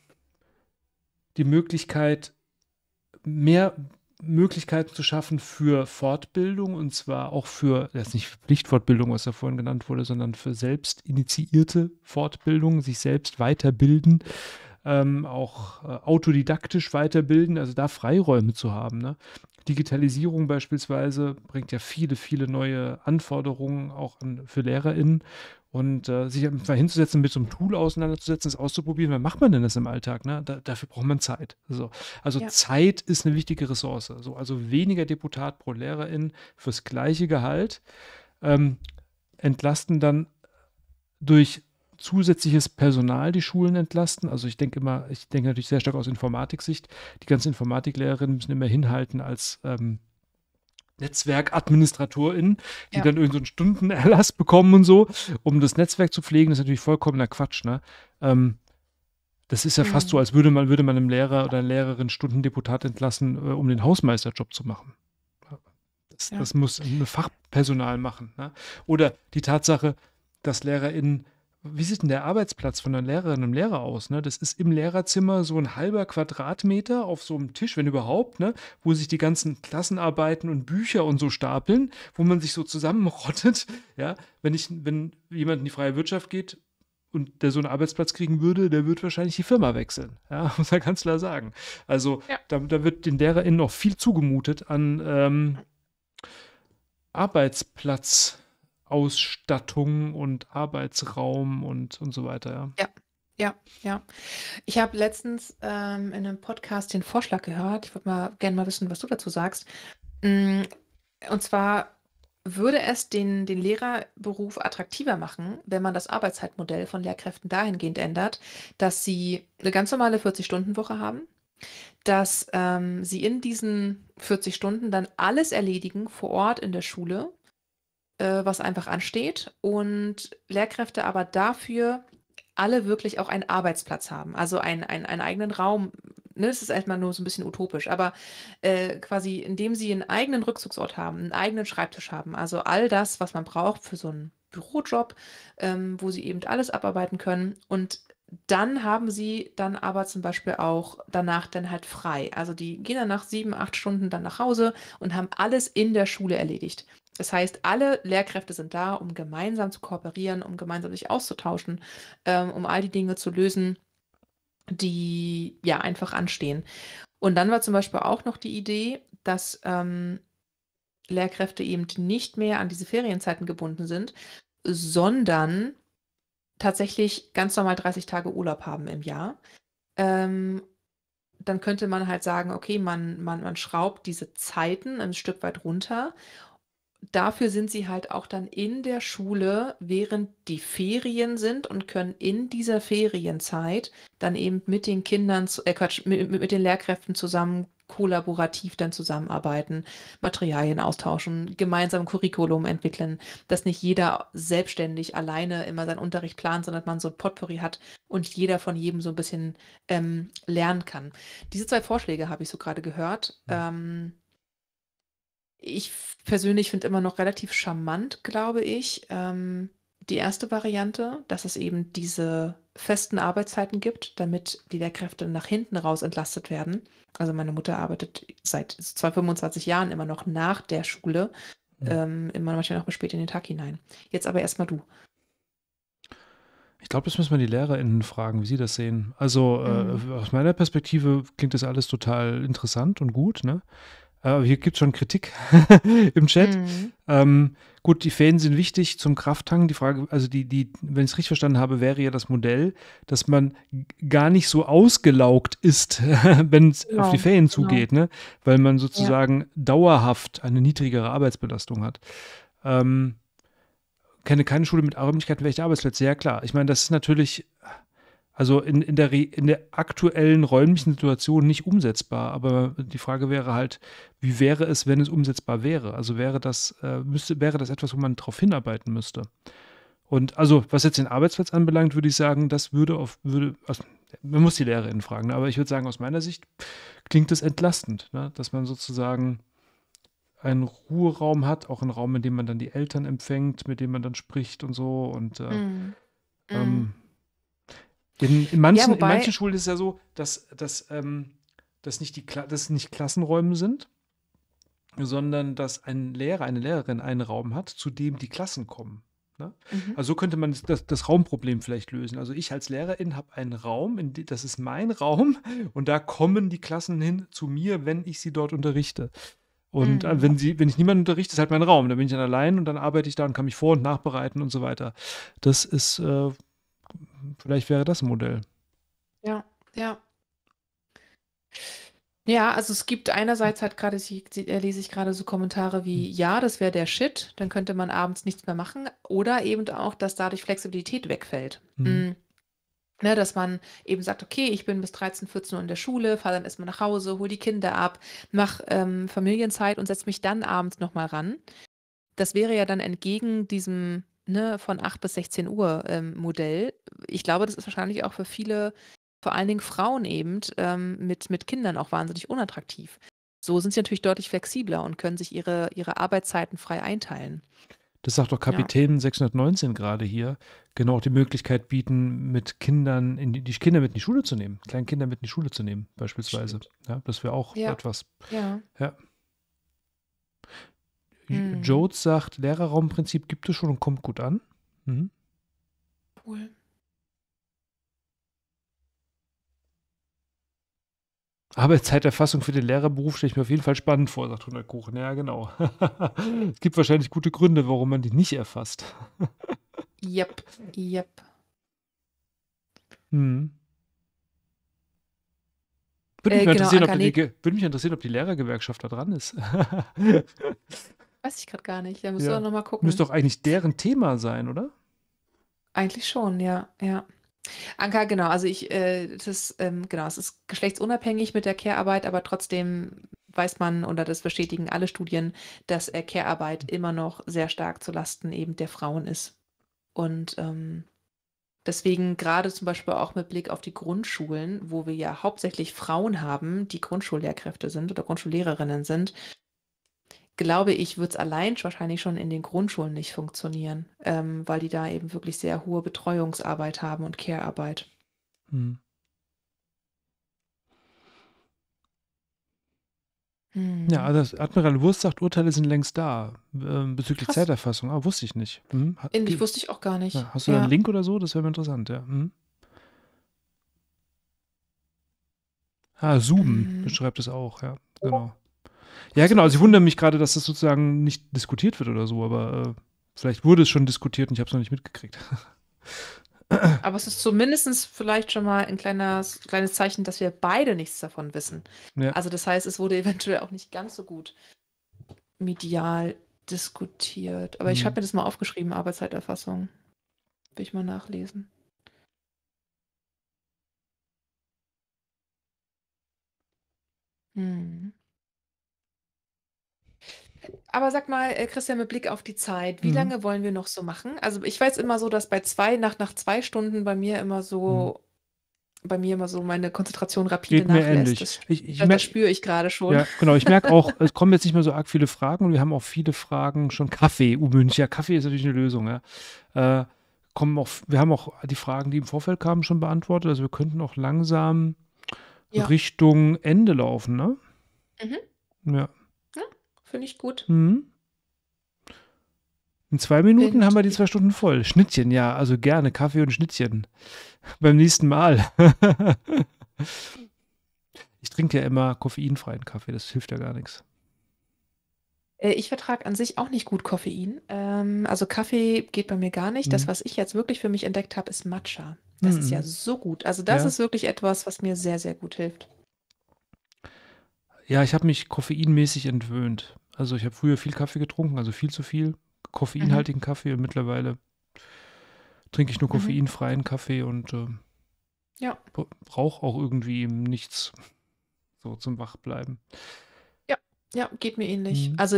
die Möglichkeit, mehr Möglichkeiten zu schaffen für Fortbildung und zwar auch für, das ist nicht Pflichtfortbildung, was da vorhin genannt wurde, sondern für selbst initiierte Fortbildung, sich selbst weiterbilden ähm, auch äh, autodidaktisch weiterbilden, also da Freiräume zu haben. Ne? Digitalisierung beispielsweise bringt ja viele, viele neue Anforderungen auch an, für LehrerInnen. Und äh, sich mal hinzusetzen, mit so einem Tool auseinanderzusetzen, das auszuprobieren, wann macht man denn das im Alltag? Ne? Da, dafür braucht man Zeit. So. Also ja. Zeit ist eine wichtige Ressource. So, also weniger Deputat pro Lehrerin fürs gleiche Gehalt ähm, entlasten dann durch zusätzliches Personal die Schulen entlasten. Also ich denke immer, ich denke natürlich sehr stark aus Informatiksicht. Die ganzen Informatiklehrerinnen müssen immer hinhalten als ähm, NetzwerkadministratorInnen, die ja. dann irgendeinen so Stundenerlass bekommen und so, um das Netzwerk zu pflegen, das ist natürlich vollkommener Quatsch, ne? Ähm, das ist ja mhm. fast so, als würde man, würde man einem Lehrer oder einer Lehrerin Stundendeputat entlassen, äh, um den Hausmeisterjob zu machen. Das, ja. das muss ein Fachpersonal machen. Ne? Oder die Tatsache, dass LehrerInnen wie sieht denn der Arbeitsplatz von einer Lehrerin und Lehrer aus? Ne? Das ist im Lehrerzimmer so ein halber Quadratmeter auf so einem Tisch, wenn überhaupt, ne? wo sich die ganzen Klassenarbeiten und Bücher und so stapeln, wo man sich so zusammenrottet. Ja? Wenn, ich, wenn jemand in die freie Wirtschaft geht und der so einen Arbeitsplatz kriegen würde, der würde wahrscheinlich die Firma wechseln. Ja? Muss man ganz klar sagen. Also ja. da, da, wird den LehrerInnen noch viel zugemutet an ähm, Arbeitsplatz. Ausstattung und Arbeitsraum und, und so weiter. Ja, ja, ja. ja. Ich habe letztens ähm, in einem Podcast den Vorschlag gehört. Ich würde mal gerne mal wissen, was du dazu sagst. Mm, und zwar würde es den, den Lehrerberuf attraktiver machen, wenn man das Arbeitszeitmodell von Lehrkräften dahingehend ändert, dass sie eine ganz normale 40-Stunden-Woche haben, dass ähm, sie in diesen 40 Stunden dann alles erledigen vor Ort in der Schule, äh, was einfach ansteht und Lehrkräfte aber dafür alle wirklich auch einen Arbeitsplatz haben, also einen, einen, einen eigenen Raum. Ne, das ist erstmal nur so ein bisschen utopisch, aber äh, quasi, indem sie einen eigenen Rückzugsort haben, einen eigenen Schreibtisch haben, also all das, was man braucht für so einen Bürojob, ähm, wo sie eben alles abarbeiten können und dann haben sie dann aber zum Beispiel auch danach dann halt frei. Also die gehen dann nach sieben, acht Stunden dann nach Hause und haben alles in der Schule erledigt. Das heißt, alle Lehrkräfte sind da, um gemeinsam zu kooperieren, um gemeinsam sich auszutauschen, ähm, um all die Dinge zu lösen, die ja einfach anstehen. Und dann war zum Beispiel auch noch die Idee, dass ähm, Lehrkräfte eben nicht mehr an diese Ferienzeiten gebunden sind, sondern tatsächlich ganz normal 30 Tage Urlaub haben im Jahr. Ähm, dann könnte man halt sagen, okay, man, man, man schraubt diese Zeiten ein Stück weit runter dafür sind sie halt auch dann in der Schule, während die Ferien sind und können in dieser Ferienzeit dann eben mit den Kindern, äh Quatsch, mit, mit den Lehrkräften zusammen kollaborativ dann zusammenarbeiten, Materialien austauschen, gemeinsam Curriculum entwickeln, dass nicht jeder selbstständig alleine immer seinen Unterricht plant, sondern man so ein Potpourri hat und jeder von jedem so ein bisschen ähm, lernen kann. Diese zwei Vorschläge habe ich so gerade gehört. Mhm. Ähm, ich persönlich finde immer noch relativ charmant, glaube ich, ähm, die erste Variante, dass es eben diese festen Arbeitszeiten gibt, damit die Lehrkräfte nach hinten raus entlastet werden. Also meine Mutter arbeitet seit 25 Jahren immer noch nach der Schule, ja. ähm, immer manchmal noch bis spät in den Tag hinein. Jetzt aber erstmal du. Ich glaube, das müssen wir die LehrerInnen fragen, wie sie das sehen. Also äh, mhm. äh, aus meiner Perspektive klingt das alles total interessant und gut, ne? Äh, hier gibt es schon Kritik im Chat. Mhm. Ähm, gut, die Fäden sind wichtig zum Krafttanken. Die Frage, also die, die, wenn ich es richtig verstanden habe, wäre ja das Modell, dass man gar nicht so ausgelaugt ist, wenn es genau. auf die Fäden genau. zugeht, genau. ne? weil man sozusagen ja. dauerhaft eine niedrigere Arbeitsbelastung hat. Ähm, kenne keine Schule mit Abhängigkeiten, welche Arbeitsplätze. Ja, klar. Ich meine, das ist natürlich also in, in, der, in der aktuellen räumlichen Situation nicht umsetzbar. Aber die Frage wäre halt, wie wäre es, wenn es umsetzbar wäre? Also wäre das, äh, müsste, wäre das etwas, wo man darauf hinarbeiten müsste? Und also, was jetzt den Arbeitsplatz anbelangt, würde ich sagen, das würde auf, würde, also, man muss die Lehrerin fragen, ne? aber ich würde sagen, aus meiner Sicht klingt das entlastend, ne? dass man sozusagen einen Ruheraum hat, auch einen Raum, in dem man dann die Eltern empfängt, mit dem man dann spricht und so und äh, mm. Ähm, mm in, in, manchen, ja, wobei, in manchen Schulen ist es ja so, dass, dass, ähm, dass, nicht die dass nicht Klassenräume sind, sondern dass ein Lehrer, eine Lehrerin einen Raum hat, zu dem die Klassen kommen. Ne? Mhm. Also so könnte man das, das, Raumproblem vielleicht lösen. Also ich als Lehrerin habe einen Raum, die, das ist mein Raum und da kommen die Klassen hin zu mir, wenn ich sie dort unterrichte. Und äh, mhm. wenn, sie, wenn ich niemanden unterrichte, ist halt mein Raum. Da bin ich dann allein und dann arbeite ich da und kann mich vor- und nachbereiten und so weiter. Das ist, äh, vielleicht wäre das ein Modell. Ja, ja. Ja, also es gibt einerseits halt gerade, äh, lese ich gerade so Kommentare wie, hm. ja, das wäre der Shit, dann könnte man abends nichts mehr machen. Oder eben auch, dass dadurch Flexibilität wegfällt. Mhm. Ne, dass man eben sagt, okay, ich bin bis 13, 14 Uhr in der Schule, fahre dann erstmal nach Hause, hole die Kinder ab, mache ähm, Familienzeit und setze mich dann abends nochmal ran. Das wäre ja dann entgegen diesem ne, von 8 bis 16 Uhr ähm, Modell. Ich glaube, das ist wahrscheinlich auch für viele, vor allen Dingen Frauen eben, ähm, mit, mit Kindern auch wahnsinnig unattraktiv. So sind sie natürlich deutlich flexibler und können sich ihre, ihre Arbeitszeiten frei einteilen. Das sagt doch Kapitän ja. 619 gerade hier, genau die Möglichkeit bieten, mit Kindern, in die, die, Kinder mit in die Schule zu nehmen, kleinen Kinder mit in die Schule zu nehmen, beispielsweise. Ja, das wäre auch ja. etwas. Ja. ja. Mhm. Jodes sagt, Lehrerraumprinzip gibt es schon und kommt gut an. Mhm. Cool. Arbeitszeiterfassung für den Lehrerberuf stelle ich mir auf jeden Fall spannend vor, sagt Hundertkuchen. Ja, genau. es gibt wahrscheinlich gute Gründe, warum man die nicht erfasst. Yep, yep. Hm. Würde äh, mich, genau, interessieren, ob die, würde mich interessieren, ob die Lehrergewerkschaft da dran ist. Weiß ich gerade gar nicht. Da müssen ja. du nochmal gucken. Müsste doch eigentlich deren Thema sein, oder? Eigentlich schon, ja, ja. Anka, genau, also ich, äh, das, ähm, genau, es ist geschlechtsunabhängig mit der Care-Arbeit, aber trotzdem weiß man, oder das bestätigen alle Studien, dass äh, Care-Arbeit immer noch sehr stark zu Lasten eben der Frauen ist. Und ähm, deswegen gerade zum Beispiel auch mit Blick auf die Grundschulen, wo wir ja hauptsächlich Frauen haben, die Grundschullehrkräfte sind oder Grundschullehrerinnen sind, glaube ich, wird es allein wahrscheinlich schon in den Grundschulen nicht funktionieren, ähm, weil die da eben wirklich sehr hohe Betreuungsarbeit haben und Care-Arbeit. Hm. Hm. Ja, das Admiral Wurst sagt, Urteile sind längst da äh, bezüglich Krass. Zeiterfassung. Ah, wusste ich nicht. Hm? Hat, wusste ich auch gar nicht. Ja, hast du ja. einen Link oder so? Das wäre mir interessant, ja. Hm? Ah, Zoom hm. beschreibt es auch, ja, oh. genau. Ja, genau. Also ich wundere mich gerade, dass das sozusagen nicht diskutiert wird oder so, aber äh, vielleicht wurde es schon diskutiert und ich habe es noch nicht mitgekriegt. Aber es ist zumindest vielleicht schon mal ein kleines, kleines Zeichen, dass wir beide nichts davon wissen. Ja. Also das heißt, es wurde eventuell auch nicht ganz so gut medial diskutiert. Aber mhm. ich habe mir das mal aufgeschrieben, Arbeitszeiterfassung. Will ich mal nachlesen. Hm. Aber sag mal, äh, Christian, mit Blick auf die Zeit, wie Mhm. lange wollen wir noch so machen? Also ich weiß immer so, dass bei zwei, nach, nach zwei Stunden bei mir immer Mhm. so, bei mir immer so meine Konzentration rapide Geht mir ähnlich. Das, Ich, ich das, spüre ich gerade schon. ja, genau, ich merke auch, es kommen jetzt nicht mehr so arg viele Fragen und wir haben auch viele Fragen schon Kaffee, U Münch, ja, Kaffee ist natürlich eine Lösung, ja. Äh, kommen auch, wir haben auch die Fragen, die im Vorfeld kamen, schon beantwortet. Also wir könnten auch langsam Ja. Richtung Ende laufen, ne? Mhm. Ja. Finde ich gut. Mhm. In zwei Minuten Bin haben wir die zwei Stunden voll. Schnittchen, ja, also gerne Kaffee und Schnittchen. Beim nächsten Mal. ich trinke ja immer koffeinfreien Kaffee, das hilft ja gar nichts. Äh, ich vertrage an sich auch nicht gut Koffein. Ähm, also Kaffee geht bei mir gar nicht. Das, mhm. was ich jetzt wirklich für mich entdeckt habe, ist Matcha. Das mm ist ja mhm. so gut. Also das ja. ist wirklich etwas, was mir sehr, sehr gut hilft ja, ich habe mich koffeinmäßig entwöhnt. Also ich habe früher viel Kaffee getrunken, also viel zu viel koffeinhaltigen mhm. Kaffee und mittlerweile trinke ich nur mhm. koffeinfreien mhm. Kaffee und äh, ja. brauche auch irgendwie nichts so zum Wachbleiben. Ja, ja, geht mir ähnlich. Mhm. Also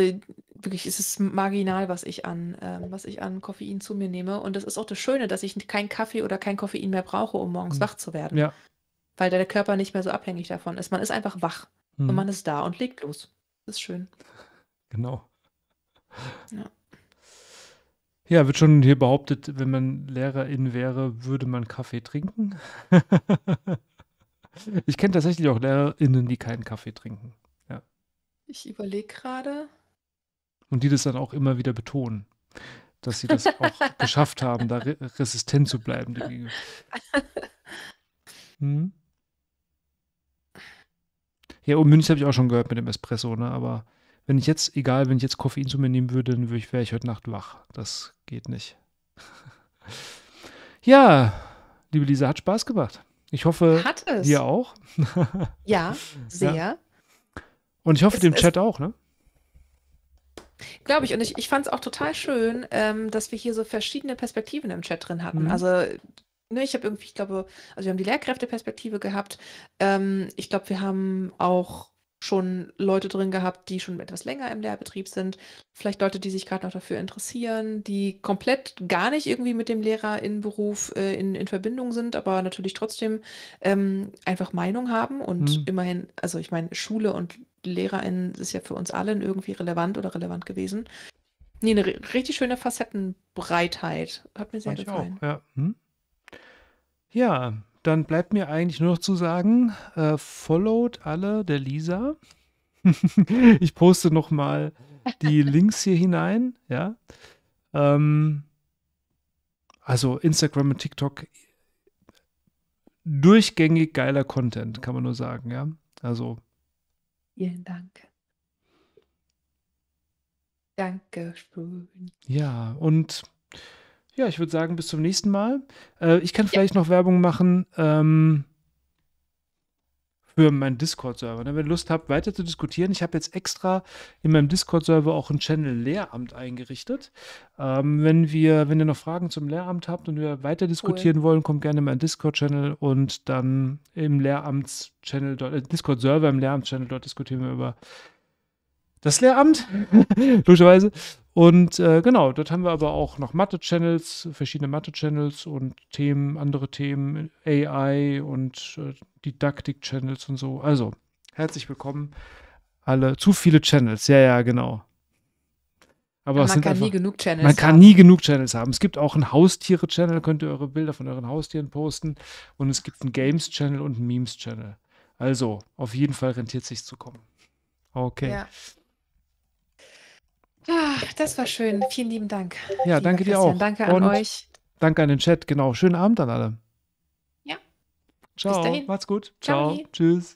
wirklich ist es marginal, was ich an, äh, was ich an Koffein zu mir nehme. Und das ist auch das Schöne, dass ich keinen Kaffee oder kein Koffein mehr brauche, um morgens mhm. wach zu werden. Ja. Weil der Körper nicht mehr so abhängig davon ist. Man ist einfach wach. Hm. Und mhm. man ist da und legt los. Das ist schön. Genau. Ja. Ja, wird schon hier behauptet, wenn man Lehrerin wäre, würde man Kaffee trinken. ich kenne tatsächlich auch Lehrerinnen, die keinen Kaffee trinken. Ja. Ich überlege gerade. Und die das dann auch immer wieder betonen, dass sie das auch geschafft haben, da re resistent zu bleiben. Hm? Ja, und Münch habe ich auch schon gehört mit dem Espresso, ne? Aber wenn ich jetzt, egal, wenn ich jetzt Koffein zu mir nehmen würde, dann würde ich, wäre ich heute Nacht wach. Das geht nicht. ja, liebe Lisa, hat Spaß gemacht. Ich hoffe, dir auch. ja, sehr. Ja. Und ich hoffe, es, dem es, Chat auch, ne? Glaube ich. Und ich, ich fand es auch total schön, ähm, dass wir hier so verschiedene Perspektiven im Chat drin hatten. Mhm. Also Ne, ich habe irgendwie, ich glaube, also wir haben die Lehrkräfteperspektive gehabt. Ähm, ich glaube, wir haben auch schon Leute drin gehabt, die schon etwas länger im Lehrbetrieb sind. Vielleicht Leute, die sich gerade noch dafür interessieren, die komplett gar nicht irgendwie mit dem Lehrerinnenberuf äh, in, in Verbindung sind, aber natürlich trotzdem ähm, einfach Meinung haben und mhm. immerhin, also ich meine, Schule und LehrerInnen ist ja für uns allen irgendwie relevant oder relevant gewesen. Nee, eine richtig schöne Facettenbreitheit. Hat mir sehr Manch gefallen. Auch, ja. Hm? Ja, dann bleibt mir eigentlich nur noch zu sagen, äh, followed alle der Lisa. ich poste noch mal die Links hier hinein, ja. Ähm, also Instagram und TikTok durchgängig geiler Content, kann man nur sagen, ja. Also. Vielen Dank. Dankeschön. Ja, und ja, ich würde sagen, bis zum nächsten Mal. Äh, ich kann vielleicht ja. noch Werbung machen ähm, für meinen Discord-Server. Ne? Wenn ihr Lust habt, weiter zu diskutieren, ich habe jetzt extra in meinem Discord-Server auch einen Channel Lehramt eingerichtet. Ähm, wenn, wir, wenn ihr noch Fragen zum Lehramt habt und wir weiter diskutieren cool. wollen, kommt gerne in meinen Discord-Channel und dann im Lehramts-Channel, äh, Discord-Server im Lehramts-Channel, dort diskutieren wir über das Lehramt, logischerweise. Und äh, genau, dort haben wir aber auch noch Mathe-Channels, verschiedene Mathe-Channels und Themen, andere Themen, AI und äh, Didaktik-Channels und so. Also, herzlich willkommen alle. Zu viele Channels, ja, ja, genau. Aber man kann einfach, nie genug Channels Man kann nie genug Channels haben. Es gibt auch einen Haustiere-Channel, könnt ihr eure Bilder von euren Haustieren posten. Und es gibt einen Games-Channel und einen Memes-Channel. Also, auf jeden Fall rentiert sich zu kommen. Okay. Ja. Ach, das war schön. Vielen lieben Dank. Ja, danke dir auch. Danke an Und euch. Danke an den Chat. Genau. Schönen Abend an alle. Ja. Ciao. Macht's gut. Ciao. Ciao. Tschüss.